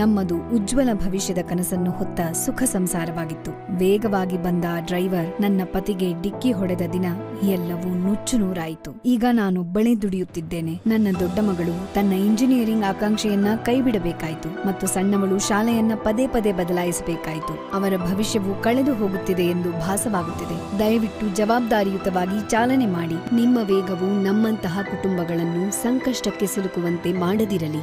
ನಮ್ಮದು ಉಜ್ವಲ ಭವಿಷ್ಯದ ಕನಸನ್ನು ಹೊತ್ತ ಸುಖ ಸಂಸಾರವಾಗಿತ್ತು ವೇಗವಾಗಿ ಬಂದ ಡ್ರೈವರ್ ನನ್ನ ಪತಿಗೆ ಡಿಕ್ಕಿ ಹೊಡೆದ ದಿನ ಎಲ್ಲವೂ ನುಚ್ಚುನೂರಾಯಿತು ಈಗ ನಾನು ಬಳೆ ದುಡಿಯುತ್ತಿದ್ದೇನೆ ನನ್ನ ದೊಡ್ಡ ಮಗಳು ತನ್ನ ಇಂಜಿನಿಯರಿಂಗ್ ಆಕಾಂಕ್ಷೆಯನ್ನ ಕೈಬಿಡಬೇಕಾಯಿತು ಮತ್ತು ಸಣ್ಣವಳು ಶಾಲೆಯನ್ನ ಪದೇ ಪದೇ ಬದಲಾಯಿಸಬೇಕಾಯಿತು ಅವರ ಭವಿಷ್ಯವು ಕಳೆದು ಹೋಗುತ್ತಿದೆ ಎಂದು ಭಾಸವಾಗುತ್ತಿದೆ ದಯವಿಟ್ಟು ಜವಾಬ್ದಾರಿಯುತವಾಗಿ ಚಾಲನೆ ಮಾಡಿ ನಿಮ್ಮ ವೇಗವು ನಮ್ಮಂತಹ ಕುಟುಂಬಗಳನ್ನು ಸಂಕಷ್ಟಕ್ಕೆ ಸಿಲುಕುವಂತೆ ಮಾಡದಿರಲಿ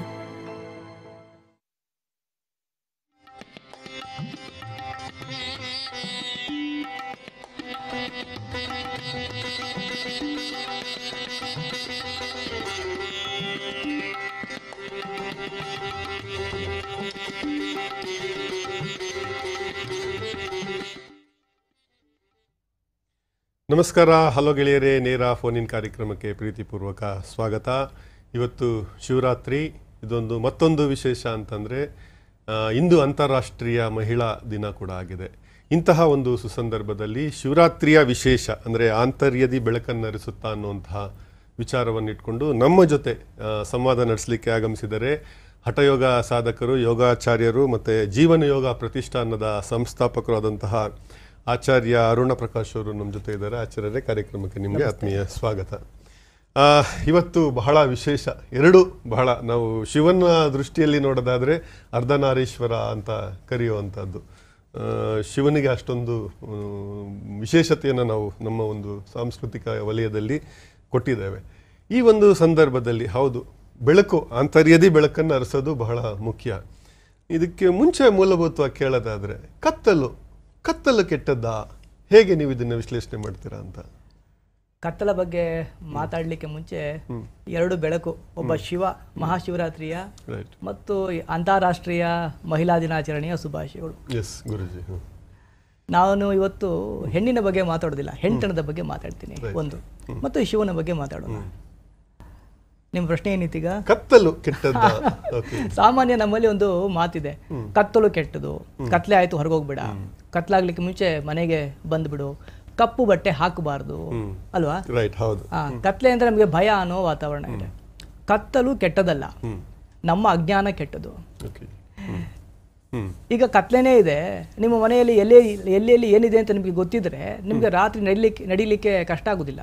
ನಮಸ್ಕಾರ ಹಲೋ ಗೆಳೆಯರೇ ನೇರ ಫೋನ್ ಇನ್ ಕಾರ್ಯಕ್ರಮಕ್ಕೆ ಪ್ರೀತಿಪೂರ್ವಕ ಸ್ವಾಗತ ಇವತ್ತು ಶಿವರಾತ್ರಿ ಇದೊಂದು ಮತ್ತೊಂದು ವಿಶೇಷ ಅಂತಂದರೆ ಇಂದು ಅಂತಾರಾಷ್ಟ್ರೀಯ ಮಹಿಳಾ ದಿನ ಕೂಡ ಆಗಿದೆ ಇಂತಹ ಒಂದು ಸುಸಂದರ್ಭದಲ್ಲಿ ಶಿವರಾತ್ರಿಯ ವಿಶೇಷ ಅಂದರೆ ಆಂತರ್ಯದಿ ಬೆಳಕನ್ನರಿಸುತ್ತಾ ಅನ್ನುವಂತಹ ಇಟ್ಕೊಂಡು ನಮ್ಮ ಜೊತೆ ಸಂವಾದ ನಡೆಸಲಿಕ್ಕೆ ಆಗಮಿಸಿದರೆ ಹಠಯೋಗ ಸಾಧಕರು ಯೋಗಾಚಾರ್ಯರು ಮತ್ತು ಜೀವನ ಯೋಗ ಪ್ರತಿಷ್ಠಾನದ ಸಂಸ್ಥಾಪಕರು ಆದಂತಹ ಆಚಾರ್ಯ ಅರುಣ ಪ್ರಕಾಶ್ ಅವರು ನಮ್ಮ ಜೊತೆ ಇದ್ದಾರೆ ಆಚಾರ್ಯರೇ ಕಾರ್ಯಕ್ರಮಕ್ಕೆ ನಿಮಗೆ ಆತ್ಮೀಯ ಸ್ವಾಗತ ಇವತ್ತು ಬಹಳ ವಿಶೇಷ ಎರಡು ಬಹಳ ನಾವು ಶಿವನ ದೃಷ್ಟಿಯಲ್ಲಿ ನೋಡೋದಾದರೆ ಅರ್ಧನಾರೀಶ್ವರ ಅಂತ ಕರೆಯುವಂಥದ್ದು ಶಿವನಿಗೆ ಅಷ್ಟೊಂದು ವಿಶೇಷತೆಯನ್ನು ನಾವು ನಮ್ಮ ಒಂದು ಸಾಂಸ್ಕೃತಿಕ ವಲಯದಲ್ಲಿ ಕೊಟ್ಟಿದ್ದೇವೆ ಈ ಒಂದು ಸಂದರ್ಭದಲ್ಲಿ ಹೌದು ಬೆಳಕು ಅಂತರ್ಯದಿ ಬೆಳಕನ್ನು ಅರಸೋದು ಬಹಳ ಮುಖ್ಯ ಇದಕ್ಕೆ ಮುಂಚೆ ಮೂಲಭೂತವಾಗಿ ಕೇಳೋದಾದರೆ ಕತ್ತಲು ಕತ್ತಲು ಕೆಟ್ಟದ್ದ ಹೇಗೆ ನೀವು ಇದನ್ನ ವಿಶ್ಲೇಷಣೆ ಮಾಡ್ತೀರಾ ಅಂತ ಕತ್ತಲ ಬಗ್ಗೆ ಮಾತಾಡಲಿಕ್ಕೆ ಮುಂಚೆ ಎರಡು ಬೆಳಕು ಒಬ್ಬ ಶಿವ ಮಹಾಶಿವರಾತ್ರಿಯ ಮತ್ತು ಅಂತಾರಾಷ್ಟ್ರೀಯ ಮಹಿಳಾ ದಿನಾಚರಣೆಯ ಶುಭಾಶಯಗಳು ನಾನು ಇವತ್ತು ಹೆಣ್ಣಿನ ಬಗ್ಗೆ ಮಾತಾಡೋದಿಲ್ಲ ಹೆಣ್ತನದ ಬಗ್ಗೆ ಮಾತಾಡ್ತೀನಿ ಒಂದು ಮತ್ತು ಶಿವನ ಬಗ್ಗೆ ಮಾತಾಡೋಣ ನಿಮ್ಮ ಪ್ರಶ್ನೆ ಏನಿತ್ತೀಗ ಕತ್ತಲು ಕೆಟ್ಟದ್ದು ಸಾಮಾನ್ಯ ನಮ್ಮಲ್ಲಿ ಒಂದು ಮಾತಿದೆ ಕತ್ತಲು ಕೆಟ್ಟದು ಕತ್ಲೆ ಆಯ್ತು ಹೊರಗೋಗ್ಬೇಡ ಕತ್ಲಾಗ್ಲಿಕ್ಕೆ ಮುಂಚೆ ಮನೆಗೆ ಬಂದ್ಬಿಡು ಕಪ್ಪು ಬಟ್ಟೆ ಹಾಕಬಾರ್ದು ಅಲ್ವಾ ಕತ್ಲೆ ಅಂದ್ರೆ ನಮಗೆ ಭಯ ಅನ್ನೋ ವಾತಾವರಣ ಇದೆ ಕತ್ತಲು ಕೆಟ್ಟದಲ್ಲ ನಮ್ಮ ಅಜ್ಞಾನ ಕೆಟ್ಟದು ಈಗ ಕತ್ಲೆನೇ ಇದೆ ನಿಮ್ಮ ಮನೆಯಲ್ಲಿ ಎಲ್ಲಿ ಎಲ್ಲೆಲ್ಲಿ ಏನಿದೆ ಅಂತ ನಿಮಗೆ ಗೊತ್ತಿದ್ರೆ ನಿಮಗೆ ರಾತ್ರಿ ನಡಿಲಿಕ್ಕೆ ನಡಿಲಿಕ್ಕೆ ಕಷ್ಟ ಆಗುದಿಲ್ಲ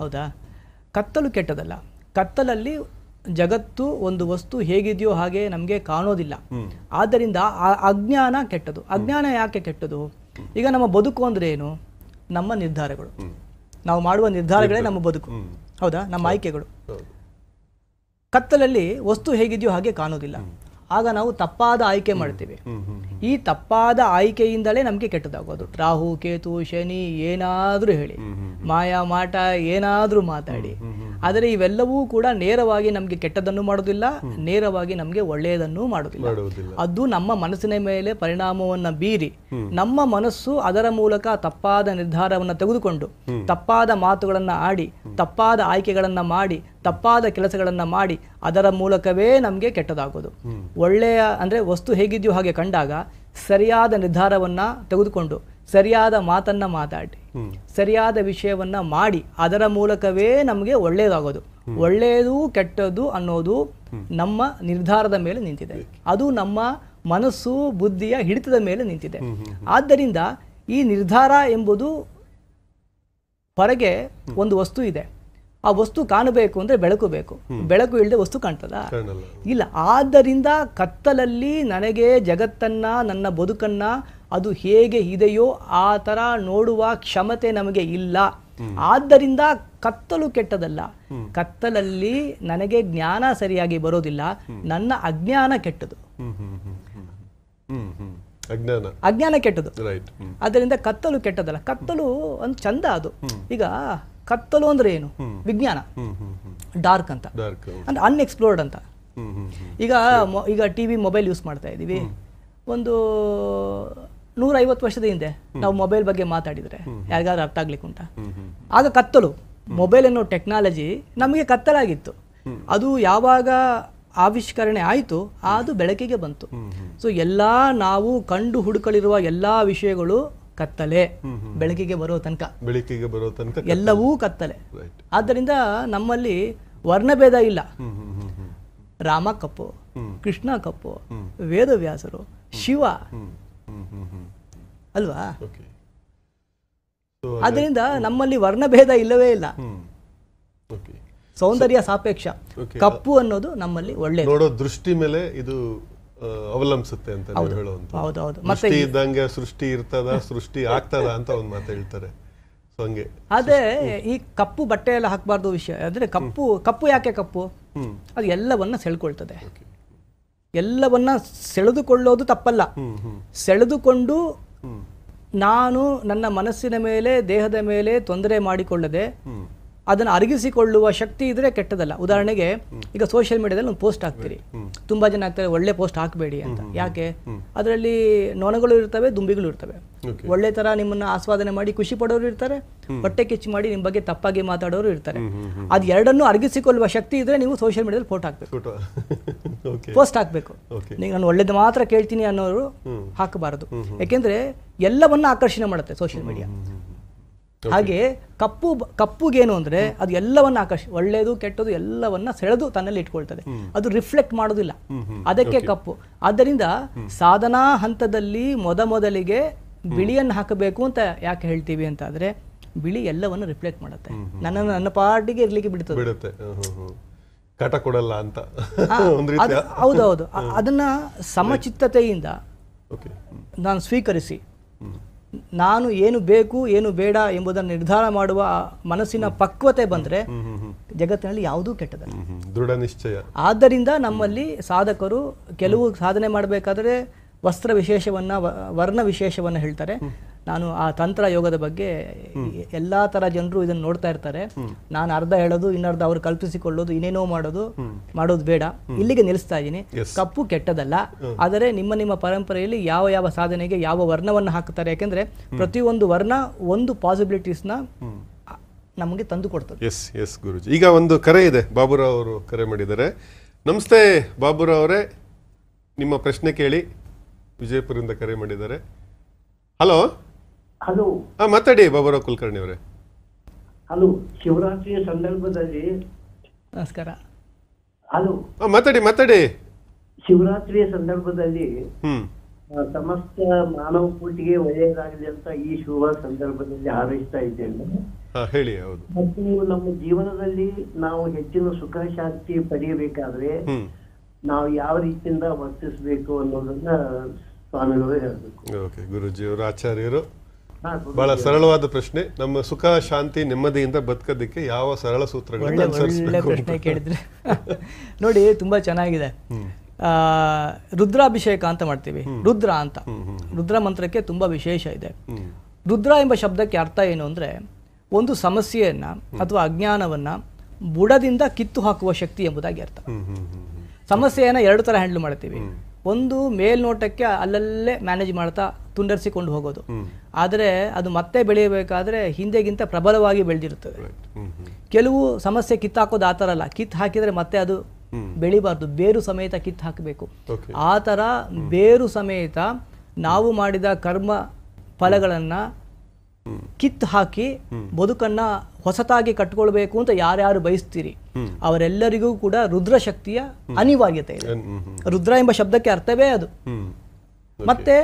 ಹೌದಾ ಕತ್ತಲು ಕೆಟ್ಟದಲ್ಲ ಕತ್ತಲಲ್ಲಿ ಜಗತ್ತು ಒಂದು ವಸ್ತು ಹೇಗಿದೆಯೋ ಹಾಗೆ ನಮಗೆ ಕಾಣೋದಿಲ್ಲ ಆದ್ದರಿಂದ ಆ ಅಜ್ಞಾನ ಕೆಟ್ಟದು ಅಜ್ಞಾನ ಯಾಕೆ ಕೆಟ್ಟದು ಈಗ ನಮ್ಮ ಬದುಕು ಅಂದರೆ ಏನು ನಮ್ಮ ನಿರ್ಧಾರಗಳು ನಾವು ಮಾಡುವ ನಿರ್ಧಾರಗಳೇ ನಮ್ಮ ಬದುಕು ಹೌದಾ ನಮ್ಮ ಆಯ್ಕೆಗಳು ಕತ್ತಲಲ್ಲಿ ವಸ್ತು ಹೇಗಿದೆಯೋ ಹಾಗೆ ಕಾಣೋದಿಲ್ಲ ಆಗ ನಾವು ತಪ್ಪಾದ ಆಯ್ಕೆ ಮಾಡ್ತೀವಿ ಈ ತಪ್ಪಾದ ಆಯ್ಕೆಯಿಂದಲೇ ನಮಗೆ ಕೆಟ್ಟದಾಗೋದು ರಾಹು ಕೇತು ಶನಿ ಏನಾದರೂ ಹೇಳಿ ಮಾಯಾ ಮಾಟ ಏನಾದರೂ ಮಾತಾಡಿ ಆದರೆ ಇವೆಲ್ಲವೂ ಕೂಡ ನೇರವಾಗಿ ನಮಗೆ ಕೆಟ್ಟದನ್ನು ಮಾಡೋದಿಲ್ಲ ನೇರವಾಗಿ ನಮಗೆ ಒಳ್ಳೆಯದನ್ನು ಮಾಡೋದಿಲ್ಲ ಅದು ನಮ್ಮ ಮನಸ್ಸಿನ ಮೇಲೆ ಪರಿಣಾಮವನ್ನು ಬೀರಿ ನಮ್ಮ ಮನಸ್ಸು ಅದರ ಮೂಲಕ ತಪ್ಪಾದ ನಿರ್ಧಾರವನ್ನು ತೆಗೆದುಕೊಂಡು ತಪ್ಪಾದ ಮಾತುಗಳನ್ನು ಆಡಿ ತಪ್ಪಾದ ಆಯ್ಕೆಗಳನ್ನು ಮಾಡಿ ತಪ್ಪಾದ ಕೆಲಸಗಳನ್ನು ಮಾಡಿ ಅದರ ಮೂಲಕವೇ ನಮಗೆ ಕೆಟ್ಟದಾಗೋದು ಒಳ್ಳೆಯ ಅಂದರೆ ವಸ್ತು ಹೇಗಿದೆಯೋ ಹಾಗೆ ಕಂಡಾಗ ಸರಿಯಾದ ನಿರ್ಧಾರವನ್ನು ತೆಗೆದುಕೊಂಡು ಸರಿಯಾದ ಮಾತನ್ನು ಮಾತಾಡಿ ಸರಿಯಾದ ವಿಷಯವನ್ನು ಮಾಡಿ ಅದರ ಮೂಲಕವೇ ನಮಗೆ ಒಳ್ಳೆಯದಾಗೋದು ಒಳ್ಳೆಯದು ಕೆಟ್ಟದ್ದು ಅನ್ನೋದು ನಮ್ಮ ನಿರ್ಧಾರದ ಮೇಲೆ ನಿಂತಿದೆ ಅದು ನಮ್ಮ ಮನಸ್ಸು ಬುದ್ಧಿಯ ಹಿಡಿತದ ಮೇಲೆ ನಿಂತಿದೆ ಆದ್ದರಿಂದ ಈ ನಿರ್ಧಾರ ಎಂಬುದು ಹೊರಗೆ ಒಂದು ವಸ್ತು ಇದೆ ಆ ವಸ್ತು ಕಾಣಬೇಕು ಅಂದ್ರೆ ಬೆಳಕು ಬೇಕು ಬೆಳಕು ಇಲ್ಲದೆ ವಸ್ತು ಕಾಣ್ತದ ಇಲ್ಲ ಆದ್ದರಿಂದ ಕತ್ತಲಲ್ಲಿ ನನಗೆ ಜಗತ್ತನ್ನ ನನ್ನ ಬದುಕನ್ನ ಅದು ಹೇಗೆ ಇದೆಯೋ ಆ ತರ ನೋಡುವ ಕ್ಷಮತೆ ನಮಗೆ ಇಲ್ಲ ಆದ್ದರಿಂದ ಕತ್ತಲು ಕೆಟ್ಟದಲ್ಲ ಕತ್ತಲಲ್ಲಿ ನನಗೆ ಜ್ಞಾನ ಸರಿಯಾಗಿ ಬರೋದಿಲ್ಲ ನನ್ನ ಅಜ್ಞಾನ ಕೆಟ್ಟದು ಅಜ್ಞಾನ ಅಜ್ಞಾನ ಕೆಟ್ಟದು ಅದರಿಂದ ಕತ್ತಲು ಕೆಟ್ಟದಲ್ಲ ಕತ್ತಲು ಒಂದು ಚಂದ ಅದು ಈಗ ಕತ್ತಲು ಅಂದ್ರೆ ಏನು ವಿಜ್ಞಾನ ಡಾರ್ಕ್ ಅಂತ ಅಂದ್ರೆ ಅನ್ಎಕ್ಸ್ಪ್ಲೋರ್ಡ್ ಅಂತ ಈಗ ಈಗ ಟಿವಿ ಮೊಬೈಲ್ ಯೂಸ್ ಮಾಡ್ತಾ ಇದ್ದೀವಿ ಒಂದು ನೂರೈವತ್ತು ವರ್ಷದ ಹಿಂದೆ ನಾವು ಮೊಬೈಲ್ ಬಗ್ಗೆ ಮಾತಾಡಿದ್ರೆ ಯಾರಿಗಾದ್ರೂ ಅರ್ಥ ಆಗ್ಲಿಕ್ಕುಂಟ ಆಗ ಕತ್ತಲು ಮೊಬೈಲ್ ಅನ್ನೋ ಟೆಕ್ನಾಲಜಿ ನಮಗೆ ಕತ್ತಲಾಗಿತ್ತು ಅದು ಯಾವಾಗ ಆವಿಷ್ಕರಣೆ ಆಯಿತು ಅದು ಬೆಳಕಿಗೆ ಬಂತು ಸೊ ಎಲ್ಲ ನಾವು ಕಂಡು ಹುಡುಕಲಿರುವ ಎಲ್ಲ ವಿಷಯಗಳು ಕತ್ತಲೆ ಬೆಳಕಿಗೆ ಬರೋ ತನಕ ಬೆಳಕಿಗೆ ಬರೋ ತನಕ ಎಲ್ಲವೂ ಕತ್ತಲೆ ಆದ್ದರಿಂದ ನಮ್ಮಲ್ಲಿ ವರ್ಣಭೇದ ಇಲ್ಲ ರಾಮ ಕಪ್ಪು ಕೃಷ್ಣ ಕಪ್ಪು ವೇದವ್ಯಾಸರು ಶಿವ ಅಲ್ವಾ ಅದರಿಂದ ನಮ್ಮಲ್ಲಿ ವರ್ಣಭೇದ ಇಲ್ಲವೇ ಇಲ್ಲ ಸೌಂದರ್ಯ ಸಾಪೇಕ್ಷ ಕಪ್ಪು ಅನ್ನೋದು ನಮ್ಮಲ್ಲಿ ಒಳ್ಳೆ ದೃಷ್ಟಿ ಮೇಲೆ ಇದು ಅವಲಂಬಿಸುತ್ತೆ ಅಂತ ಹೇಳುವಂತ ಸೃಷ್ಟಿ ಇದ್ದಂಗೆ ಸೃಷ್ಟಿ ಇರ್ತದ ಸೃಷ್ಟಿ ಆಗ್ತದ ಅಂತ ಒಂದು ಮಾತು ಹೇಳ್ತಾರೆ ಸೊ ಹಂಗೆ ಅದೇ ಈ ಕಪ್ಪು ಬಟ್ಟೆ ಎಲ್ಲ ಹಾಕಬಾರ್ದು ವಿಷಯ ಅಂದ್ರೆ ಕಪ್ಪು ಕಪ್ಪು ಯಾಕೆ ಕಪ್ಪು ಅದು ಎಲ್ಲವನ್ನ ಸೆಳ್ಕೊಳ್ತದೆ ಎಲ್ಲವನ್ನ ಸೆಳೆದುಕೊಳ್ಳೋದು ತಪ್ಪಲ್ಲ ಸೆಳೆದುಕೊಂಡು ನಾನು ನನ್ನ ಮನಸ್ಸಿನ ಮೇಲೆ ದೇಹದ ಮೇಲೆ ತೊಂದರೆ ಮಾಡಿಕೊಳ್ಳದೆ ಅದನ್ನು ಅರಗಿಸಿಕೊಳ್ಳುವ ಶಕ್ತಿ ಇದ್ರೆ ಕೆಟ್ಟದಲ್ಲ ಉದಾಹರಣೆಗೆ ಈಗ ಸೋಷಿಯಲ್ ಮೀಡಿಯಾದಲ್ಲಿ ಒಂದು ಪೋಸ್ಟ್ ಹಾಕ್ತೀರಿ ತುಂಬಾ ಜನ ಆಗ್ತಾರೆ ಒಳ್ಳೆ ಪೋಸ್ಟ್ ಹಾಕಬೇಡಿ ಅಂತ ಯಾಕೆ ಅದರಲ್ಲಿ ನೊಣಗಳು ಇರ್ತವೆ ದುಂಬಿಗಳು ಇರ್ತವೆ ಒಳ್ಳೆ ತರ ನಿಮ್ಮನ್ನ ಆಸ್ವಾದನೆ ಮಾಡಿ ಖುಷಿ ಪಡೋರು ಇರ್ತಾರೆ ಹೊಟ್ಟೆ ಕಿಚ್ಚು ಮಾಡಿ ನಿಮ್ಮ ಬಗ್ಗೆ ತಪ್ಪಾಗಿ ಮಾತಾಡೋರು ಇರ್ತಾರೆ ಅದ್ ಎರಡನ್ನೂ ಅರಗಿಸಿಕೊಳ್ಳುವ ಶಕ್ತಿ ಇದ್ರೆ ನೀವು ಸೋಷಿಯಲ್ ಮೀಡಿಯಾದಲ್ಲಿ ಪೋಸ್ಟ್ ಹಾಕ್ಬೇಕು ಪೋಸ್ಟ್ ಹಾಕ್ಬೇಕು ನೀವು ನಾನು ಒಳ್ಳೇದು ಮಾತ್ರ ಕೇಳ್ತೀನಿ ಅನ್ನೋರು ಹಾಕಬಾರದು ಯಾಕೆಂದ್ರೆ ಎಲ್ಲವನ್ನ ಆಕರ್ಷಣೆ ಮಾಡುತ್ತೆ ಸೋಷಿಯಲ್ ಮೀಡಿಯಾ ಹಾಗೆ ಕಪ್ಪು ಕಪ್ಪುಗೇನು ಅಂದ್ರೆ ಅದು ಎಲ್ಲವನ್ನ ಆಕರ್ಷ ಒಳ್ಳೆಯದು ಕೆಟ್ಟದು ಎಲ್ಲವನ್ನ ಸೆಳೆದು ತನ್ನಲ್ಲಿ ಇಟ್ಕೊಳ್ತದೆ ಅದು ರಿಫ್ಲೆಕ್ಟ್ ಮಾಡೋದಿಲ್ಲ ಅದಕ್ಕೆ ಕಪ್ಪು ಆದ್ದರಿಂದ ಸಾಧನಾ ಹಂತದಲ್ಲಿ ಮೊದಮೊದಲಿಗೆ ಬಿಳಿಯನ್ನು ಹಾಕಬೇಕು ಅಂತ ಯಾಕೆ ಹೇಳ್ತೀವಿ ಅಂತ ಬಿಳಿ ಎಲ್ಲವನ್ನು ರಿಫ್ಲೆಕ್ಟ್ ಮಾಡುತ್ತೆ ನನ್ನ ನನ್ನ ಪಾರ್ಟಿಗೆ ಇರ್ಲಿಕ್ಕೆ ಬಿಡ್ತದೆ ಅಂತ ಹೌದೌದು ಅದನ್ನ ಸಮಚಿತ್ತತೆಯಿಂದ ನಾನು ಸ್ವೀಕರಿಸಿ ನಾನು ಏನು ಬೇಕು ಏನು ಬೇಡ ಎಂಬುದನ್ನು ನಿರ್ಧಾರ ಮಾಡುವ ಮನಸ್ಸಿನ ಪಕ್ವತೆ ಬಂದರೆ ಜಗತ್ತಿನಲ್ಲಿ ಯಾವುದೂ ಕೆಟ್ಟದಲ್ಲ ದೃಢ ನಿಶ್ಚಯ ಆದ್ದರಿಂದ ನಮ್ಮಲ್ಲಿ ಸಾಧಕರು ಕೆಲವು ಸಾಧನೆ ಮಾಡಬೇಕಾದ್ರೆ ವಸ್ತ್ರ ವಿಶೇಷವನ್ನು ವರ್ಣ ವಿಶೇಷವನ್ನು ಹೇಳ್ತಾರೆ ನಾನು ಆ ತಂತ್ರ ಯೋಗದ ಬಗ್ಗೆ ಎಲ್ಲಾ ತರ ಜನರು ಇದನ್ನ ನೋಡ್ತಾ ಇರ್ತಾರೆ ನಾನು ಅರ್ಧ ಹೇಳೋದು ಇನ್ನರ್ಧ ಅವ್ರು ಕಲ್ಪಿಸಿಕೊಳ್ಳೋದು ಇನ್ನೇನೋ ಮಾಡೋದು ಮಾಡೋದು ಬೇಡ ಇಲ್ಲಿಗೆ ನಿಲ್ಲಿಸ್ತಾ ಇದ್ದೀನಿ ಕಪ್ಪು ಕೆಟ್ಟದಲ್ಲ ಆದರೆ ನಿಮ್ಮ ನಿಮ್ಮ ಪರಂಪರೆಯಲ್ಲಿ ಯಾವ ಯಾವ ಸಾಧನೆಗೆ ಯಾವ ವರ್ಣವನ್ನು ಹಾಕ್ತಾರೆ ಯಾಕೆಂದ್ರೆ ಪ್ರತಿಯೊಂದು ವರ್ಣ ಒಂದು ಪಾಸಿಬಿಲಿಟೀಸ್ನ ನಮಗೆ ತಂದು ಕೊಡ್ತದೆ ಎಸ್ ಎಸ್ ಗುರುಜಿ ಈಗ ಒಂದು ಕರೆ ಇದೆ ಬಾಬುರಾವ್ ಅವರು ಕರೆ ಮಾಡಿದ್ದಾರೆ ನಮಸ್ತೆ ಬಾಬುರಾವ್ ಅವರೇ ನಿಮ್ಮ ಪ್ರಶ್ನೆ ಕೇಳಿ ವಿಜಯಪುರದಿಂದ ಕರೆ ಮಾಡಿದ್ದಾರೆ ಹಲೋ ಹಲೋ ಮಾತಾಡಿ ಬಾಬುರಾವ್ ಕುಲಕರ್ಣಿ ಅವರೇ ಹಲೋ ಶಿವರಾತ್ರಿಯ ಸಂದರ್ಭದಲ್ಲಿ ನಮಸ್ಕಾರ ಹಲೋ ಮಾತಾಡಿ ಮಾತಾಡಿ ಶಿವರಾತ್ರಿಯ ಸಂದರ್ಭದಲ್ಲಿ ಸಮಸ್ತ ಮಾನವ ಕೂಟಿಗೆ ಒಳ್ಳೆಯದಾಗಲಿ ಅಂತ ಈ ಶುಭ ಸಂದರ್ಭದಲ್ಲಿ ಹಾರೈಸ್ತಾ ಇದ್ದೇನೆ ಹೇಳಿ ಹೌದು ಮತ್ತು ನಮ್ಮ ಜೀವನದಲ್ಲಿ ನಾವು ಹೆಚ್ಚಿನ ಸುಖ ಶಾಂತಿ ಪಡೆಯಬೇಕಾದ್ರೆ ನಾವು ಯಾವ ರೀತಿಯಿಂದ ವರ್ತಿಸಬೇಕು ಅನ್ನೋದನ್ನ ಸ್ವಾಮಿಗಳು ಹೇಳಬೇಕು ಓಕೆ ಗುರುಜಿಯವರು ಆಚಾರ್ಯರು ಬಹಳ ಸರಳವಾದ ಪ್ರಶ್ನೆ ನಮ್ಮ ಸುಖ ಶಾಂತಿ ನೆಮ್ಮದಿಯಿಂದ ಬದುಕೋದಕ್ಕೆ ಯಾವ ಸರಳ ಸೂತ್ರಗಳನ್ನು ಪ್ರಶ್ನೆ ಕೇಳಿದ್ರೆ ನೋಡಿ ತುಂಬಾ ಚೆನ್ನಾಗಿದೆ ರುದ್ರಾಭಿಷೇಕ ಅಂತ ಮಾಡ್ತೀವಿ ರುದ್ರ ಅಂತ ರುದ್ರ ಮಂತ್ರಕ್ಕೆ ತುಂಬಾ ವಿಶೇಷ ಇದೆ ರುದ್ರ ಎಂಬ ಶಬ್ದಕ್ಕೆ ಅರ್ಥ ಏನು ಅಂದ್ರೆ ಒಂದು ಸಮಸ್ಯೆಯನ್ನ ಅಥವಾ ಅಜ್ಞಾನವನ್ನ ಬುಡದಿಂದ ಕಿತ್ತು ಹಾಕುವ ಶಕ್ತಿ ಎಂಬುದಾಗಿ ಅರ್ಥ ಸಮಸ್ಯೆಯನ್ನ ಎರಡು ತರ ಹ್ಯಾಂಡಲ್ ಮಾಡ್ತೀವಿ ಒಂದು ಮೇಲ್ನೋಟಕ್ಕೆ ಅಲ್ಲಲ್ಲೇ ಮ್ಯಾನೇಜ್ ಮಾಡ್ತಾ ತುಂಡರಿಸಿಕೊಂಡು ಹೋಗೋದು ಆದರೆ ಅದು ಮತ್ತೆ ಬೆಳೆಯಬೇಕಾದ್ರೆ ಹಿಂದೆಗಿಂತ ಪ್ರಬಲವಾಗಿ ಬೆಳೆದಿರುತ್ತದೆ ಕೆಲವು ಸಮಸ್ಯೆ ಕಿತ್ತಾಕೋದು ಆ ಥರ ಅಲ್ಲ ಕಿತ್ತು ಹಾಕಿದರೆ ಮತ್ತೆ ಅದು ಬೆಳಿಬಾರ್ದು ಬೇರು ಸಮೇತ ಕಿತ್ತು ಹಾಕಬೇಕು ಆ ಥರ ಬೇರು ಸಮೇತ ನಾವು ಮಾಡಿದ ಕರ್ಮ ಫಲಗಳನ್ನು ಕಿತ್ತು ಹಾಕಿ ಬದುಕನ್ನ ಹೊಸತಾಗಿ ಕಟ್ಕೊಳ್ಬೇಕು ಅಂತ ಯಾರ್ಯಾರು ಬಯಸ್ತೀರಿ ಅವರೆಲ್ಲರಿಗೂ ಕೂಡ ರುದ್ರಶಕ್ತಿಯ ಅನಿವಾರ್ಯತೆ ಇದೆ ರುದ್ರ ಎಂಬ ಶಬ್ದಕ್ಕೆ ಅರ್ಥವೇ ಅದು ಮತ್ತೆ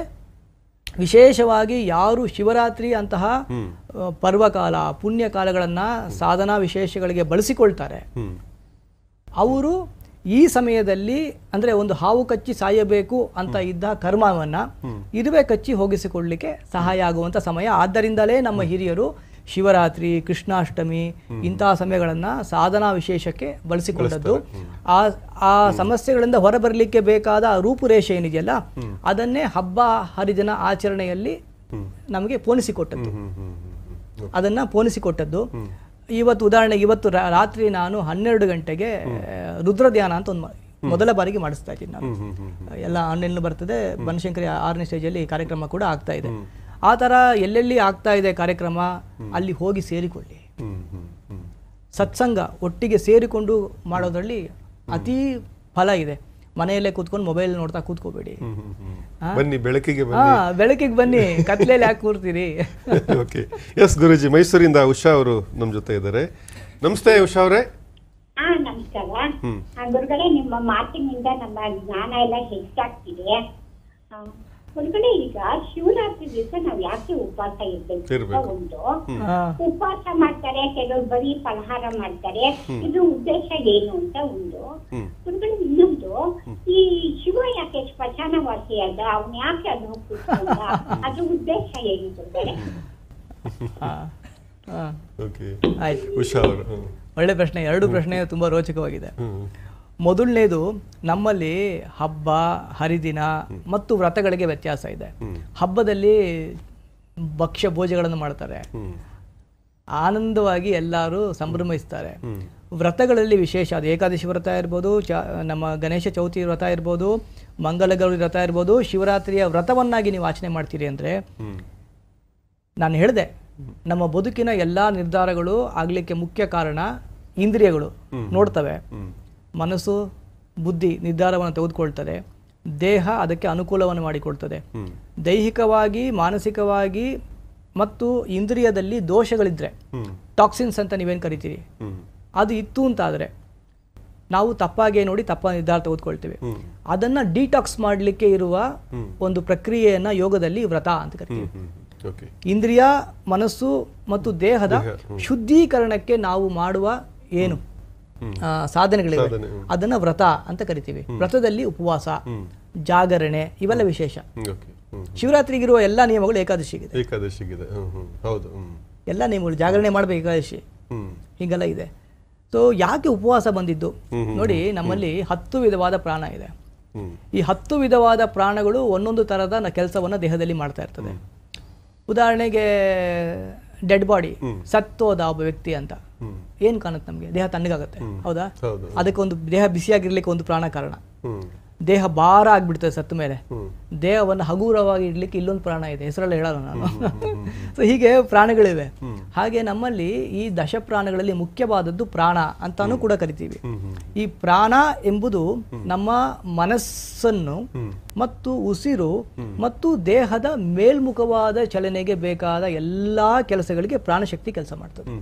ವಿಶೇಷವಾಗಿ ಯಾರು ಶಿವರಾತ್ರಿ ಅಂತಹ ಪರ್ವಕಾಲ ಪುಣ್ಯಕಾಲಗಳನ್ನು ಸಾಧನಾ ವಿಶೇಷಗಳಿಗೆ ಬಳಸಿಕೊಳ್ತಾರೆ ಅವರು ಈ ಸಮಯದಲ್ಲಿ ಅಂದರೆ ಒಂದು ಹಾವು ಕಚ್ಚಿ ಸಾಯಬೇಕು ಅಂತ ಇದ್ದ ಕರ್ಮವನ್ನು ಇದುವೆ ಕಚ್ಚಿ ಹೋಗಿಸಿಕೊಳ್ಳಲಿಕ್ಕೆ ಸಹಾಯ ಆಗುವಂಥ ಸಮಯ ಆದ್ದರಿಂದಲೇ ನಮ್ಮ ಹಿರಿಯರು ಶಿವರಾತ್ರಿ ಕೃಷ್ಣಾಷ್ಟಮಿ ಇಂತಹ ಸಮಯಗಳನ್ನ ಸಾಧನಾ ವಿಶೇಷಕ್ಕೆ ಬಳಸಿಕೊಂಡದ್ದು ಆ ಆ ಸಮಸ್ಯೆಗಳಿಂದ ಹೊರಬರಲಿಕ್ಕೆ ಬೇಕಾದ ರೂಪುರೇಷೆ ಏನಿದೆಯಲ್ಲ ಅದನ್ನೇ ಹಬ್ಬ ಹರಿದಿನ ಆಚರಣೆಯಲ್ಲಿ ನಮಗೆ ಪೋಣಿಸಿಕೊಟ್ಟದ್ದು ಅದನ್ನ ಪೋಣಿಸಿಕೊಟ್ಟದ್ದು ಇವತ್ತು ಉದಾಹರಣೆಗೆ ಇವತ್ತು ರಾತ್ರಿ ನಾನು ಹನ್ನೆರಡು ಗಂಟೆಗೆ ರುದ್ರ ಧ್ಯಾನ ಅಂತ ಒಂದು ಮೊದಲ ಬಾರಿಗೆ ಮಾಡಿಸ್ತಾ ಇದ್ದೀನಿ ನಾನು ಎಲ್ಲ ಆನ್ಲೈನ್ ಬರ್ತದೆ ಬನಶಂಕರಿ ಆರನೇ ಸ್ಟೇಜಲ್ಲಿ ಕಾರ್ಯಕ್ರಮ ಕೂಡ ಆಗ್ತಾ ಇದೆ ಆ ಥರ ಎಲ್ಲೆಲ್ಲಿ ಆಗ್ತಾ ಇದೆ ಕಾರ್ಯಕ್ರಮ ಅಲ್ಲಿ ಹೋಗಿ ಸೇರಿಕೊಳ್ಳಿ ಸತ್ಸಂಗ ಒಟ್ಟಿಗೆ ಸೇರಿಕೊಂಡು ಮಾಡೋದ್ರಲ್ಲಿ ಅತಿ ಫಲ ಇದೆ ಮನೆಯಲ್ಲೇ ಕೂತ್ಕೊಂಡು ಮೊಬೈಲ್ ನೋಡ್ತಾ ಕೂತ್ಕೋಬೇಡಿ ಬನ್ನಿ ಬೆಳಕಿಗೆ ಬೆಳಕಿಗೆ ಬನ್ನಿ ಕತ್ಲೆಯಲ್ಲಿ ಯಾಕೆ ಕೂರ್ತೀರಿ ಓಕೆ ಎಸ್ ಗುರುಜಿ ಮೈಸೂರಿಂದ ಉಷಾ ಅವರು ನಮ್ಮ ಜೊತೆ ಇದ್ದಾರೆ ನಮಸ್ತೆ ಉಷಾ ಅವರೇ ನಮಸ್ಕಾರ ಗುರುಗಳೇ ನಿಮ್ಮ ಮಾತಿನಿಂದ ನಮ್ಮ ಜ್ಞಾನ ಎಲ್ಲ ಹೆಚ್ಚಾಗ್ತಿದೆ ಒಂದ್ಕಡೆ ಈಗ ಶಿವರಾತ್ರಿ ದಿವಸ ನಾವ್ ಯಾಕೆ ಉಪವಾಸ ಇರ್ಬೇಕು ಒಂದು ಉಪವಾಸ ಮಾಡ್ತಾರೆ ಕೆಲವ್ರು ಬರೀ ಫಲಹಾರ ಮಾಡ್ತಾರೆ ಇದು ಉದ್ದೇಶ ಏನು ಅಂತ ಒಂದು ಒಂದ್ಕಡೆ ಇನ್ನೊಂದು ಈ ಶಿವ ಯಾಕೆ ಅದ ಅವ್ನ ಯಾಕೆ ಅದು ಅದು ಉದ್ದೇಶ ಏನಿದೆ ಆಯ್ತು ಒಳ್ಳೆ ಪ್ರಶ್ನೆ ಎರಡು ಪ್ರಶ್ನೆ ತುಂಬಾ ರೋಚಕವಾಗಿದೆ ಮೊದಲನೇದು ನಮ್ಮಲ್ಲಿ ಹಬ್ಬ ಹರಿದಿನ ಮತ್ತು ವ್ರತಗಳಿಗೆ ವ್ಯತ್ಯಾಸ ಇದೆ ಹಬ್ಬದಲ್ಲಿ ಭಕ್ಷ್ಯ ಭೋಜಗಳನ್ನು ಮಾಡ್ತಾರೆ ಆನಂದವಾಗಿ ಎಲ್ಲರೂ ಸಂಭ್ರಮಿಸ್ತಾರೆ ವ್ರತಗಳಲ್ಲಿ ವಿಶೇಷ ಅದು ಏಕಾದಶಿ ವ್ರತ ಇರ್ಬೋದು ಚ ನಮ್ಮ ಗಣೇಶ ಚೌತಿ ವ್ರತ ಇರ್ಬೋದು ಮಂಗಲಗೌರಿ ವ್ರತ ಇರ್ಬೋದು ಶಿವರಾತ್ರಿಯ ವ್ರತವನ್ನಾಗಿ ನೀವು ಆಚನೆ ಮಾಡ್ತೀರಿ ಅಂದರೆ ನಾನು ಹೇಳಿದೆ ನಮ್ಮ ಬದುಕಿನ ಎಲ್ಲ ನಿರ್ಧಾರಗಳು ಆಗಲಿಕ್ಕೆ ಮುಖ್ಯ ಕಾರಣ ಇಂದ್ರಿಯಗಳು ನೋಡ್ತವೆ ಮನಸ್ಸು ಬುದ್ಧಿ ನಿರ್ಧಾರವನ್ನು ತೆಗೆದುಕೊಳ್ತದೆ ದೇಹ ಅದಕ್ಕೆ ಅನುಕೂಲವನ್ನು ಮಾಡಿಕೊಡ್ತದೆ ದೈಹಿಕವಾಗಿ ಮಾನಸಿಕವಾಗಿ ಮತ್ತು ಇಂದ್ರಿಯದಲ್ಲಿ ದೋಷಗಳಿದ್ರೆ ಟಾಕ್ಸಿನ್ಸ್ ಅಂತ ನೀವೇನು ಕರಿತೀರಿ ಅದು ಇತ್ತು ಅಂತ ಆದರೆ ನಾವು ತಪ್ಪಾಗೆ ನೋಡಿ ತಪ್ಪ ನಿರ್ಧಾರ ತೆಗೆದುಕೊಳ್ತೇವೆ ಅದನ್ನು ಡಿಟಾಕ್ಸ್ ಮಾಡಲಿಕ್ಕೆ ಇರುವ ಒಂದು ಪ್ರಕ್ರಿಯೆಯನ್ನು ಯೋಗದಲ್ಲಿ ವ್ರತ ಅಂತ ಕರಿತೀವಿ ಇಂದ್ರಿಯ ಮನಸ್ಸು ಮತ್ತು ದೇಹದ ಶುದ್ಧೀಕರಣಕ್ಕೆ ನಾವು ಮಾಡುವ ಏನು ಸಾಧನೆಗಳಿವೆ ಅದನ್ನ ವ್ರತ ಅಂತ ಕರಿತೀವಿ ವ್ರತದಲ್ಲಿ ಉಪವಾಸ ಜಾಗರಣೆ ಇವೆಲ್ಲ ವಿಶೇಷ ಶಿವರಾತ್ರಿಗಿರುವ ಎಲ್ಲಾ ನಿಯಮಗಳು ಏಕಾದಶಿಗಿದೆ ಏಕಾದಶಿಗಿದೆ ಹೌದು ಎಲ್ಲ ನಿಯಮಗಳು ಜಾಗರಣೆ ಮಾಡಬೇಕು ಏಕಾದಶಿ ಹೀಗೆಲ್ಲ ಇದೆ ಸೊ ಯಾಕೆ ಉಪವಾಸ ಬಂದಿದ್ದು ನೋಡಿ ನಮ್ಮಲ್ಲಿ ಹತ್ತು ವಿಧವಾದ ಪ್ರಾಣ ಇದೆ ಈ ಹತ್ತು ವಿಧವಾದ ಪ್ರಾಣಗಳು ಒಂದೊಂದು ತರಹದ ಕೆಲಸವನ್ನ ದೇಹದಲ್ಲಿ ಮಾಡ್ತಾ ಇರ್ತದೆ ಉದಾಹರಣೆಗೆ ಡೆಡ್ ಬಾಡಿ ಸತ್ತೋದ ಒಬ್ಬ ವ್ಯಕ್ತಿ ಅಂತ ಏನು ಕಾಣುತ್ತೆ ನಮಗೆ ದೇಹ ತಣ್ಣಗಾಗುತ್ತೆ ಹೌದಾ ಅದಕ್ಕೆ ಒಂದು ದೇಹ ಬಿಸಿಯಾಗಿರ್ಲಿಕ್ಕೆ ಒಂದು ಪ್ರಾಣ ಕಾರಣ ದೇಹ ಭಾರ ಆಗ್ಬಿಡ್ತದೆ ಸತ್ತ ಮೇಲೆ ದೇಹವನ್ನು ಹಗುರವಾಗಿ ಇಡ್ಲಿಕ್ಕೆ ಇಲ್ಲೊಂದು ಪ್ರಾಣ ಇದೆ ಹೆಸರಲ್ಲಿ ಹೇಳಲ್ಲ ನಾನು ಸೊ ಹೀಗೆ ಪ್ರಾಣಗಳಿವೆ ಹಾಗೆ ನಮ್ಮಲ್ಲಿ ಈ ದಶ ಪ್ರಾಣಗಳಲ್ಲಿ ಮುಖ್ಯವಾದದ್ದು ಪ್ರಾಣ ಅಂತಾನು ಕೂಡ ಕರಿತೀವಿ ಈ ಪ್ರಾಣ ಎಂಬುದು ನಮ್ಮ ಮನಸ್ಸನ್ನು ಮತ್ತು ಉಸಿರು ಮತ್ತು ದೇಹದ ಮೇಲ್ಮುಖವಾದ ಚಲನೆಗೆ ಬೇಕಾದ ಎಲ್ಲಾ ಕೆಲಸಗಳಿಗೆ ಪ್ರಾಣಶಕ್ತಿ ಕೆಲಸ ಮಾಡ್ತದೆ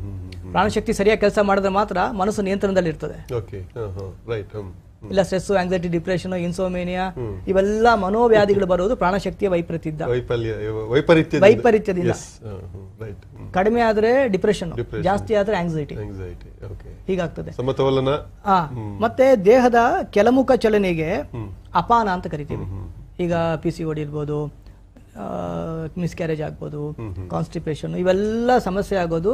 ಪ್ರಾಣಶಕ್ತಿ ಸರಿಯಾಗಿ ಕೆಲಸ ಮಾಡಿದ್ರೆ ಮಾತ್ರ ಮನಸ್ಸು ನಿಯಂತ್ರಣದಲ್ಲಿ ಇರ್ತದೆ ಇಲ್ಲ ಸ್ಟ್ರೆಸ್ ಆಂಗ್ಸೈಟಿ ಡಿಪ್ರೆಷನ್ ಇನ್ಸೋಮೇನಿಯಾ ಇವೆಲ್ಲ ಮನೋವ್ಯಾಧಿಗಳು ಬರೋದು ಪ್ರಾಣಶಕ್ತಿಯ ವೈಪರೀತ್ಯ ವೈಪರೀತ್ಯದಿಂದ ಕಡಿಮೆ ಆದ್ರೆ ಡಿಪ್ರೆಷನ್ ಜಾಸ್ತಿ ಆದ್ರೆ ಆಂಗ್ಸೈಟಿ ಹೀಗಾಗ್ತದೆ ಸಮತೋಲನ ಮತ್ತೆ ದೇಹದ ಕೆಲಮುಖ ಚಲನೆಗೆ ಅಪಾನ ಅಂತ ಕರಿತೀವಿ ಈಗ ಪಿ ಸಿ ಓಡಿ ಇರ್ಬೋದು ಮಿಸ್ಕ್ಯಾರೇಜ್ ಆಗ್ಬೋದು ಕಾನ್ಸ್ಟಿಪೇಷನ್ ಇವೆಲ್ಲ ಸಮಸ್ಯೆ ಆಗೋದು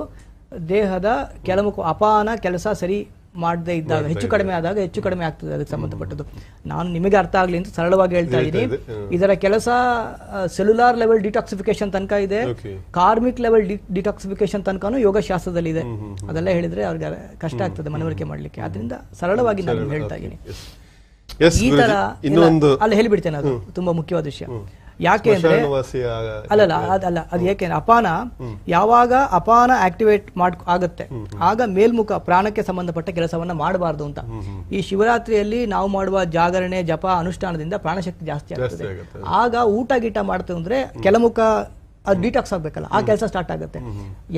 ದೇಹದ ಕೆಲವು ಅಪಾನ ಕೆಲಸ ಸರಿ ಮಾಡದೇ ಇದ್ದಾಗ ಹೆಚ್ಚು ಕಡಿಮೆ ಆದಾಗ ಹೆಚ್ಚು ಕಡಿಮೆ ಆಗ್ತದೆ ಅದಕ್ಕೆ ಸಂಬಂಧಪಟ್ಟದ್ದು ನಾನು ನಿಮಗೆ ಅರ್ಥ ಆಗಲಿ ಅಂತ ಸರಳವಾಗಿ ಹೇಳ್ತಾ ಇದ್ದೀನಿ ಇದರ ಕೆಲಸ ಸೆಲ್ಯುಲಾರ್ ಲೆವೆಲ್ ಡಿಟಾಕ್ಸಿಫಿಕೇಶನ್ ತನಕ ಇದೆ ಕಾರ್ಮಿಕ್ ಲೆವೆಲ್ ಡಿಟಾಕ್ಸಿಫಿಕೇಶನ್ ತನಕನೂ ಯೋಗಶಾಸ್ತ್ರದಲ್ಲಿ ಇದೆ ಅದೆಲ್ಲ ಹೇಳಿದ್ರೆ ಅವ್ರಿಗೆ ಕಷ್ಟ ಆಗ್ತದೆ ಮನವರಿಕೆ ಮಾಡಲಿಕ್ಕೆ ಅದರಿಂದ ಸರಳವಾಗಿ ನಾನು ಹೇಳ್ತಾ ಇದ್ದೀನಿ ಈ ತರ ಅಲ್ಲಿ ಹೇಳಿಬಿಡ್ತೇನೆ ಅದು ತುಂಬಾ ಮುಖ್ಯವಾದ ವಿಷಯ ಯಾಕೆ ಅಂದ್ರೆ ಅಲ್ಲಲ್ಲ ಅದಲ್ಲ ಅದ್ ಯಾಕೆ ಅಪಾನ ಯಾವಾಗ ಅಪಾನ ಆಕ್ಟಿವೇಟ್ ಮಾಡ್ ಆಗುತ್ತೆ ಆಗ ಮೇಲ್ಮುಖ ಪ್ರಾಣಕ್ಕೆ ಸಂಬಂಧಪಟ್ಟ ಕೆಲಸವನ್ನ ಮಾಡಬಾರದು ಅಂತ ಈ ಶಿವರಾತ್ರಿಯಲ್ಲಿ ನಾವು ಮಾಡುವ ಜಾಗರಣೆ ಜಪ ಅನುಷ್ಠಾನದಿಂದ ಪ್ರಾಣಶಕ್ತಿ ಜಾಸ್ತಿ ಆಗ್ತದೆ ಆಗ ಊಟ ಗೀಟ ಮಾಡ್ತೇವೆ ಅಂದ್ರೆ ಕೆಲಮುಖ ಅದು ಡಿಟಾಕ್ಸ್ ಆಗ್ಬೇಕಲ್ಲ ಆ ಕೆಲಸ ಸ್ಟಾರ್ಟ್ ಆಗುತ್ತೆ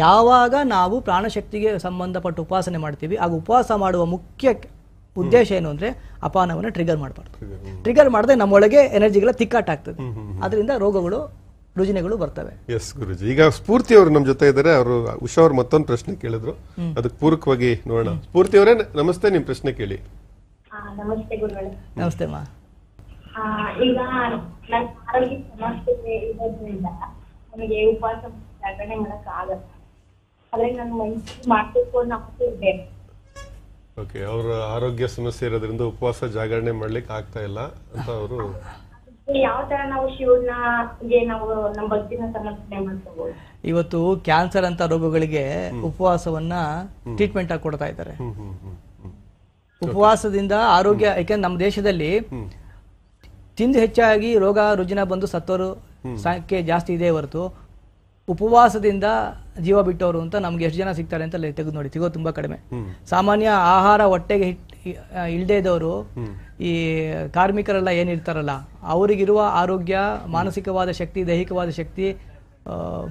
ಯಾವಾಗ ನಾವು ಪ್ರಾಣಶಕ್ತಿಗೆ ಸಂಬಂಧಪಟ್ಟ ಉಪಾಸನೆ ಮಾಡ್ತೀವಿ ಆಗ ಉಪವಾಸ ಮಾಡುವ ಮುಖ್ಯ ಉದ್ದೇಶ ಏನು ಅಂದ್ರೆ ಅಪಾನವನ್ನು ಟ್ರಿಗರ್ ಮಾಡಬಾರ್ದು ಟ್ರಿಗರ್ ಮಾಡದೆ ನಮ್ಮೊಳಗೆ ಎನರ್ಜಿಗಳ ಆಗ್ತದೆ ಅದರಿಂದ ರೋಗಗಳು ರುಜಿನಗಳು ಬರ್ತವೆ ಎಸ್ ಗುರುಜಿ ಈಗ ಸ್ಫೂರ್ತಿ ಅವರು ನಮ್ಮ ಜೊತೆ ಇದ್ದಾರೆ ಅವರು ಉಷಾ ಅವರು ಮತ್ತೊಂದು ಪ್ರಶ್ನೆ ಕೇಳಿದ್ರು ಅದಕ್ಕೆ ಪೂರಕವಾಗಿ ನೋಡೋಣ ಸ್ಫೂರ್ತಿ ಅವರೇ ನಮಸ್ತೆ ನಿಮ್ ಪ್ರಶ್ನೆ ಕೇಳಿ ನಮಸ್ತೆ ನಮಸ್ತೆ ಮಾ ಈಗ ಉಪವಾಸ ಮಾಡಕ್ ನಾನು ಮಾಡ್ಬೇಕು ಅನ್ನೋ ಓಕೆ ಅವರ ಆರೋಗ್ಯ ಸಮಸ್ಯೆ ಇರೋದ್ರಿಂದ ಉಪವಾಸ ಜಾಗರಣೆ ಮಾಡ್ಲಿಕ್ಕೆ ಆಗ್ತಾ ಇಲ್ಲ ಅಂತ ಅವರು ಇವತ್ತು ಕ್ಯಾನ್ಸರ್ ಅಂತ ರೋಗಗಳಿಗೆ ಉಪವಾಸವನ್ನ ಟ್ರೀಟ್ಮೆಂಟ್ ಆಗಿ ಕೊಡ್ತಾ ಇದ್ದಾರೆ ಉಪವಾಸದಿಂದ ಆರೋಗ್ಯ ಯಾಕಂದ್ರೆ ನಮ್ಮ ದೇಶದಲ್ಲಿ ತಿಂದು ಹೆಚ್ಚಾಗಿ ರೋಗ ರುಜಿನ ಬಂದು ಸತ್ತೋರು ಸಂಖ್ಯೆ ಜಾಸ್ತಿ ಇದೆ ಹೊರತು ಉಪವಾಸದಿಂದ ಜೀವ ಬಿಟ್ಟವರು ಅಂತ ನಮ್ಗೆ ಎಷ್ಟು ಜನ ಸಿಗ್ತಾರೆ ಅಂತ ತೆಗೆದು ನೋಡಿ ಸಿಗೋ ತುಂಬಾ ಕಡಿಮೆ ಸಾಮಾನ್ಯ ಆಹಾರ ಹೊಟ್ಟೆಗೆ ಇಲ್ಲದೇ ಇದ್ದವರು ಈ ಕಾರ್ಮಿಕರೆಲ್ಲ ಏನಿರ್ತಾರಲ್ಲ ಅವರಿಗಿರುವ ಆರೋಗ್ಯ ಮಾನಸಿಕವಾದ ಶಕ್ತಿ ದೈಹಿಕವಾದ ಶಕ್ತಿ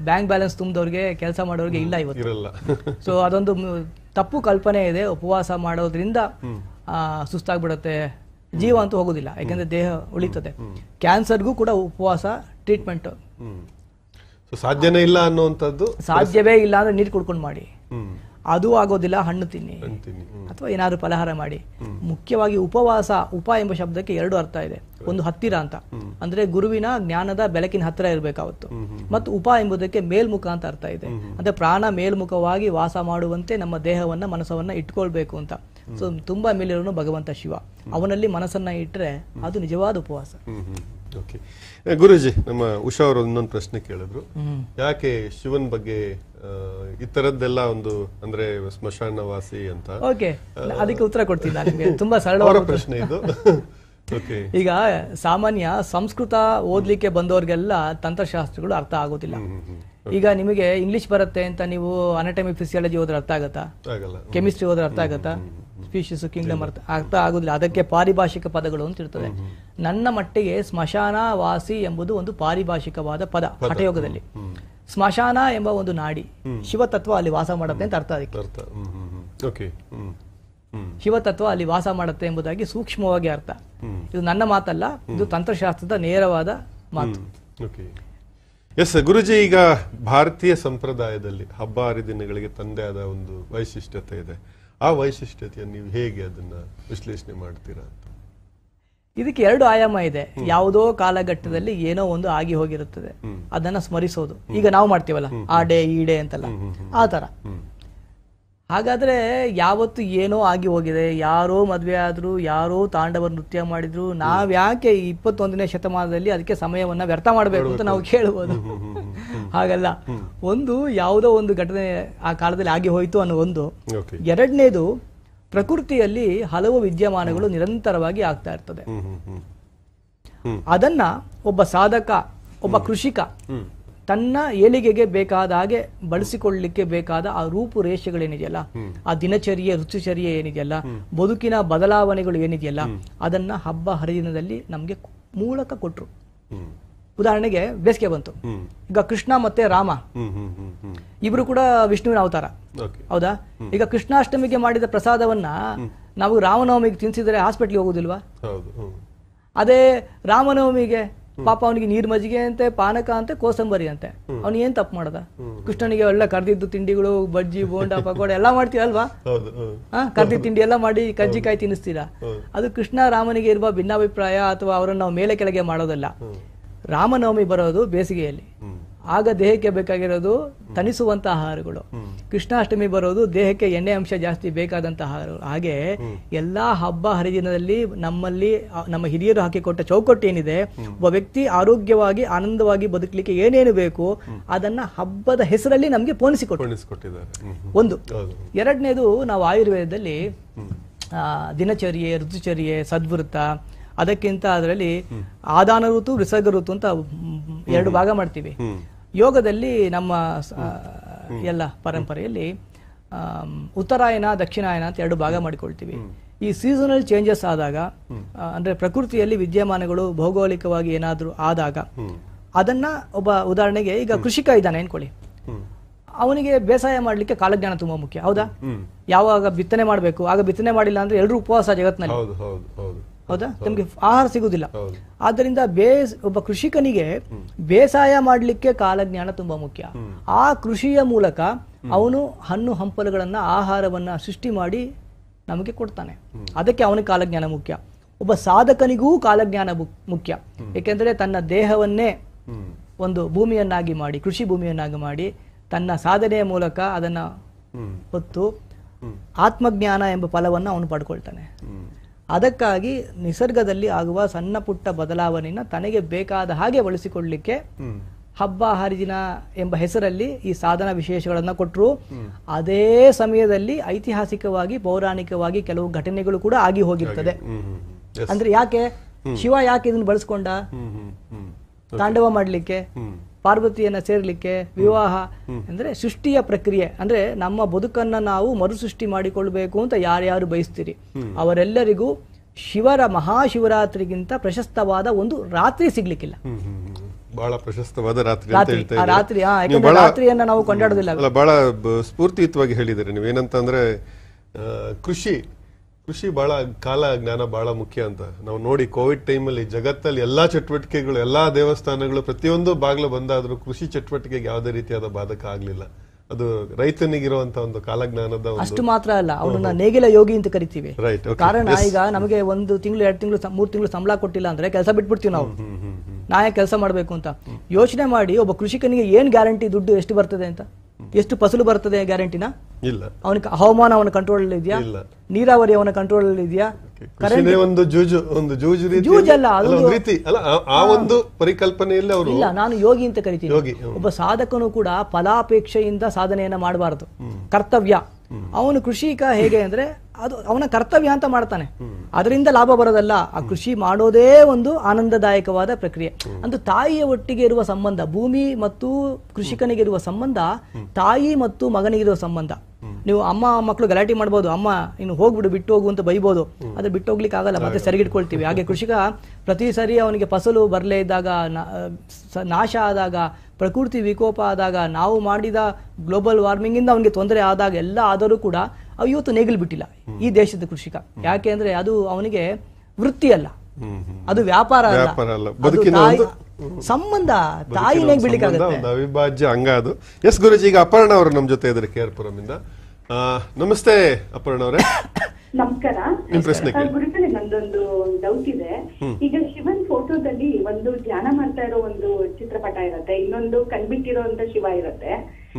ಬ್ಯಾಂಕ್ ಬ್ಯಾಲೆನ್ಸ್ ತುಂಬಿದವ್ರಿಗೆ ಕೆಲಸ ಮಾಡೋರಿಗೆ ಇಲ್ಲ ಇವತ್ತು ಸೊ ಅದೊಂದು ತಪ್ಪು ಕಲ್ಪನೆ ಇದೆ ಉಪವಾಸ ಮಾಡೋದ್ರಿಂದ ಸುಸ್ತಾಗ್ಬಿಡುತ್ತೆ ಜೀವ ಅಂತೂ ಹೋಗೋದಿಲ್ಲ ಯಾಕಂದ್ರೆ ದೇಹ ಉಳಿತದೆ ಕ್ಯಾನ್ಸರ್ಗೂ ಕೂಡ ಉಪವಾಸ ಟ್ರೀಟ್ಮೆಂಟ್ ಸಾಧ್ಯನೇ ಇಲ್ಲ ಅನ್ನುವಂಥದ್ದು ಸಾಧ್ಯವೇ ಇಲ್ಲ ಅಂದ್ರೆ ನೀರು ಕುಡ್ಕೊಂಡು ಮಾಡಿ ಅದು ಆಗೋದಿಲ್ಲ ಹಣ್ಣು ತಿನ್ನಿ ಅಥವಾ ಏನಾದ್ರು ಫಲಹಾರ ಮಾಡಿ ಮುಖ್ಯವಾಗಿ ಉಪವಾಸ ಉಪ ಎಂಬ ಶಬ್ದಕ್ಕೆ ಎರಡು ಅರ್ಥ ಇದೆ ಒಂದು ಹತ್ತಿರ ಅಂತ ಅಂದ್ರೆ ಗುರುವಿನ ಜ್ಞಾನದ ಬೆಳಕಿನ ಹತ್ತಿರ ಇರಬೇಕಾವತ್ತು ಮತ್ತು ಉಪ ಎಂಬುದಕ್ಕೆ ಮೇಲ್ಮುಖ ಅಂತ ಅರ್ಥ ಇದೆ ಅಂದ್ರೆ ಪ್ರಾಣ ಮೇಲ್ಮುಖವಾಗಿ ವಾಸ ಮಾಡುವಂತೆ ನಮ್ಮ ದೇಹವನ್ನ ಮನಸ್ಸವನ್ನ ಇಟ್ಕೊಳ್ಬೇಕು ಅಂತ ಸೊ ತುಂಬಾ ಮೇಲಿರೋನು ಭಗವಂತ ಶಿವ ಅವನಲ್ಲಿ ಮನಸ್ಸನ್ನ ಇಟ್ಟರೆ ಅದು ನಿಜವಾದ ಉಪವಾಸ ಗುರುಜಿ ನಮ್ಮ ಉಷಾ ಅವರು ಇನ್ನೊಂದು ಪ್ರಶ್ನೆ ಕೇಳಿದ್ರು ಯಾಕೆ ಶಿವನ್ ಬಗ್ಗೆ ಈ ತರದ್ದೆಲ್ಲ ಒಂದು ಅಂದ್ರೆ ಸ್ಮಶಾನವಾಸಿ ಅಂತ ಓಕೆ ಅದಕ್ಕೆ ಉತ್ತರ ಕೊಡ್ತೀನಿ ನಿಮಗೆ ತುಂಬಾ ಸರಳವಾದ ಪ್ರಶ್ನೆ ಇದು ಈಗ ಸಾಮಾನ್ಯ ಸಂಸ್ಕೃತ ಓದ್ಲಿಕ್ಕೆ ಬಂದವರಿಗೆಲ್ಲ ತಂತ್ರಶಾಸ್ತ್ರಗಳು ಅರ್ಥ ಆಗೋದಿಲ್ಲ ಈಗ ನಿಮಗೆ ಇಂಗ್ಲಿಷ್ ಬರುತ್ತೆ ಅಂತ ನೀವು ಅನಾಟಮಿ ಫಿಸಿಯಾಲಜಿ ಹೋದ್ರೆ ಅರ್ಥ ಆಗತ್ತಾ ಕೆಮಿಸ್ಟ್ರಿ ಹೋದ್ರೆ ಅರ್ಥ ಆಗತ್ತಾ ಸ್ಪೀಶಿಸ್ ಕಿಂಗ್ಡಮ್ ಅರ್ಥ ಅರ್ಥ ಆಗೋದಿಲ್ಲ ಅದಕ್ಕೆ ಪಾರಿಭಾಷಿಕ ಪದಗಳು ಅಂತ ಇರ್ತದೆ ನನ್ನ ಮಟ್ಟಿಗೆ ಸ್ಮಶಾನ ವಾಸಿ ಎಂಬುದು ಒಂದು ಪಾರಿಭಾಷಿಕವಾದ ಪದ ಹಠಯೋಗದಲ್ಲಿ ಸ್ಮಶಾನ ಎಂಬ ಒಂದು ನಾಡಿ ಶಿವತತ್ವ ಅಲ್ಲಿ ವಾಸ ಮಾಡುತ್ತೆ ಅಂತ ಅರ್ಥ ಅದಕ್ಕೆ ಶಿವತತ್ವ ಅಲ್ಲಿ ವಾಸ ಮಾಡುತ್ತೆ ಎಂಬುದಾಗಿ ಸೂಕ್ಷ್ಮವಾಗಿ ಅರ್ಥ ಇದು ನನ್ನ ಮಾತಲ್ಲ ಇದು ತಂತ್ರಶಾಸ್ತ್ರದ ನೇರವಾದ ಮಾತು ಎಸ್ ಗುರುಜಿ ಈಗ ಭಾರತೀಯ ಸಂಪ್ರದಾಯದಲ್ಲಿ ಹಬ್ಬ ಹರಿದಿನಗಳಿಗೆ ತಂದೆ ಆದ ಒಂದು ವೈಶಿಷ್ಟ್ಯತೆ ಇದೆ ಆ ವೈಶಿಷ್ಟ್ಯತೆಯನ್ನು ನೀವು ಹೇಗೆ ಅದನ್ನ ವಿಶ್ಲೇಷಣೆ ಮಾಡ್ತೀರಾ ಇದಕ್ಕೆ ಎರಡು ಆಯಾಮ ಇದೆ ಯಾವುದೋ ಕಾಲಘಟ್ಟದಲ್ಲಿ ಏನೋ ಒಂದು ಆಗಿ ಹೋಗಿರುತ್ತದೆ ಅದನ್ನ ಸ್ಮರಿಸೋದು ಈಗ ನಾವು ಮಾಡ್ತೀವಲ್ಲ ಆ ಡೇ ಈ ಡೇ ಅಂತಲ್ಲ ಆ ತರ ಹಾಗಾದ್ರೆ ಯಾವತ್ತು ಏನೋ ಆಗಿ ಹೋಗಿದೆ ಯಾರೋ ಮದ್ವೆ ಆದ್ರೂ ಯಾರೋ ತಾಂಡವ ನೃತ್ಯ ಮಾಡಿದ್ರು ನಾವ್ಯಾಕೆ ಇಪ್ಪತ್ತೊಂದನೇ ಶತಮಾನದಲ್ಲಿ ಅದಕ್ಕೆ ಸಮಯವನ್ನ ವ್ಯರ್ಥ ಮಾಡಬೇಕು ಅಂತ ನಾವು ಕೇಳಬಹುದು ಹಾಗಲ್ಲ ಒಂದು ಯಾವುದೋ ಒಂದು ಘಟನೆ ಆ ಕಾಲದಲ್ಲಿ ಆಗಿ ಹೋಯ್ತು ಅನ್ನೋ ಒಂದು ಎರಡನೇದು ಪ್ರಕೃತಿಯಲ್ಲಿ ಹಲವು ವಿದ್ಯಮಾನಗಳು ನಿರಂತರವಾಗಿ ಆಗ್ತಾ ಇರ್ತದೆ ಅದನ್ನ ಒಬ್ಬ ಸಾಧಕ ಒಬ್ಬ ಕೃಷಿಕ ತನ್ನ ಏಳಿಗೆಗೆ ಬೇಕಾದ ಹಾಗೆ ಬಳಸಿಕೊಳ್ಳಲಿಕ್ಕೆ ಬೇಕಾದ ಆ ರೂಪುರೇಷೆಗಳೇನಿದೆಯಲ್ಲ ಆ ದಿನಚರ್ಯ ಋತುಚರ್ಯ ಏನಿದೆಯಲ್ಲ ಬದುಕಿನ ಬದಲಾವಣೆಗಳು ಏನಿದೆಯಲ್ಲ ಅದನ್ನ ಹಬ್ಬ ಹರಿದಿನದಲ್ಲಿ ನಮಗೆ ಮೂಲಕ ಕೊಟ್ರು ಉದಾಹರಣೆಗೆ ಬೇಸಿಗೆ ಬಂತು ಈಗ ಕೃಷ್ಣ ಮತ್ತೆ ರಾಮ ಇಬ್ರು ಕೂಡ ವಿಷ್ಣುವಿನ ಅವತಾರ ಹೌದಾ ಈಗ ಕೃಷ್ಣಾಷ್ಟಮಿಗೆ ಮಾಡಿದ ಪ್ರಸಾದವನ್ನ ನಾವು ರಾಮನವಮಿಗೆ ತಿನ್ಸಿದ್ರೆ ಹಾಸ್ಪಿಟ್ಲ್ಗೆ ಹೋಗುದಿಲ್ವಾ ಅದೇ ರಾಮನವಮಿಗೆ ಪಾಪ ಅವನಿಗೆ ನೀರ್ ಮಜ್ಜಿಗೆ ಅಂತೆ ಪಾನಕ ಅಂತೆ ಕೋಸಂಬರಿ ಅಂತೆ ಅವನು ಏನ್ ತಪ್ಪು ಮಾಡದ ಕೃಷ್ಣನಿಗೆ ಎಲ್ಲ ಕರ್ದಿದ್ದು ತಿಂಡಿಗಳು ಬಜ್ಜಿ ಬೋಂಡ ಪಕೋಡ ಎಲ್ಲ ಹಾ ಕರ್ದಿದ್ದ ತಿಂಡಿ ಎಲ್ಲಾ ಮಾಡಿ ಕಜ್ಜಿಕಾಯಿ ತಿನ್ನಿಸ್ತೀರಾ ಅದು ಕೃಷ್ಣ ರಾಮನಿಗೆ ಇರುವ ಭಿನ್ನಾಭಿಪ್ರಾಯ ಅಥವಾ ಅವರನ್ನು ನಾವು ಮೇಲೆ ಕೆಳಗೆ ಮಾಡೋದಲ್ಲ ರಾಮನವಮಿ ಬರೋದು ಬೇಸಿಗೆಯಲ್ಲಿ ಆಗ ದೇಹಕ್ಕೆ ಬೇಕಾಗಿರೋದು ತನಿಸುವಂತಹ ಆಹಾರಗಳು ಕೃಷ್ಣಾಷ್ಟಮಿ ಬರೋದು ದೇಹಕ್ಕೆ ಎಣ್ಣೆ ಅಂಶ ಜಾಸ್ತಿ ಬೇಕಾದಂತಹ ಆಹಾರಗಳು ಹಾಗೆ ಎಲ್ಲಾ ಹಬ್ಬ ಹರಿದಿನದಲ್ಲಿ ನಮ್ಮಲ್ಲಿ ನಮ್ಮ ಹಿರಿಯರು ಹಾಕಿಕೊಟ್ಟ ಚೌಕಟ್ಟು ಏನಿದೆ ಒಬ್ಬ ವ್ಯಕ್ತಿ ಆರೋಗ್ಯವಾಗಿ ಆನಂದವಾಗಿ ಬದುಕಲಿಕ್ಕೆ ಏನೇನು ಬೇಕು ಅದನ್ನ ಹಬ್ಬದ ಹೆಸರಲ್ಲಿ ನಮ್ಗೆ ಪೋಣಿಸಿಕೊಟ್ಟಿದ್ದಾರೆ ಒಂದು ಎರಡನೇದು ನಾವು ಆಯುರ್ವೇದದಲ್ಲಿ ದಿನಚರ್ಯೆ ಋತುಚರ್ಯೆ ಸದ್ವೃತ್ತ ಅದಕ್ಕಿಂತ ಅದರಲ್ಲಿ ಆದಾನ ಋತು ವಿಸರ್ಗ ಋತು ಅಂತ ಎರಡು ಭಾಗ ಮಾಡ್ತೀವಿ ಯೋಗದಲ್ಲಿ ನಮ್ಮ ಎಲ್ಲ ಪರಂಪರೆಯಲ್ಲಿ ಉತ್ತರಾಯಣ ದಕ್ಷಿಣಾಯನ ಅಂತ ಎರಡು ಭಾಗ ಮಾಡಿಕೊಳ್ತೀವಿ ಈ ಸೀಸನಲ್ ಚೇಂಜಸ್ ಆದಾಗ ಅಂದ್ರೆ ಪ್ರಕೃತಿಯಲ್ಲಿ ವಿದ್ಯಮಾನಗಳು ಭೌಗೋಳಿಕವಾಗಿ ಏನಾದರೂ ಆದಾಗ ಅದನ್ನ ಒಬ್ಬ ಉದಾಹರಣೆಗೆ ಈಗ ಕೃಷಿಕ ಇದ್ದಾನೆ ಅನ್ಕೊಳ್ಳಿ ಅವನಿಗೆ ಬೇಸಾಯ ಮಾಡ್ಲಿಕ್ಕೆ ಕಾಲಜ್ಞಾನ ತುಂಬಾ ಮುಖ್ಯ ಹೌದಾ ಯಾವಾಗ ಬಿತ್ತನೆ ಮಾಡಬೇಕು ಆಗ ಬಿತ್ತನೆ ಮಾಡಿಲ್ಲ ಅಂದ್ರೆ ಎಲ್ಲರೂ ಉಪವಾಸ ಜಗತ್ನಲ್ಲಿ ಹೌದಾ ನಮಗೆ ಆಹಾರ ಸಿಗುದಿಲ್ಲ ಆದ್ದರಿಂದ ಬೇಸ್ ಒಬ್ಬ ಕೃಷಿಕನಿಗೆ ಬೇಸಾಯ ಮಾಡಲಿಕ್ಕೆ ಕಾಲಜ್ಞಾನ ತುಂಬಾ ಮುಖ್ಯ ಆ ಕೃಷಿಯ ಮೂಲಕ ಅವನು ಹಣ್ಣು ಹಂಪಲುಗಳನ್ನ ಆಹಾರವನ್ನ ಸೃಷ್ಟಿ ಮಾಡಿ ನಮಗೆ ಕೊಡ್ತಾನೆ ಅದಕ್ಕೆ ಅವನಿಗೆ ಕಾಲಜ್ಞಾನ ಮುಖ್ಯ ಒಬ್ಬ ಸಾಧಕನಿಗೂ ಕಾಲಜ್ಞಾನ ಮುಖ್ಯ ಏಕೆಂದ್ರೆ ತನ್ನ ದೇಹವನ್ನೇ ಒಂದು ಭೂಮಿಯನ್ನಾಗಿ ಮಾಡಿ ಕೃಷಿ ಭೂಮಿಯನ್ನಾಗಿ ಮಾಡಿ ತನ್ನ ಸಾಧನೆಯ ಮೂಲಕ ಅದನ್ನ ಹೊತ್ತು ಆತ್ಮಜ್ಞಾನ ಎಂಬ ಫಲವನ್ನು ಅವನು ಪಡ್ಕೊಳ್ತಾನೆ ಅದಕ್ಕಾಗಿ ನಿಸರ್ಗದಲ್ಲಿ ಆಗುವ ಸಣ್ಣ ಪುಟ್ಟ ಬದಲಾವಣೆಯನ್ನ ತನಗೆ ಬೇಕಾದ ಹಾಗೆ ಬಳಸಿಕೊಳ್ಳಲಿಕ್ಕೆ ಹಬ್ಬ ಹರಿದಿನ ಎಂಬ ಹೆಸರಲ್ಲಿ ಈ ಸಾಧನ ವಿಶೇಷಗಳನ್ನ ಕೊಟ್ಟರು ಅದೇ ಸಮಯದಲ್ಲಿ ಐತಿಹಾಸಿಕವಾಗಿ ಪೌರಾಣಿಕವಾಗಿ ಕೆಲವು ಘಟನೆಗಳು ಕೂಡ ಆಗಿ ಹೋಗಿರ್ತದೆ ಅಂದ್ರೆ ಯಾಕೆ ಶಿವ ಯಾಕೆ ಇದನ್ನು ಬಳಸ್ಕೊಂಡ ತಾಂಡವ ಮಾಡಲಿಕ್ಕೆ ಪಾರ್ವತಿಯನ್ನ ಸೇರ್ಲಿಕ್ಕೆ ವಿವಾಹ ಅಂದ್ರೆ ಸೃಷ್ಟಿಯ ಪ್ರಕ್ರಿಯೆ ಅಂದ್ರೆ ನಮ್ಮ ಬದುಕನ್ನ ನಾವು ಮರುಸೃಷ್ಟಿ ಮಾಡಿಕೊಳ್ಬೇಕು ಅಂತ ಯಾರ್ಯಾರು ಬಯಸ್ತೀರಿ ಅವರೆಲ್ಲರಿಗೂ ಶಿವರ ಮಹಾಶಿವರಾತ್ರಿಗಿಂತ ಪ್ರಶಸ್ತವಾದ ಒಂದು ರಾತ್ರಿ ಸಿಗ್ಲಿಕ್ಕಿಲ್ಲ ಬಹಳ ಪ್ರಶಸ್ತವಾದ ರಾತ್ರಿ ರಾತ್ರಿ ರಾತ್ರಿಯನ್ನ ನಾವು ಕೊಂಡಾಡೋದಿಲ್ಲ ಬಹಳ ಸ್ಫೂರ್ತಿಯುತವಾಗಿ ನೀವು ನೀವೇನಂತಂದ್ರೆ ಕೃಷಿ ಕೃಷಿ ಬಹಳ ಕಾಲ ಜ್ಞಾನ ಬಹಳ ಮುಖ್ಯ ಅಂತ ನಾವು ನೋಡಿ ಕೋವಿಡ್ ಟೈಮಲ್ಲಿ ಜಗತ್ತಲ್ಲಿ ಎಲ್ಲಾ ಚಟುವಟಿಕೆಗಳು ಎಲ್ಲಾ ದೇವಸ್ಥಾನಗಳು ಪ್ರತಿಯೊಂದು ಬಾಗಿಲು ಬಂದಾದ್ರೂ ಕೃಷಿ ಚಟುವಟಿಕೆಗೆ ಯಾವುದೇ ರೀತಿಯಾದ ಬಾಧಕ ಆಗಲಿಲ್ಲ ಅದು ರೈತನಿಗಿರುವಂತ ಒಂದು ಕಾಲಜ್ಞಾನದ ಅಷ್ಟು ಮಾತ್ರ ಅಲ್ಲ ಅವರನ್ನ ನೇಗಿಲ ಯೋಗಿ ಅಂತ ಕರಿತೀವಿ ಕಾರಣ ಈಗ ನಮಗೆ ಒಂದು ತಿಂಗಳು ಎರಡು ತಿಂಗಳು ಮೂರು ತಿಂಗಳು ಸಂಬಳ ಕೊಟ್ಟಿಲ್ಲ ಅಂದ್ರೆ ಕೆಲಸ ಬಿಟ್ಬಿಡ್ತೀವಿ ನಾವು ನಾ ಕೆಲಸ ಮಾಡಬೇಕು ಅಂತ ಯೋಚನೆ ಮಾಡಿ ಒಬ್ಬ ಕೃಷಿಕನಿಗೆ ಏನ್ ಗ್ಯಾರಂಟಿ ದುಡ್ಡು ಎಷ್ಟು ಬರ್ತದೆ ಅಂತ ಎಷ್ಟು ಫಸಲು ಬರ್ತದೆ ಗ್ಯಾರಂಟಿನ ಇಲ್ಲ ಅವನ ಹವಾಮಾನ ಅವನ ಕಂಟ್ರೋಲ್ ಇದೆಯಾ ನೀರಾವರಿ ಅವನ ಕಂಟ್ರೋಲ್ ಅಲ್ಲಿ ಇದೆಯಾ ಒಂದು ಒಂದು ರೀತಿ ಆ ಒಂದು ಇಲ್ಲ ನಾನು ಯೋಗಿ ಅಂತ ಕರಿತೀನಿ ಒಬ್ಬ ಸಾಧಕನು ಕೂಡ ಫಲಾಪೇಕ್ಷೆಯಿಂದ ಸಾಧನೆಯನ್ನ ಮಾಡಬಾರದು ಕರ್ತವ್ಯ ಅವನು ಕೃಷಿಕ ಹೇಗೆ ಅಂದ್ರೆ ಅದು ಅವನ ಕರ್ತವ್ಯ ಅಂತ ಮಾಡ್ತಾನೆ ಅದರಿಂದ ಲಾಭ ಬರೋದಲ್ಲ ಆ ಕೃಷಿ ಮಾಡೋದೇ ಒಂದು ಆನಂದದಾಯಕವಾದ ಪ್ರಕ್ರಿಯೆ ಅಂತ ತಾಯಿಯ ಒಟ್ಟಿಗೆ ಇರುವ ಸಂಬಂಧ ಭೂಮಿ ಮತ್ತು ಕೃಷಿಕನಿಗಿರುವ ಸಂಬಂಧ ತಾಯಿ ಮತ್ತು ಮಗನಿಗಿರುವ ಸಂಬಂಧ ನೀವು ಅಮ್ಮ ಮಕ್ಕಳು ಗಲಾಟೆ ಮಾಡ್ಬೋದು ಅಮ್ಮ ಇನ್ನು ಹೋಗ್ಬಿಡು ಬಿಟ್ಟು ಹೋಗು ಅಂತ ಬೈಬೋದು ಅದು ಬಿಟ್ಟು ಹೋಗ್ಲಿಕ್ಕೆ ಆಗಲ್ಲ ಮತ್ತೆ ಸರಿಗಿಟ್ಕೊಳ್ತೀವಿ ಹಾಗೆ ಕೃಷಿಕ ಪ್ರತಿ ಸರಿ ಅವನಿಗೆ ಫಸಲು ಬರಲೇ ಇದ್ದಾಗ ನಾಶ ಆದಾಗ ಪ್ರಕೃತಿ ವಿಕೋಪ ಆದಾಗ ನಾವು ಮಾಡಿದ ಗ್ಲೋಬಲ್ ವಾರ್ಮಿಂಗ್ ಇಂದ ಅವನಿಗೆ ತೊಂದರೆ ಆದಾಗ ಎಲ್ಲ ಆದರೂ ಕೂಡ ಇವತ್ತು ನೇಗಿಲು ಬಿಟ್ಟಿಲ್ಲ ಈ ದೇಶದ ಕೃಷಿಕ ಯಾಕೆ ಅಂದ್ರೆ ಅದು ಅವನಿಗೆ ವೃತ್ತಿ ಅಲ್ಲ ಅದು ವ್ಯಾಪಾರ ಅಲ್ಲ ಸಂಬಂಧ ತಾಯಿ ಹೆಂಗ್ ಒಂದು ಅವಿಭಾಜ್ಯ ಅಂಗ ಅದು ಎಸ್ ಗುರುಜಿ ಈಗ ಅಪರ್ಣ ಅವರು ನಮ್ಮ ಜೊತೆ ಇದ್ದಾರೆ ಕೆ ನಮಸ್ತೆ ಅಪರ್ಣ ಅವರೇ ನಮಸ್ಕಾರ ಗುರುಗಳೇ ನಂದೊಂದು ಡೌಟ್ ಇದೆ ಈಗ ಶಿವನ್ ಫೋಟೋದಲ್ಲಿ ಒಂದು ಧ್ಯಾನ ಮಾಡ್ತಾ ಇರೋ ಒಂದು ಚಿತ್ರಪಟ ಇರುತ್ತೆ ಇನ್ನೊಂದು ಕಣ್ಬಿಟ್ಟಿರೋ ಶಿವ ಇರುತ್ತೆ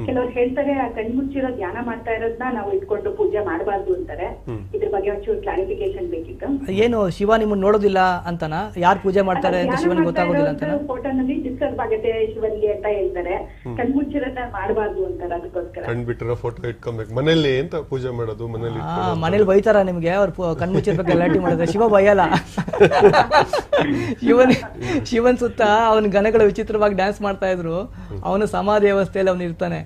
ಕೆಲವ್ರು ಹೇಳ್ತಾರೆ ಆ ಕಣ್ಮುಚ್ಚಿರೋ ಧ್ಯಾನ ಮಾಡ್ತಾ ಇರೋದನ್ನ ನಾವು ಇಟ್ಕೊಂಡು ಪೂಜೆ ಮಾಡಬಾರ್ದು ಅಂತಾರೆ ಇದ್ರ ಬಗ್ಗೆ ಒಂಚೂರು ಕ್ಲಾರಿಫಿಕೇಶನ್ ಬೇಕಿತ್ತು ಏನು ಶಿವ ನಿಮ್ಮನ್ನ ನೋಡೋದಿಲ್ಲ ಅಂತಾನ ಯಾರು ಪೂಜೆ ಮಾಡ್ತಾರೆ ಅಂತ ಶಿವನ್ ಗೊತ್ತಾಗೋದಿಲ್ಲ ಅಂತ ಫೋಟೋನಲ್ಲಿ ಡಿಸ್ಟರ್ಬ್ ಆಗುತ್ತೆ ಶಿವನ್ಗೆ ಅಂತ ಹೇಳ್ತಾರೆ ಕಣ್ಮುಚ್ಚಿರೋದನ್ನ ಮಾಡಬಾರ್ದು ಅಂತಾರೆ ಅದಕ್ಕೋಸ್ಕರ ಕಣ್ಬಿಟ್ಟಿರೋ ಫೋಟೋ ಇಟ್ಕೊಬೇಕು ಮನೆಯಲ್ಲಿ ಅಂತ ಪೂಜೆ ಮಾಡೋದು ಮನೇಲಿ ಮನೇಲಿ ಬೈತಾರ ನಿಮ್ಗೆ ಅವ್ರು ಕಣ್ಮುಚ್ಚಿರ್ಬೇಕು ಗಲಾಟೆ ಮಾಡಿದ್ರೆ ಶಿವ ಬೈಯಲ್ಲ ಶಿವನ್ ಶಿವನ್ ಸುತ್ತ ಅವನ ಗಣಗಳು ವಿಚಿತ್ರವಾಗಿ ಡ್ಯಾನ್ಸ್ ಮಾಡ್ತಾ ಇದ್ರು ಅವನು ಸಮಾಧಿ ವ್ಯವಸ್ಥೆಯಲ್ಲಿ ಅವನು ಇರ್ತಾನೆ